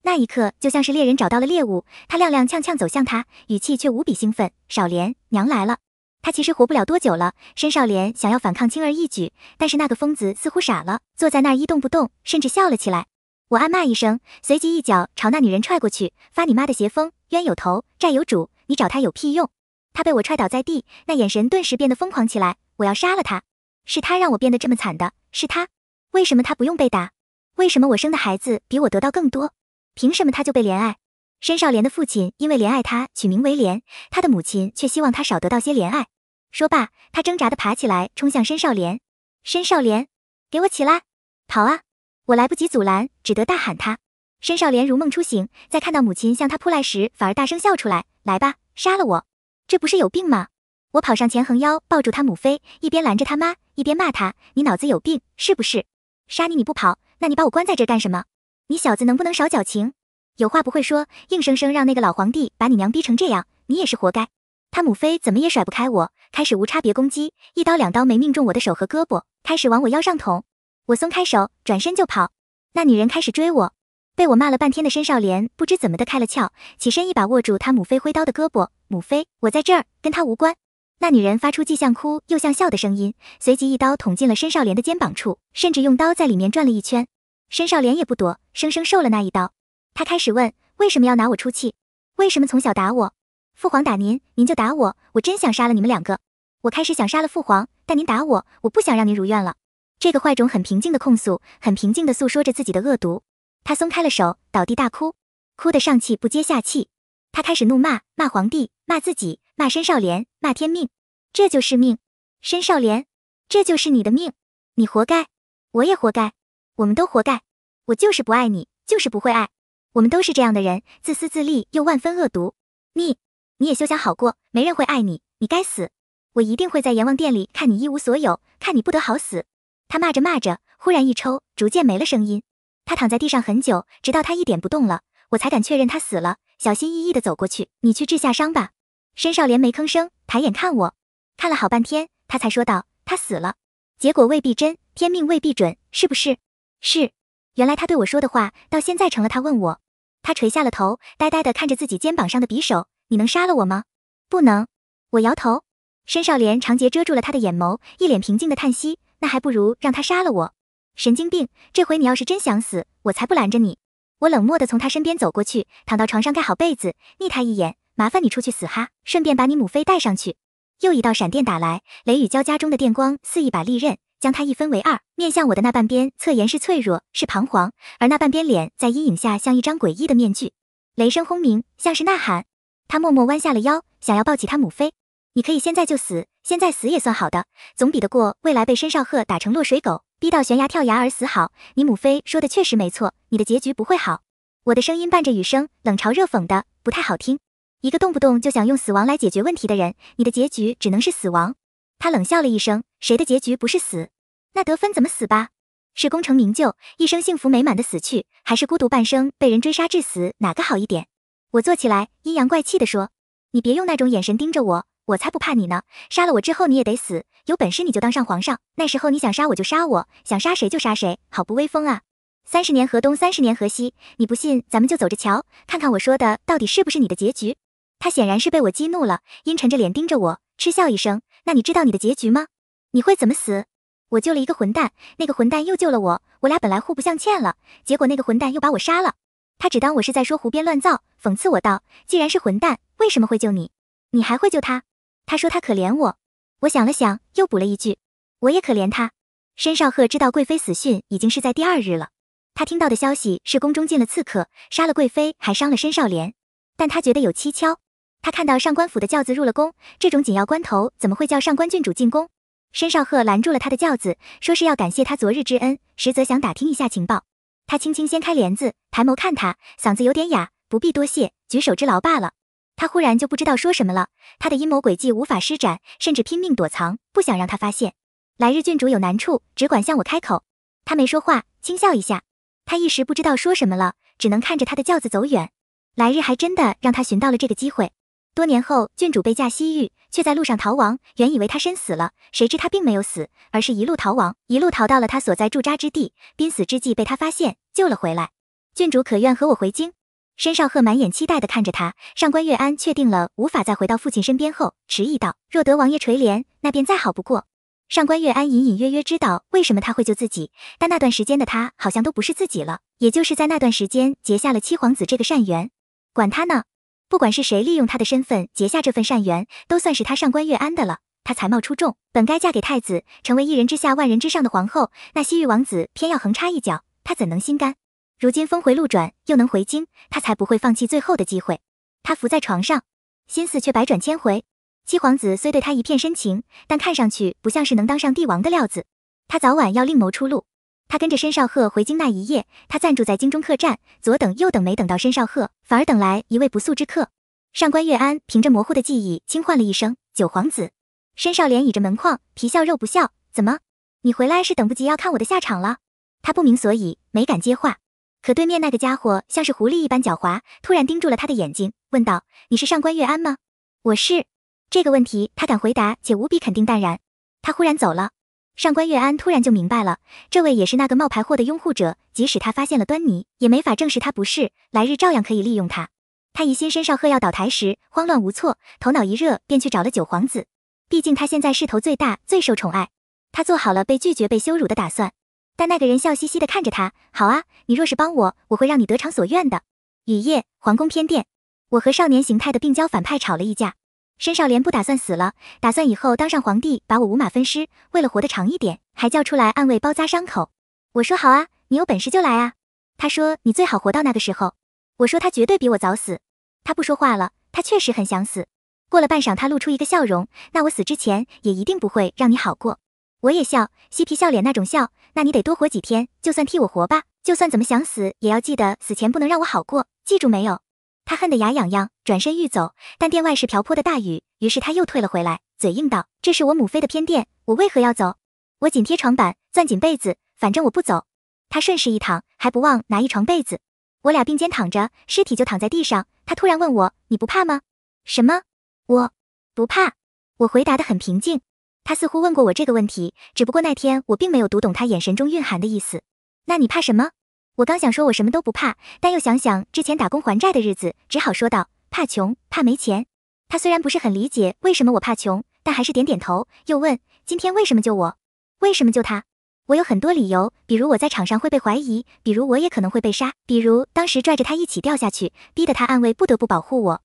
那一刻就像是猎人找到了猎物，他踉踉跄跄走向他，语气却无比兴奋。少莲，娘来了。他其实活不了多久了。申少莲想要反抗轻而易举，但是那个疯子似乎傻了，坐在那儿一动不动，甚至笑了起来。我暗骂一声，随即一脚朝那女人踹过去。发你妈的邪风！冤有头，债有主，你找他有屁用！他被我踹倒在地，那眼神顿时变得疯狂起来。我要杀了他！是他让我变得这么惨的，是他！为什么他不用被打？为什么我生的孩子比我得到更多？凭什么他就被怜爱？申少莲的父亲因为怜爱他，取名为莲，他的母亲却希望他少得到些怜爱。说罢，他挣扎的爬起来，冲向申少莲。申少莲，给我起来，跑啊！我来不及阻拦，只得大喊他。申少莲如梦初醒，在看到母亲向他扑来时，反而大声笑出来：“来吧，杀了我！这不是有病吗？”我跑上前，横腰抱住他母妃，一边拦着他妈，一边骂他：“你脑子有病是不是？杀你你不跑，那你把我关在这干什么？你小子能不能少矫情？有话不会说，硬生生让那个老皇帝把你娘逼成这样，你也是活该。”他母妃怎么也甩不开我，开始无差别攻击，一刀两刀没命中我的手和胳膊，开始往我腰上捅。我松开手，转身就跑。那女人开始追我，被我骂了半天的申少莲不知怎么的开了窍，起身一把握住他母妃挥刀的胳膊。母妃，我在这儿，跟他无关。那女人发出既像哭又像笑的声音，随即一刀捅进了申少莲的肩膀处，甚至用刀在里面转了一圈。申少莲也不躲，生生受了那一刀。他开始问，为什么要拿我出气？为什么从小打我？父皇打您，您就打我。我真想杀了你们两个。我开始想杀了父皇，但您打我，我不想让您如愿了。这个坏种很平静的控诉，很平静的诉说着自己的恶毒。他松开了手，倒地大哭，哭得上气不接下气。他开始怒骂，骂皇帝，骂自己，骂申少莲，骂天命。这就是命，申少莲，这就是你的命，你活该，我也活该，我们都活该。我就是不爱你，就是不会爱。我们都是这样的人，自私自利又万分恶毒。你，你也休想好过，没人会爱你，你该死。我一定会在阎王殿里看你一无所有，看你不得好死。他骂着骂着，忽然一抽，逐渐没了声音。他躺在地上很久，直到他一点不动了，我才敢确认他死了。小心翼翼地走过去，你去治下伤吧。申少莲没吭声，抬眼看我，看了好半天，他才说道：“他死了。”结果未必真，天命未必准，是不是？是。原来他对我说的话，到现在成了他问我。他垂下了头，呆呆地看着自己肩膀上的匕首。你能杀了我吗？不能。我摇头。申少莲长睫遮住了他的眼眸，一脸平静地叹息。那还不如让他杀了我，神经病！这回你要是真想死，我才不拦着你。我冷漠的从他身边走过去，躺到床上盖好被子，睨他一眼，麻烦你出去死哈，顺便把你母妃带上去。又一道闪电打来，雷雨交加中的电光似一把利刃，将他一分为二。面向我的那半边侧颜是脆弱，是彷徨，而那半边脸在阴影下像一张诡异的面具。雷声轰鸣，像是呐喊。他默默弯下了腰，想要抱起他母妃。你可以现在就死。现在死也算好的，总比得过未来被申少鹤打成落水狗，逼到悬崖跳崖而死好。你母妃说的确实没错，你的结局不会好。我的声音伴着雨声，冷嘲热讽的，不太好听。一个动不动就想用死亡来解决问题的人，你的结局只能是死亡。他冷笑了一声，谁的结局不是死？那得分怎么死吧？是功成名就，一生幸福美满的死去，还是孤独半生，被人追杀致死，哪个好一点？我坐起来，阴阳怪气的说：“你别用那种眼神盯着我。”我才不怕你呢！杀了我之后你也得死，有本事你就当上皇上，那时候你想杀我就杀，我想杀谁就杀谁，好不威风啊！三十年河东，三十年河西，你不信咱们就走着瞧，看看我说的到底是不是你的结局。他显然是被我激怒了，阴沉着脸盯着我，嗤笑一声：“那你知道你的结局吗？你会怎么死？”我救了一个混蛋，那个混蛋又救了我，我俩本来互不相欠了，结果那个混蛋又把我杀了。他只当我是在说胡编乱造，讽刺我道：“既然是混蛋，为什么会救你？你还会救他？”他说他可怜我，我想了想，又补了一句，我也可怜他。申少鹤知道贵妃死讯已经是在第二日了，他听到的消息是宫中进了刺客，杀了贵妃，还伤了申少莲。但他觉得有蹊跷，他看到上官府的轿子入了宫，这种紧要关头怎么会叫上官郡主进宫？申少鹤拦住了他的轿子，说是要感谢他昨日之恩，实则想打听一下情报。他轻轻掀开帘子，抬眸看他，嗓子有点哑，不必多谢，举手之劳罢了。他忽然就不知道说什么了，他的阴谋诡计无法施展，甚至拼命躲藏，不想让他发现。来日郡主有难处，只管向我开口。他没说话，轻笑一下。他一时不知道说什么了，只能看着他的轿子走远。来日还真的让他寻到了这个机会。多年后，郡主被嫁西域，却在路上逃亡。原以为他身死了，谁知他并没有死，而是一路逃亡，一路逃到了他所在驻扎之地。濒死之际被他发现，救了回来。郡主可愿和我回京？申少赫满眼期待地看着他，上官月安确定了无法再回到父亲身边后，迟疑道：“若得王爷垂怜，那便再好不过。”上官月安隐隐约约知道为什么他会救自己，但那段时间的他好像都不是自己了。也就是在那段时间结下了七皇子这个善缘，管他呢，不管是谁利用他的身份结下这份善缘，都算是他上官月安的了。他才貌出众，本该嫁给太子，成为一人之下万人之上的皇后，那西域王子偏要横插一脚，他怎能心甘？如今峰回路转，又能回京，他才不会放弃最后的机会。他伏在床上，心思却百转千回。七皇子虽对他一片深情，但看上去不像是能当上帝王的料子。他早晚要另谋出路。他跟着申少鹤回京那一夜，他暂住在京中客栈，左等右等没等到申少鹤，反而等来一位不速之客。上官月安凭着模糊的记忆轻唤了一声九皇子。申少莲倚着门框，皮笑肉不笑，怎么？你回来是等不及要看我的下场了？他不明所以，没敢接话。可对面那个家伙像是狐狸一般狡猾，突然盯住了他的眼睛，问道：“你是上官月安吗？”“我是。”这个问题他敢回答，且无比肯定淡然。他忽然走了，上官月安突然就明白了，这位也是那个冒牌货的拥护者。即使他发现了端倪，也没法证实他不是，来日照样可以利用他。他疑心申少喝要倒台时，慌乱无措，头脑一热便去找了九皇子，毕竟他现在势头最大，最受宠爱。他做好了被拒绝、被羞辱的打算。但那个人笑嘻嘻的看着他，好啊，你若是帮我，我会让你得偿所愿的。雨夜，皇宫偏殿，我和少年形态的病娇反派吵了一架。申少莲不打算死了，打算以后当上皇帝把我五马分尸。为了活得长一点，还叫出来暗卫包扎伤口。我说好啊，你有本事就来啊。他说你最好活到那个时候。我说他绝对比我早死。他不说话了，他确实很想死。过了半晌，他露出一个笑容。那我死之前，也一定不会让你好过。我也笑，嬉皮笑脸那种笑。那你得多活几天，就算替我活吧，就算怎么想死，也要记得死前不能让我好过。记住没有？他恨得牙痒痒，转身欲走，但殿外是瓢泼的大雨，于是他又退了回来，嘴硬道：“这是我母妃的偏殿，我为何要走？”我紧贴床板，攥紧被子，反正我不走。他顺势一躺，还不忘拿一床被子。我俩并肩躺着，尸体就躺在地上。他突然问我：“你不怕吗？”“什么？”“我，不怕。”我回答得很平静。他似乎问过我这个问题，只不过那天我并没有读懂他眼神中蕴含的意思。那你怕什么？我刚想说我什么都不怕，但又想想之前打工还债的日子，只好说道：怕穷，怕没钱。他虽然不是很理解为什么我怕穷，但还是点点头，又问：今天为什么救我？为什么救他？我有很多理由，比如我在场上会被怀疑，比如我也可能会被杀，比如当时拽着他一起掉下去，逼得他暗卫不得不保护我。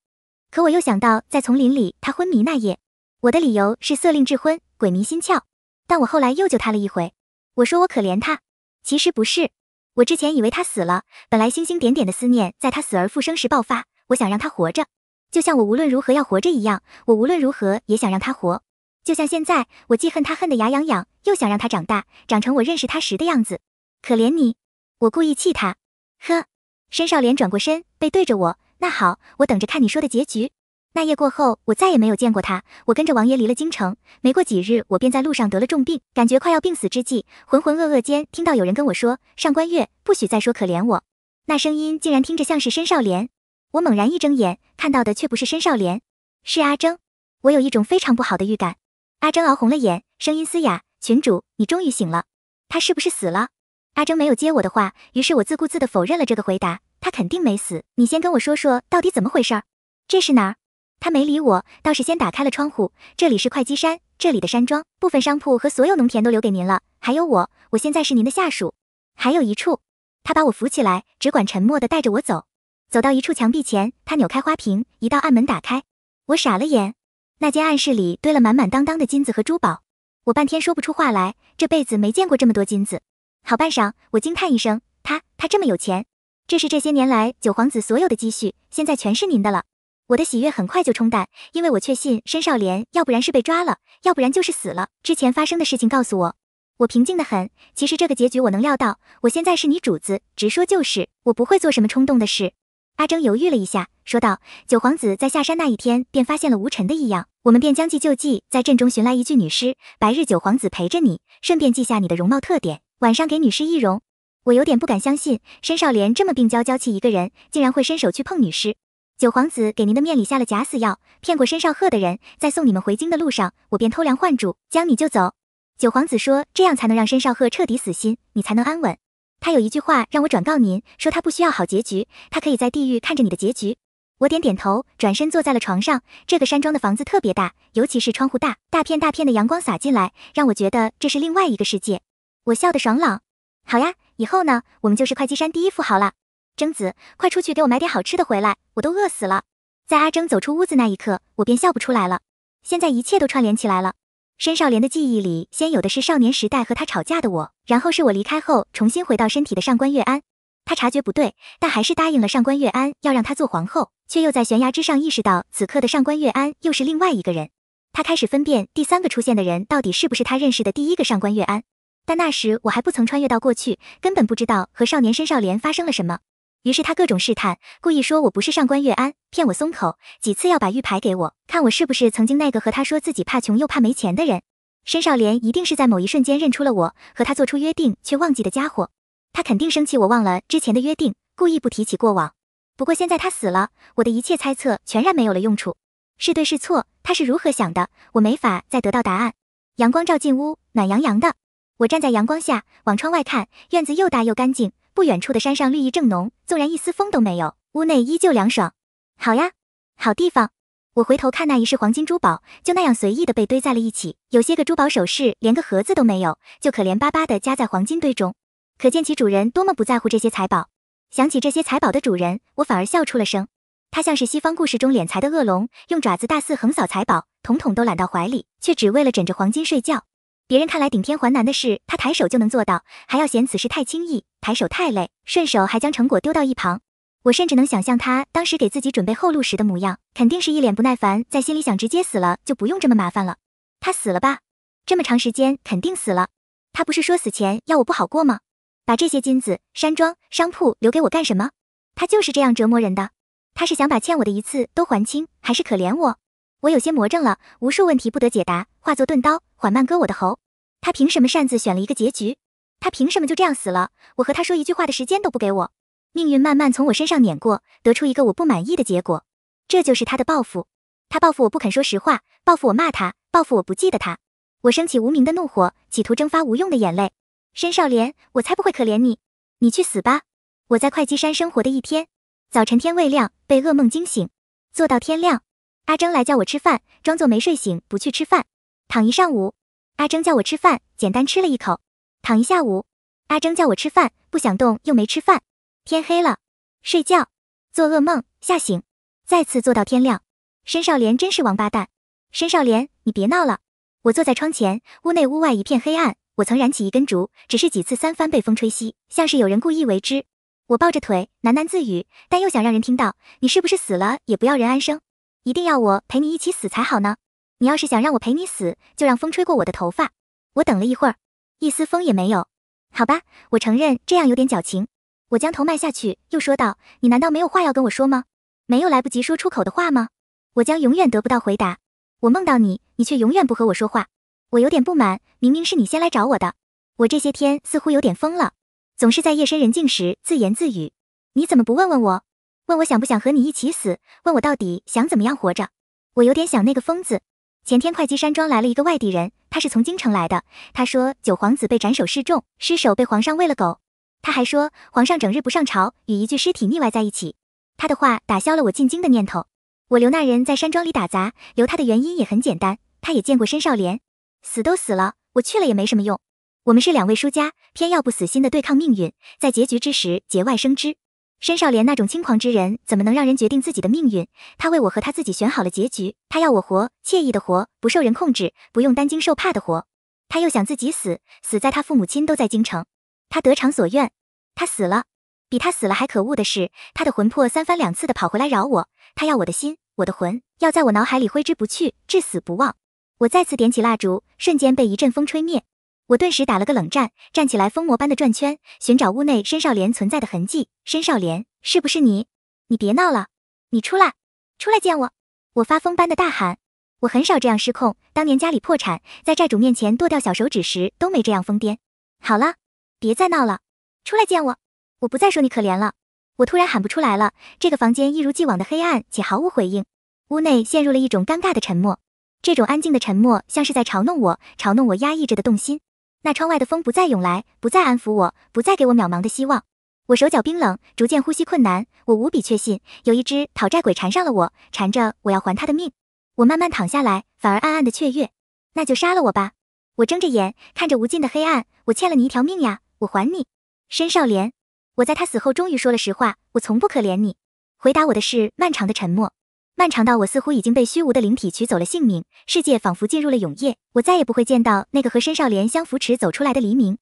可我又想到在丛林里他昏迷那夜，我的理由是色令智昏。鬼迷心窍，但我后来又救他了一回。我说我可怜他，其实不是。我之前以为他死了，本来星星点点的思念，在他死而复生时爆发。我想让他活着，就像我无论如何要活着一样。我无论如何也想让他活，就像现在我既恨他恨得牙痒痒，又想让他长大，长成我认识他时的样子。可怜你，我故意气他。呵，申少莲转过身，背对着我。那好，我等着看你说的结局。那夜过后，我再也没有见过他。我跟着王爷离了京城，没过几日，我便在路上得了重病，感觉快要病死之际，浑浑噩噩间听到有人跟我说：“上官月，不许再说可怜我。”那声音竟然听着像是申少莲。我猛然一睁眼，看到的却不是申少莲，是阿征。我有一种非常不好的预感。阿征熬红了眼，声音嘶哑：“群主，你终于醒了。他是不是死了？”阿征没有接我的话，于是我自顾自地否认了这个回答。他肯定没死。你先跟我说说到底怎么回事儿？这是哪儿？他没理我，倒是先打开了窗户。这里是会稽山，这里的山庄、部分商铺和所有农田都留给您了。还有我，我现在是您的下属。还有一处，他把我扶起来，只管沉默的带着我走。走到一处墙壁前，他扭开花瓶，一道暗门打开，我傻了眼。那间暗室里堆了满满当当的金子和珠宝，我半天说不出话来。这辈子没见过这么多金子。好半晌，我惊叹一声：他，他这么有钱？这是这些年来九皇子所有的积蓄，现在全是您的了。我的喜悦很快就冲淡，因为我确信申少莲，要不然是被抓了，要不然就是死了。之前发生的事情告诉我，我平静的很。其实这个结局我能料到。我现在是你主子，直说就是，我不会做什么冲动的事。阿征犹豫了一下，说道：“九皇子在下山那一天便发现了吴尘的异样，我们便将计就计，在镇中寻来一具女尸。白日九皇子陪着你，顺便记下你的容貌特点，晚上给女尸易容。”我有点不敢相信，申少莲这么病娇娇气一个人，竟然会伸手去碰女尸。九皇子给您的面里下了假死药，骗过申少鹤的人，在送你们回京的路上，我便偷梁换柱将你救走。九皇子说：“这样才能让申少鹤彻底死心，你才能安稳。”他有一句话让我转告您，说他不需要好结局，他可以在地狱看着你的结局。我点点头，转身坐在了床上。这个山庄的房子特别大，尤其是窗户大，大片大片的阳光洒进来，让我觉得这是另外一个世界。我笑得爽朗：“好呀，以后呢，我们就是会稽山第一富豪了。”贞子，快出去给我买点好吃的回来，我都饿死了。在阿征走出屋子那一刻，我便笑不出来了。现在一切都串联起来了。申少莲的记忆里，先有的是少年时代和他吵架的我，然后是我离开后重新回到身体的上官月安。他察觉不对，但还是答应了上官月安要让他做皇后，却又在悬崖之上意识到此刻的上官月安又是另外一个人。他开始分辨第三个出现的人到底是不是他认识的第一个上官月安，但那时我还不曾穿越到过去，根本不知道和少年申少莲发生了什么。于是他各种试探，故意说我不是上官月安，骗我松口。几次要把玉牌给我，看我是不是曾经那个和他说自己怕穷又怕没钱的人。申少莲一定是在某一瞬间认出了我和他做出约定却忘记的家伙，他肯定生气我忘了之前的约定，故意不提起过往。不过现在他死了，我的一切猜测全然没有了用处。是对是错，他是如何想的，我没法再得到答案。阳光照进屋，暖洋洋的。我站在阳光下，往窗外看，院子又大又干净。不远处的山上绿意正浓，纵然一丝风都没有，屋内依旧凉爽。好呀，好地方。我回头看，那一世黄金珠宝就那样随意的被堆在了一起，有些个珠宝首饰连个盒子都没有，就可怜巴巴的夹在黄金堆中，可见其主人多么不在乎这些财宝。想起这些财宝的主人，我反而笑出了声。他像是西方故事中敛财的恶龙，用爪子大肆横扫财宝，统统都揽到怀里，却只为了枕着黄金睡觉。别人看来顶天还难的事，他抬手就能做到，还要嫌此事太轻易，抬手太累，顺手还将成果丢到一旁。我甚至能想象他当时给自己准备后路时的模样，肯定是一脸不耐烦，在心里想直接死了就不用这么麻烦了。他死了吧？这么长时间肯定死了。他不是说死前要我不好过吗？把这些金子、山庄、商铺留给我干什么？他就是这样折磨人的。他是想把欠我的一次都还清，还是可怜我？我有些魔怔了，无数问题不得解答，化作钝刀。缓慢割我的喉，他凭什么擅自选了一个结局？他凭什么就这样死了？我和他说一句话的时间都不给我，命运慢慢从我身上碾过，得出一个我不满意的结果。这就是他的报复，他报复我不肯说实话，报复我骂他，报复我不记得他。我升起无名的怒火，企图蒸发无用的眼泪。申少莲，我才不会可怜你，你去死吧！我在会稽山生活的一天，早晨天未亮，被噩梦惊醒，坐到天亮。阿征来叫我吃饭，装作没睡醒，不去吃饭。躺一上午，阿征叫我吃饭，简单吃了一口。躺一下午，阿征叫我吃饭，不想动又没吃饭。天黑了，睡觉，做噩梦，吓醒，再次坐到天亮。申少莲真是王八蛋，申少莲你别闹了。我坐在窗前，屋内屋外一片黑暗。我曾燃起一根烛，只是几次三番被风吹熄，像是有人故意为之。我抱着腿喃喃自语，但又想让人听到。你是不是死了也不要人安生，一定要我陪你一起死才好呢？你要是想让我陪你死，就让风吹过我的头发。我等了一会儿，一丝风也没有。好吧，我承认这样有点矫情。我将头埋下去，又说道：“你难道没有话要跟我说吗？没有来不及说出口的话吗？我将永远得不到回答。我梦到你，你却永远不和我说话。我有点不满，明明是你先来找我的。我这些天似乎有点疯了，总是在夜深人静时自言自语。你怎么不问问我？问我想不想和你一起死？问我到底想怎么样活着？我有点想那个疯子。”前天，会稽山庄来了一个外地人，他是从京城来的。他说九皇子被斩首示众，尸首被皇上喂了狗。他还说皇上整日不上朝，与一具尸体腻歪在一起。他的话打消了我进京的念头。我留那人，在山庄里打杂。留他的原因也很简单，他也见过申少莲，死都死了，我去了也没什么用。我们是两位输家，偏要不死心的对抗命运，在结局之时节外生枝。申少莲那种轻狂之人怎么能让人决定自己的命运？他为我和他自己选好了结局。他要我活，惬意的活，不受人控制，不用担惊受怕的活。他又想自己死，死在他父母亲都在京城。他得偿所愿，他死了。比他死了还可恶的是，他的魂魄三番两次的跑回来扰我。他要我的心，我的魂，要在我脑海里挥之不去，至死不忘。我再次点起蜡烛，瞬间被一阵风吹灭。我顿时打了个冷战，站起来，疯魔般的转圈，寻找屋内申少莲存在的痕迹。申少莲，是不是你？你别闹了，你出来，出来见我！我发疯般的大喊。我很少这样失控，当年家里破产，在债主面前剁掉小手指时都没这样疯癫。好了，别再闹了，出来见我！我不再说你可怜了。我突然喊不出来了。这个房间一如既往的黑暗且毫无回应，屋内陷入了一种尴尬的沉默。这种安静的沉默像是在嘲弄我，嘲弄我压抑着的动心。那窗外的风不再涌来，不再安抚我，不再给我渺茫的希望。我手脚冰冷，逐渐呼吸困难。我无比确信，有一只讨债鬼缠上了我，缠着我要还他的命。我慢慢躺下来，反而暗暗的雀跃。那就杀了我吧。我睁着眼，看着无尽的黑暗。我欠了你一条命呀，我还你。申少莲，我在他死后终于说了实话。我从不可怜你。回答我的是漫长的沉默。漫长到我似乎已经被虚无的灵体取走了性命，世界仿佛进入了永夜，我再也不会见到那个和申少莲相扶持走出来的黎明。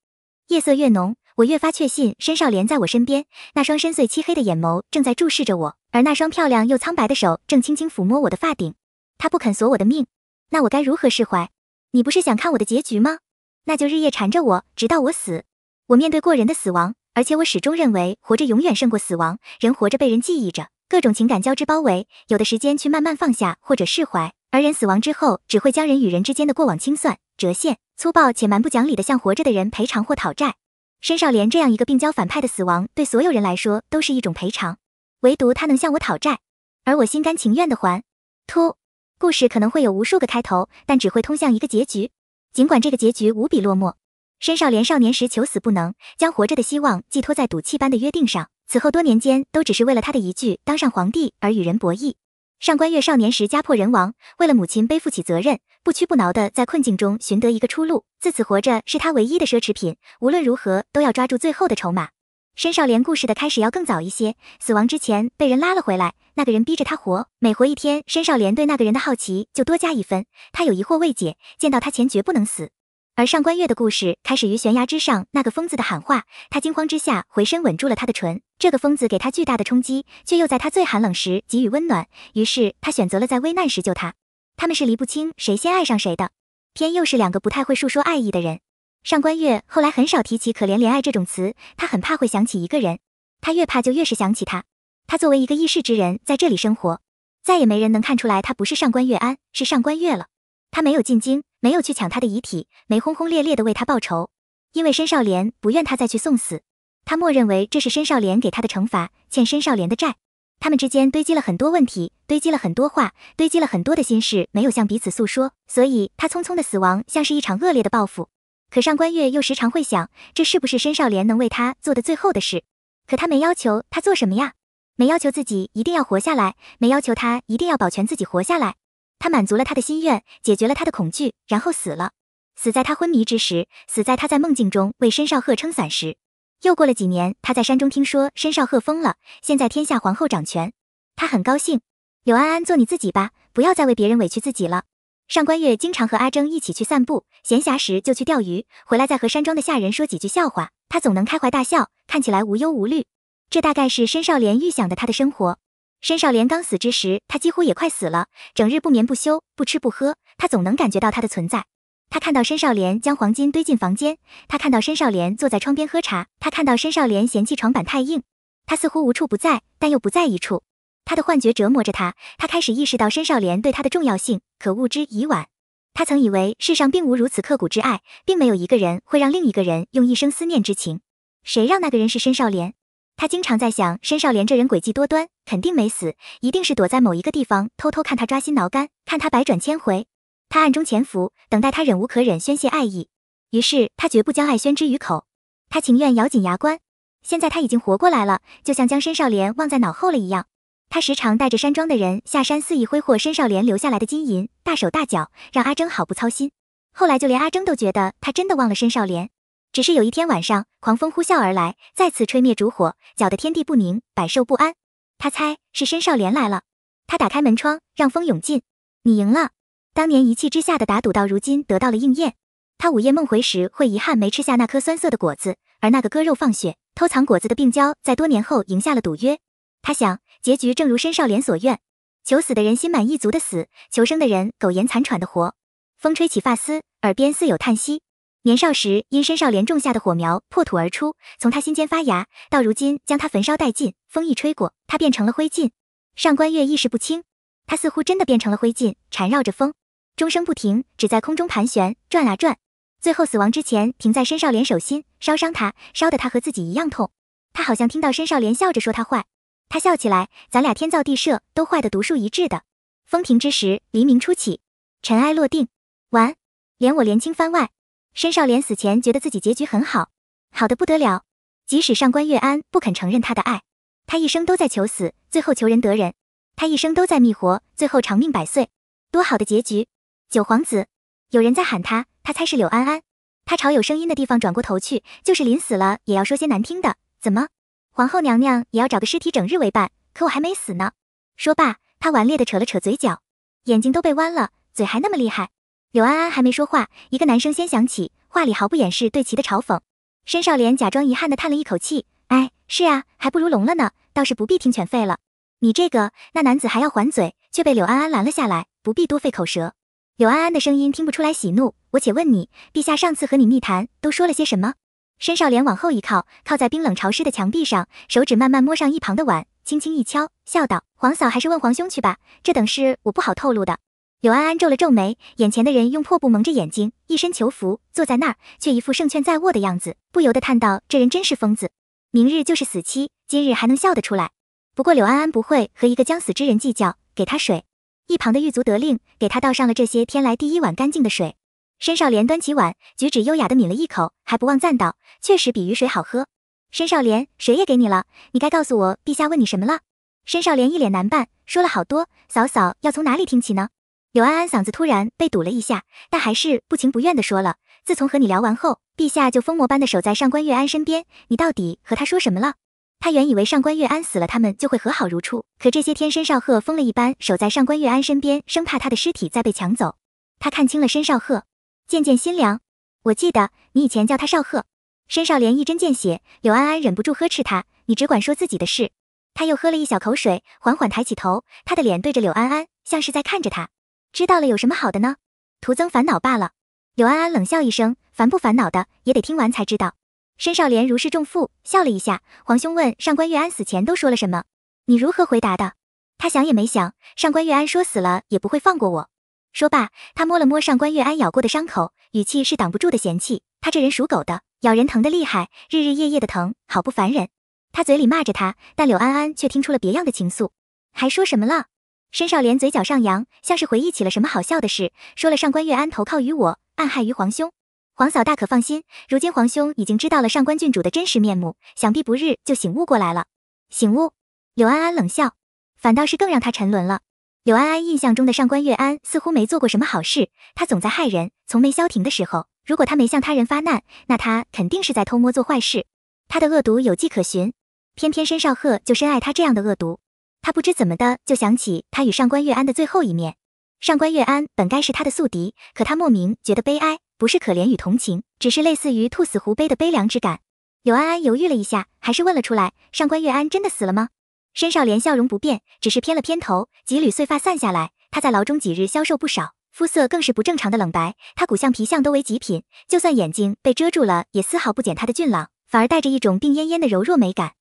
夜色越浓，我越发确信申少莲在我身边，那双深邃漆黑的眼眸正在注视着我，而那双漂亮又苍白的手正轻轻抚摸我的发顶。他不肯索我的命，那我该如何释怀？你不是想看我的结局吗？那就日夜缠着我，直到我死。我面对过人的死亡，而且我始终认为活着永远胜过死亡，人活着被人记忆着。各种情感交织包围，有的时间去慢慢放下或者释怀。而人死亡之后，只会将人与人之间的过往清算、折现，粗暴且蛮不讲理的向活着的人赔偿或讨债。申少莲这样一个病娇反派的死亡，对所有人来说都是一种赔偿，唯独他能向我讨债，而我心甘情愿的还。突，故事可能会有无数个开头，但只会通向一个结局，尽管这个结局无比落寞。申少莲少年时求死不能，将活着的希望寄托在赌气般的约定上。此后多年间，都只是为了他的一句“当上皇帝”而与人博弈。上官月少年时家破人亡，为了母亲背负起责任，不屈不挠的在困境中寻得一个出路。自此，活着是他唯一的奢侈品，无论如何都要抓住最后的筹码。申少莲故事的开始要更早一些，死亡之前被人拉了回来，那个人逼着他活，每活一天，申少莲对那个人的好奇就多加一分。他有疑惑未解，见到他前绝不能死。而上官月的故事开始于悬崖之上那个疯子的喊话，他惊慌之下回身吻住了他的唇。这个疯子给他巨大的冲击，却又在他最寒冷时给予温暖。于是他选择了在危难时救他。他们是离不清谁先爱上谁的，偏又是两个不太会诉说爱意的人。上官月后来很少提起“可怜怜爱”这种词，他很怕会想起一个人，他越怕就越是想起他。他作为一个异世之人，在这里生活，再也没人能看出来他不是上官月安，是上官月了。他没有进京。没有去抢他的遗体，没轰轰烈烈的为他报仇，因为申少莲不愿他再去送死。他默认为这是申少莲给他的惩罚，欠申少莲的债。他们之间堆积了很多问题，堆积了很多话，堆积了很多的心事，没有向彼此诉说。所以他匆匆的死亡像是一场恶劣的报复。可上官月又时常会想，这是不是申少莲能为他做的最后的事？可他没要求他做什么呀，没要求自己一定要活下来，没要求他一定要保全自己活下来。他满足了他的心愿，解决了他的恐惧，然后死了。死在他昏迷之时，死在他在梦境中为申少鹤撑伞时。又过了几年，他在山中听说申少鹤疯了，现在天下皇后掌权，他很高兴。柳安安，做你自己吧，不要再为别人委屈自己了。上官月经常和阿征一起去散步，闲暇时就去钓鱼，回来再和山庄的下人说几句笑话，他总能开怀大笑，看起来无忧无虑。这大概是申少莲预想的他的生活。申少莲刚死之时，他几乎也快死了。整日不眠不休，不吃不喝。他总能感觉到他的存在。他看到申少莲将黄金堆进房间。他看到申少莲坐在窗边喝茶。他看到申少莲嫌弃床板太硬。他似乎无处不在，但又不在一处。他的幻觉折磨着他。他开始意识到申少莲对他的重要性，可悟之已晚。他曾以为世上并无如此刻骨之爱，并没有一个人会让另一个人用一生思念之情。谁让那个人是申少莲？他经常在想申少莲这人诡计多端，肯定没死，一定是躲在某一个地方偷偷看他抓心挠肝，看他百转千回。他暗中潜伏，等待他忍无可忍宣泄爱意。于是他绝不将爱宣之于口，他情愿咬紧牙关。现在他已经活过来了，就像将申少莲忘在脑后了一样。他时常带着山庄的人下山肆意挥霍申少莲留下来的金银，大手大脚，让阿征好不操心。后来就连阿征都觉得他真的忘了申少莲。只是有一天晚上，狂风呼啸而来，再次吹灭烛火，搅得天地不宁，百兽不安。他猜是申少莲来了。他打开门窗，让风涌进。你赢了。当年一气之下的打赌，到如今得到了应验。他午夜梦回时会遗憾没吃下那颗酸涩的果子，而那个割肉放血、偷藏果子的病娇，在多年后赢下了赌约。他想，结局正如申少莲所愿：求死的人心满意足的死，求生的人苟延残喘的活。风吹起发丝，耳边似有叹息。年少时，因申少莲种下的火苗破土而出，从他心间发芽，到如今将他焚烧殆尽。风一吹过，他变成了灰烬。上官月意识不清，他似乎真的变成了灰烬，缠绕着风，钟声不停，只在空中盘旋转啊转。最后死亡之前，停在申少莲手心，烧伤他，烧得他和自己一样痛。他好像听到申少莲笑着说他坏，他笑起来，咱俩天造地设，都坏得独树一帜的。风停之时，黎明初起，尘埃落定。完，连我连清番外。申少莲死前觉得自己结局很好，好的不得了。即使上官月安不肯承认他的爱，他一生都在求死，最后求仁得仁；他一生都在觅活，最后长命百岁。多好的结局！九皇子，有人在喊他，他猜是柳安安。他朝有声音的地方转过头去，就是临死了也要说些难听的。怎么？皇后娘娘也要找个尸体整日为伴？可我还没死呢。说罢，他顽劣地扯了扯嘴角，眼睛都被弯了，嘴还那么厉害。柳安安还没说话，一个男生先响起，话里毫不掩饰对其的嘲讽。申少莲假装遗憾地叹了一口气：“哎，是啊，还不如聋了呢，倒是不必听犬吠了。”你这个那男子还要还嘴，却被柳安安拦了下来，不必多费口舌。柳安安的声音听不出来喜怒，我且问你，陛下上次和你密谈都说了些什么？申少莲往后一靠，靠在冰冷潮湿的墙壁上，手指慢慢摸上一旁的碗，轻轻一敲，笑道：“皇嫂还是问皇兄去吧，这等事我不好透露的。”柳安安皱了皱眉，眼前的人用破布蒙着眼睛，一身囚服坐在那儿，却一副胜券在握的样子，不由得叹道：“这人真是疯子。明日就是死期，今日还能笑得出来？”不过柳安安不会和一个将死之人计较，给他水。一旁的狱卒得令，给他倒上了这些天来第一碗干净的水。申少莲端起碗，举止优雅地抿了一口，还不忘赞道：“确实比雨水好喝。”申少莲，水也给你了，你该告诉我，陛下问你什么了？申少莲一脸难办，说了好多，嫂嫂要从哪里听起呢？柳安安嗓子突然被堵了一下，但还是不情不愿地说了：“自从和你聊完后，陛下就疯魔般的守在上官月安身边。你到底和他说什么了？”他原以为上官月安死了，他们就会和好如初，可这些天申少鹤疯了一般守在上官月安身边，生怕他的尸体再被抢走。他看清了申少赫，渐渐心凉。我记得你以前叫他少赫。申少莲一针见血。柳安安忍不住呵斥他：“你只管说自己的事。”他又喝了一小口水，缓缓抬起头，他的脸对着柳安安，像是在看着他。知道了有什么好的呢？徒增烦恼罢了。柳安安冷笑一声，烦不烦恼的也得听完才知道。申少莲如释重负，笑了一下。皇兄问上官月安死前都说了什么？你如何回答的？他想也没想，上官月安说死了也不会放过我。说罢，他摸了摸上官月安咬过的伤口，语气是挡不住的嫌弃。他这人属狗的，咬人疼得厉害，日日夜夜的疼，好不烦人。他嘴里骂着他，但柳安安却听出了别样的情愫。还说什么了？申少莲嘴角上扬，像是回忆起了什么好笑的事，说了上官月安投靠于我，暗害于皇兄。皇嫂大可放心，如今皇兄已经知道了上官郡主的真实面目，想必不日就醒悟过来了。醒悟？柳安安冷笑，反倒是更让他沉沦了。柳安安印象中的上官月安似乎没做过什么好事，他总在害人，从没消停的时候。如果他没向他人发难，那他肯定是在偷摸做坏事。他的恶毒有迹可循，偏偏申少赫就深爱他这样的恶毒。他不知怎么的就想起他与上官月安的最后一面。上官月安本该是他的宿敌，可他莫名觉得悲哀，不是可怜与同情，只是类似于兔死狐悲的悲凉之感。柳安安犹豫了一下，还是问了出来：“上官月安真的死了吗？”申少莲笑容不变，只是偏了偏头，几缕碎发散下来。他在牢中几日消瘦不少，肤色更是不正常的冷白。他骨相皮相都为极品，就算眼睛被遮住了，也丝毫不减他的俊朗，反而带着一种病恹恹的柔弱美感。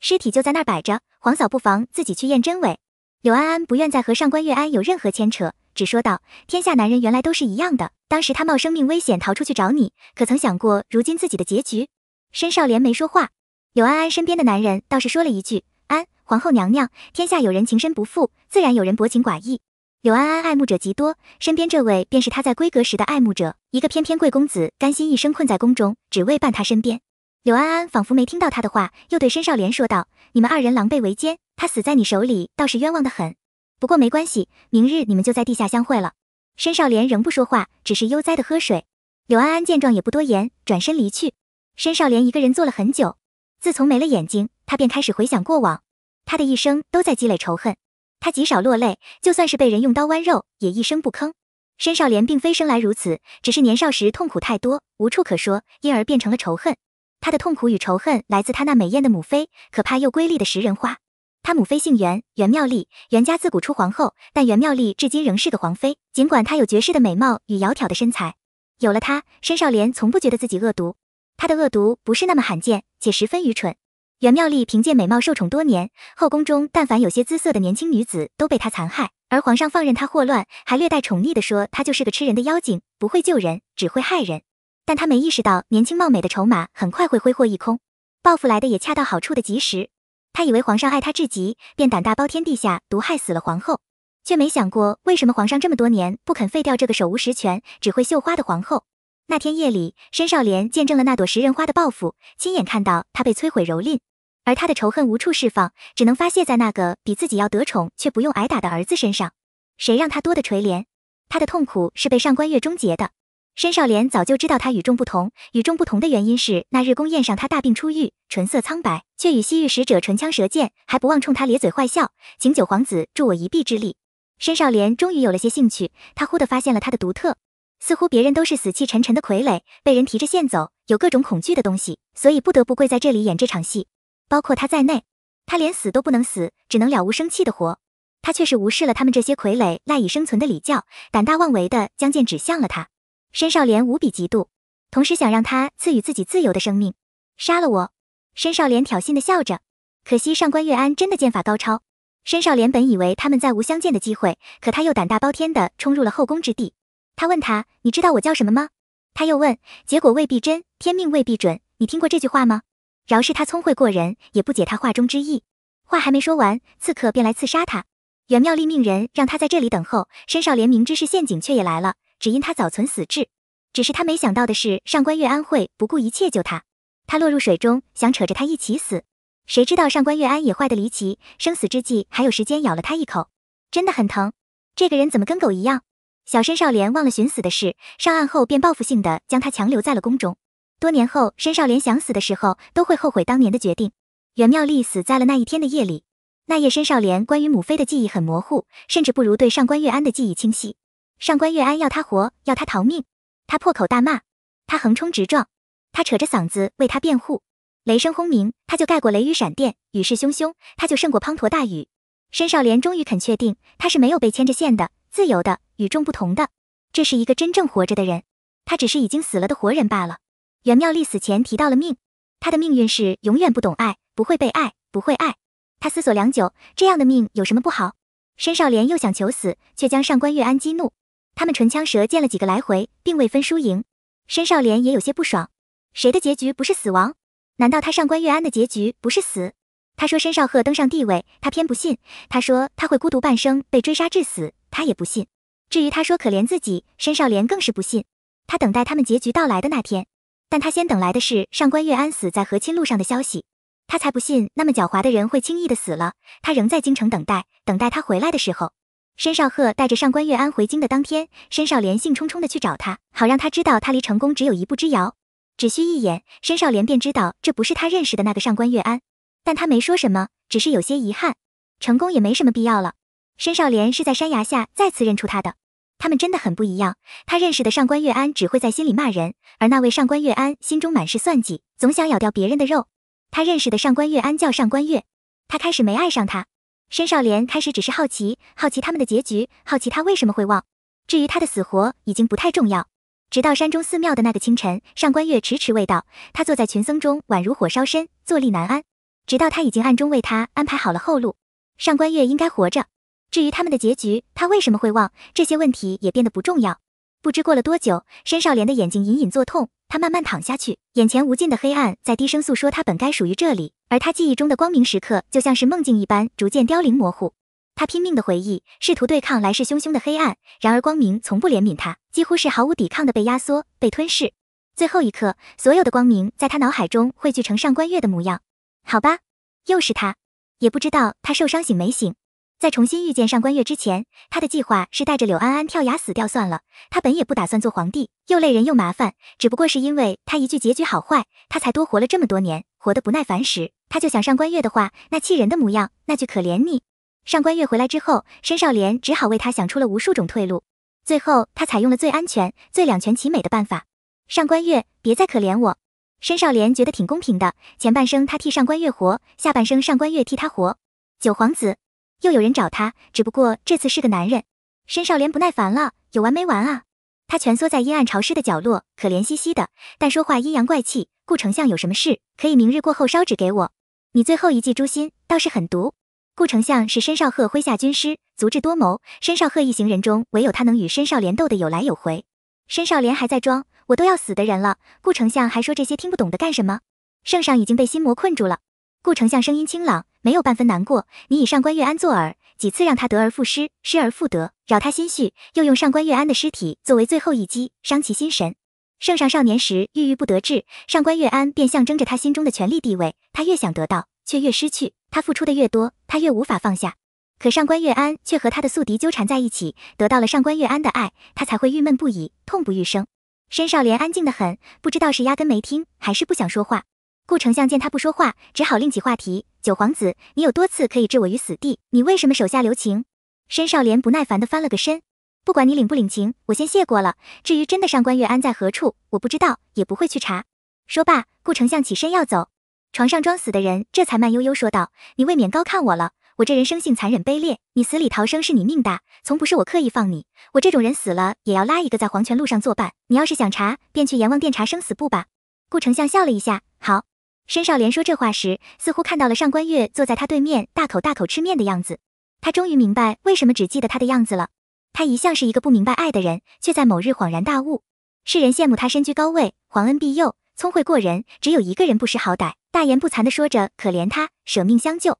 尸体就在那儿摆着，皇嫂不妨自己去验真伪。柳安安不愿再和上官月安有任何牵扯，只说道：“天下男人原来都是一样的。当时他冒生命危险逃出去找你，可曾想过如今自己的结局？”申少莲没说话，柳安安身边的男人倒是说了一句：“安皇后娘娘，天下有人情深不复，自然有人薄情寡义。柳安安爱慕者极多，身边这位便是她在闺阁时的爱慕者，一个翩翩贵公子，甘心一生困在宫中，只为伴她身边。”柳安安仿佛没听到他的话，又对申少莲说道：“你们二人狼狈为奸，他死在你手里倒是冤枉的很。不过没关系，明日你们就在地下相会了。”申少莲仍不说话，只是悠哉的喝水。柳安安见状也不多言，转身离去。申少莲一个人坐了很久。自从没了眼睛，他便开始回想过往。他的一生都在积累仇恨。他极少落泪，就算是被人用刀剜肉，也一声不吭。申少莲并非生来如此，只是年少时痛苦太多，无处可说，因而变成了仇恨。他的痛苦与仇恨来自他那美艳的母妃，可怕又瑰丽的食人花。他母妃姓袁，袁妙丽。袁家自古出皇后，但袁妙丽至今仍是个皇妃。尽管她有绝世的美貌与窈窕的身材，有了她，申少莲从不觉得自己恶毒。她的恶毒不是那么罕见，且十分愚蠢。袁妙丽凭借美貌受宠多年，后宫中但凡有些姿色的年轻女子都被她残害，而皇上放任她祸乱，还略带宠溺地说她就是个吃人的妖精，不会救人，只会害人。但他没意识到，年轻貌美的筹码很快会挥霍一空，报复来的也恰到好处的及时。他以为皇上爱他至极，便胆大包天地下毒害死了皇后，却没想过为什么皇上这么多年不肯废掉这个手无实权、只会绣花的皇后。那天夜里，申少莲见证了那朵食人花的报复，亲眼看到她被摧毁、蹂躏，而她的仇恨无处释放，只能发泄在那个比自己要得宠却不用挨打的儿子身上。谁让他多的垂怜？他的痛苦是被上官月终结的。申少莲早就知道他与众不同，与众不同的原因是那日宫宴上，他大病初愈，唇色苍白，却与西域使者唇枪舌剑，还不忘冲他咧嘴坏笑，请九皇子助我一臂之力。申少莲终于有了些兴趣，他忽地发现了他的独特，似乎别人都是死气沉沉的傀儡，被人提着线走，有各种恐惧的东西，所以不得不跪在这里演这场戏，包括他在内，他连死都不能死，只能了无生气的活。他却是无视了他们这些傀儡赖以生存的礼教，胆大妄为的将剑指向了他。申少莲无比嫉妒，同时想让他赐予自己自由的生命。杀了我！申少莲挑衅的笑着。可惜上官月安真的剑法高超。申少莲本以为他们再无相见的机会，可他又胆大包天的冲入了后宫之地。他问他，你知道我叫什么吗？他又问，结果未必真，天命未必准。你听过这句话吗？饶是他聪慧过人，也不解他话中之意。话还没说完，刺客便来刺杀他。袁妙丽命人让他在这里等候。申少莲明知是陷阱，却也来了。只因他早存死志，只是他没想到的是，上官月安会不顾一切救他。他落入水中，想扯着他一起死，谁知道上官月安也坏得离奇，生死之际还有时间咬了他一口，真的很疼。这个人怎么跟狗一样？小申少莲忘了寻死的事，上岸后便报复性的将他强留在了宫中。多年后，申少莲想死的时候，都会后悔当年的决定。袁妙丽死在了那一天的夜里。那夜，申少莲关于母妃的记忆很模糊，甚至不如对上官月安的记忆清晰。上官月安要他活，要他逃命，他破口大骂，他横冲直撞，他扯着嗓子为他辩护，雷声轰鸣，他就盖过雷雨闪电，雨势汹汹，他就胜过滂沱大雨。申少莲终于肯确定，他是没有被牵着线的，自由的，与众不同的，这是一个真正活着的人，他只是已经死了的活人罢了。袁妙丽死前提到了命，他的命运是永远不懂爱，不会被爱，不会爱。他思索良久，这样的命有什么不好？申少莲又想求死，却将上官月安激怒。他们唇枪舌剑了几个来回，并未分输赢。申少莲也有些不爽，谁的结局不是死亡？难道他上官月安的结局不是死？他说申少赫登上帝位，他偏不信。他说他会孤独半生，被追杀致死，他也不信。至于他说可怜自己，申少莲更是不信。他等待他们结局到来的那天，但他先等来的是上官月安死在和亲路上的消息。他才不信那么狡猾的人会轻易的死了。他仍在京城等待，等待他回来的时候。申少鹤带着上官月安回京的当天，申少莲兴冲冲地去找他，好让他知道他离成功只有一步之遥。只需一眼，申少莲便知道这不是他认识的那个上官月安。但他没说什么，只是有些遗憾，成功也没什么必要了。申少莲是在山崖下再次认出他的，他们真的很不一样。他认识的上官月安只会在心里骂人，而那位上官月安心中满是算计，总想咬掉别人的肉。他认识的上官月安叫上官月，他开始没爱上他。申少莲开始只是好奇，好奇他们的结局，好奇他为什么会忘。至于他的死活，已经不太重要。直到山中寺庙的那个清晨，上官月迟迟未到，他坐在群僧中，宛如火烧身，坐立难安。直到他已经暗中为他安排好了后路，上官月应该活着。至于他们的结局，他为什么会忘，这些问题也变得不重要。不知过了多久，申少莲的眼睛隐隐作痛，他慢慢躺下去，眼前无尽的黑暗在低声诉说，他本该属于这里，而他记忆中的光明时刻，就像是梦境一般，逐渐凋零模糊。他拼命的回忆，试图对抗来势汹汹的黑暗，然而光明从不怜悯他，几乎是毫无抵抗的被压缩、被吞噬。最后一刻，所有的光明在他脑海中汇聚成上官月的模样。好吧，又是他，也不知道他受伤醒没醒。在重新遇见上官月之前，他的计划是带着柳安安跳崖死掉算了。他本也不打算做皇帝，又累人又麻烦。只不过是因为他一句结局好坏，他才多活了这么多年。活得不耐烦时，他就想上官月的话，那气人的模样，那句可怜你。上官月回来之后，申少莲只好为他想出了无数种退路，最后他采用了最安全、最两全其美的办法。上官月，别再可怜我。申少莲觉得挺公平的，前半生他替上官月活，下半生上官月替他活。九皇子。又有人找他，只不过这次是个男人。申少莲不耐烦了，有完没完啊？他蜷缩在阴暗潮湿的角落，可怜兮兮的，但说话阴阳怪气。顾丞相有什么事，可以明日过后烧纸给我。你最后一记诛心，倒是狠毒。顾丞相是申少贺麾下军师，足智多谋。申少贺一行人中，唯有他能与申少莲斗得有来有回。申少莲还在装，我都要死的人了。顾丞相还说这些听不懂的干什么？圣上已经被心魔困住了。顾丞相声音清朗。没有半分难过，你以上官月安作饵，几次让他得而复失，失而复得，扰他心绪，又用上官月安的尸体作为最后一击，伤其心神。圣上少年时郁郁不得志，上官月安便象征着他心中的权力地位，他越想得到，却越失去，他付出的越多，他越无法放下。可上官月安却和他的宿敌纠缠在一起，得到了上官月安的爱，他才会郁闷不已，痛不欲生。申少莲安静得很，不知道是压根没听，还是不想说话。顾丞相见他不说话，只好另起话题。九皇子，你有多次可以置我于死地，你为什么手下留情？申少莲不耐烦地翻了个身。不管你领不领情，我先谢过了。至于真的上官月安在何处，我不知道，也不会去查。说罢，顾丞相起身要走。床上装死的人这才慢悠悠说道：“你未免高看我了，我这人生性残忍卑劣。你死里逃生是你命大，从不是我刻意放你。我这种人死了也要拉一个在黄泉路上作伴。你要是想查，便去阎王殿查生死簿吧。”顾丞相笑了一下，好。申少莲说这话时，似乎看到了上官月坐在他对面大口大口吃面的样子。他终于明白为什么只记得他的样子了。他一向是一个不明白爱的人，却在某日恍然大悟。世人羡慕他身居高位，皇恩庇佑，聪慧过人。只有一个人不识好歹，大言不惭地说着可怜他，舍命相救。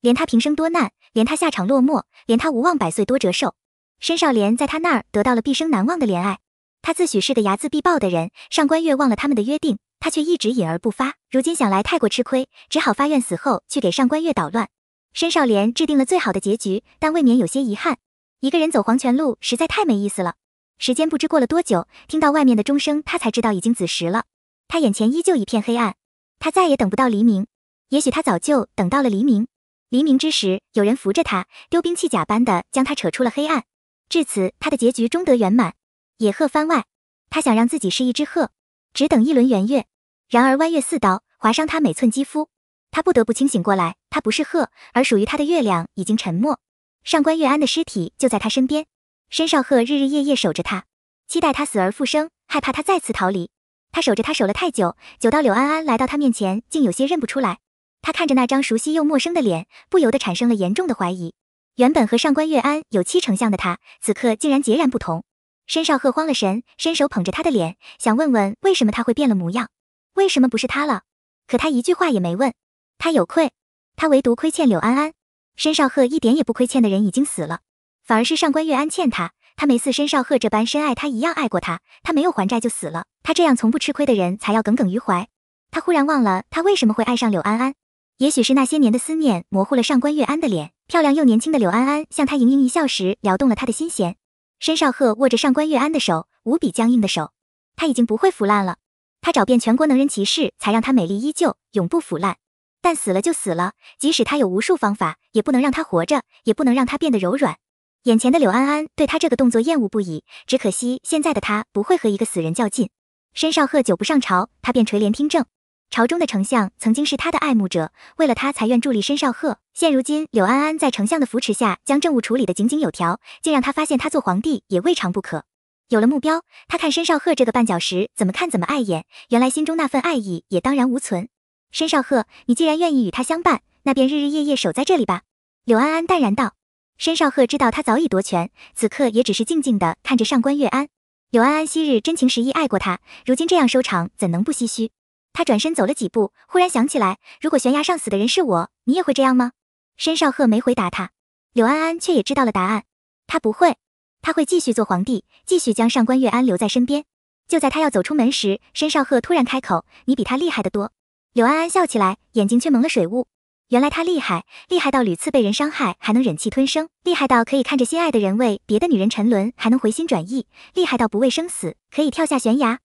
连他平生多难，连他下场落寞，连他无望百岁多折寿。申少莲在他那儿得到了毕生难忘的怜爱。他自诩是个睚眦必报的人。上官月忘了他们的约定。他却一直隐而不发，如今想来太过吃亏，只好发愿死后去给上官月捣乱。申少莲制定了最好的结局，但未免有些遗憾。一个人走黄泉路实在太没意思了。时间不知过了多久，听到外面的钟声，他才知道已经子时了。他眼前依旧一片黑暗，他再也等不到黎明。也许他早就等到了黎明。黎明之时，有人扶着他，丢兵弃甲般的将他扯出了黑暗。至此，他的结局终得圆满。野鹤番外，他想让自己是一只鹤。只等一轮圆月，然而弯月似刀，划伤他每寸肌肤，他不得不清醒过来。他不是鹤，而属于他的月亮已经沉没。上官月安的尸体就在他身边，申少鹤日日夜夜守着他，期待他死而复生，害怕他再次逃离。他守着他，守了太久，久到柳安安来到他面前，竟有些认不出来。他看着那张熟悉又陌生的脸，不由得产生了严重的怀疑。原本和上官月安有七成像的他，此刻竟然截然不同。申少赫慌了神，伸手捧着他的脸，想问问为什么他会变了模样，为什么不是他了。可他一句话也没问。他有愧，他唯独亏欠柳安安。申少赫一点也不亏欠的人已经死了，反而是上官月安欠他。他没似申少赫这般深爱他一样爱过他，他没有还债就死了。他这样从不吃亏的人才要耿耿于怀。他忽然忘了他为什么会爱上柳安安，也许是那些年的思念模糊了上官月安的脸。漂亮又年轻的柳安安向他盈盈一笑时，撩动了他的心弦。申少赫握着上官月安的手，无比僵硬的手，他已经不会腐烂了。他找遍全国能人奇士，才让她美丽依旧，永不腐烂。但死了就死了，即使他有无数方法，也不能让她活着，也不能让她变得柔软。眼前的柳安安对他这个动作厌恶不已，只可惜现在的他不会和一个死人较劲。申少赫久不上朝，他便垂帘听政。朝中的丞相曾经是他的爱慕者，为了他才愿助力申少鹤。现如今，柳安安在丞相的扶持下，将政务处理的井井有条，竟让他发现他做皇帝也未尝不可。有了目标，他看申少鹤这个绊脚石，怎么看怎么碍眼。原来心中那份爱意也荡然无存。申少鹤，你既然愿意与他相伴，那便日日夜夜守在这里吧。柳安安淡然道。申少鹤知道他早已夺权，此刻也只是静静的看着上官月安。柳安安昔日真情实意爱过他，如今这样收场，怎能不唏嘘？他转身走了几步，忽然想起来，如果悬崖上死的人是我，你也会这样吗？申少赫没回答他，柳安安却也知道了答案。他不会，他会继续做皇帝，继续将上官月安留在身边。就在他要走出门时，申少赫突然开口：“你比他厉害得多。”柳安安笑起来，眼睛却蒙了水雾。原来他厉害，厉害到屡次被人伤害还能忍气吞声，厉害到可以看着心爱的人为别的女人沉沦还能回心转意，厉害到不畏生死，可以跳下悬崖。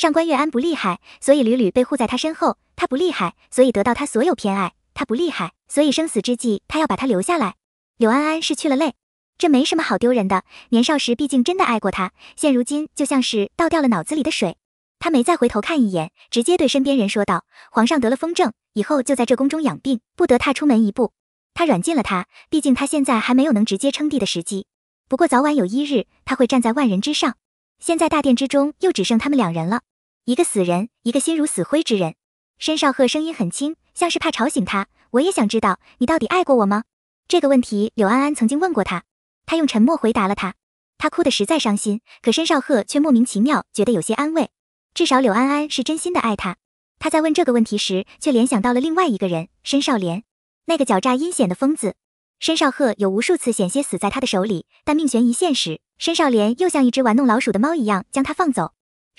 上官月安不厉害，所以屡屡被护在他身后。他不厉害，所以得到他所有偏爱。他不厉害，所以生死之际他要把他留下来。柳安安拭去了泪，这没什么好丢人的。年少时毕竟真的爱过他，现如今就像是倒掉了脑子里的水。他没再回头看一眼，直接对身边人说道：“皇上得了风症，以后就在这宫中养病，不得踏出门一步。”他软禁了他，毕竟他现在还没有能直接称帝的时机。不过早晚有一日，他会站在万人之上。现在大殿之中又只剩他们两人了。一个死人，一个心如死灰之人。申少赫声音很轻，像是怕吵醒他。我也想知道，你到底爱过我吗？这个问题柳安安曾经问过他，他用沉默回答了她。她哭得实在伤心，可申少赫却莫名其妙觉得有些安慰。至少柳安安是真心的爱他。他在问这个问题时，却联想到了另外一个人——申少莲，那个狡诈阴险的疯子。申少赫有无数次险些死在他的手里，但命悬一线时，申少莲又像一只玩弄老鼠的猫一样将他放走。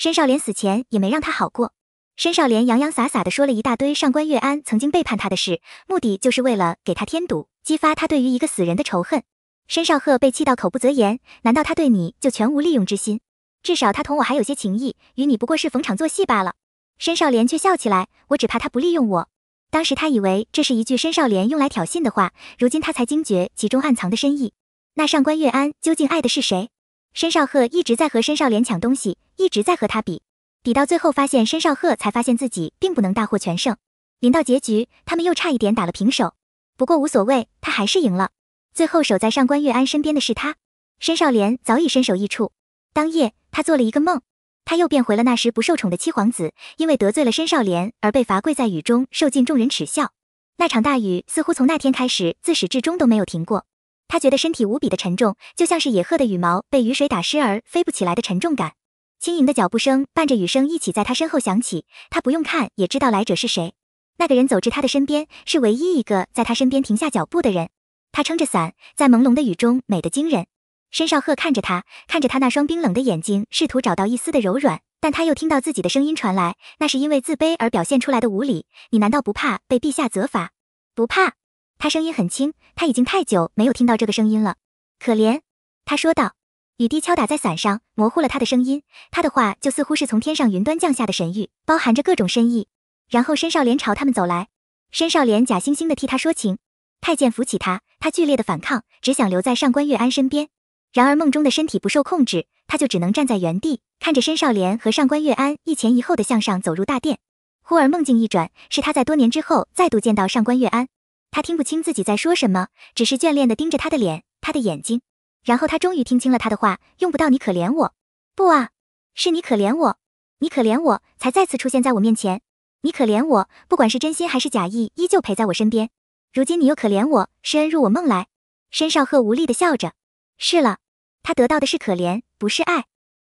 申少莲死前也没让他好过。申少莲洋洋洒洒地说了一大堆上官月安曾经背叛他的事，目的就是为了给他添堵，激发他对于一个死人的仇恨。申少赫被气到口不择言，难道他对你就全无利用之心？至少他同我还有些情谊，与你不过是逢场作戏罢了。申少莲却笑起来，我只怕他不利用我。当时他以为这是一句申少莲用来挑衅的话，如今他才惊觉其中暗藏的深意。那上官月安究竟爱的是谁？申少赫一直在和申少莲抢东西，一直在和他比，比到最后发现申少赫才发现自己并不能大获全胜。临到结局，他们又差一点打了平手，不过无所谓，他还是赢了。最后守在上官月安身边的是他，申少莲早已身首异处。当夜，他做了一个梦，他又变回了那时不受宠的七皇子，因为得罪了申少莲而被罚跪在雨中，受尽众人耻笑。那场大雨似乎从那天开始，自始至终都没有停过。他觉得身体无比的沉重，就像是野鹤的羽毛被雨水打湿而飞不起来的沉重感。轻盈的脚步声伴着雨声一起在他身后响起，他不用看也知道来者是谁。那个人走至他的身边，是唯一一个在他身边停下脚步的人。他撑着伞，在朦胧的雨中美得惊人。申少鹤看着他，看着他那双冰冷的眼睛，试图找到一丝的柔软，但他又听到自己的声音传来，那是因为自卑而表现出来的无礼。你难道不怕被陛下责罚？不怕。他声音很轻，他已经太久没有听到这个声音了。可怜，他说道。雨滴敲打在伞上，模糊了他的声音。他的话就似乎是从天上云端降下的神谕，包含着各种深意。然后申少莲朝他们走来。申少莲假惺惺的替他说情。太监扶起他，他剧烈的反抗，只想留在上官月安身边。然而梦中的身体不受控制，他就只能站在原地，看着申少莲和上官月安一前一后的向上走入大殿。忽而梦境一转，是他在多年之后再度见到上官月安。他听不清自己在说什么，只是眷恋地盯着他的脸，他的眼睛。然后他终于听清了他的话，用不到你可怜我，不啊，是你可怜我，你可怜我才再次出现在我面前，你可怜我，不管是真心还是假意，依旧陪在我身边。如今你又可怜我，施恩入我梦来。申少赫无力地笑着，是了，他得到的是可怜，不是爱。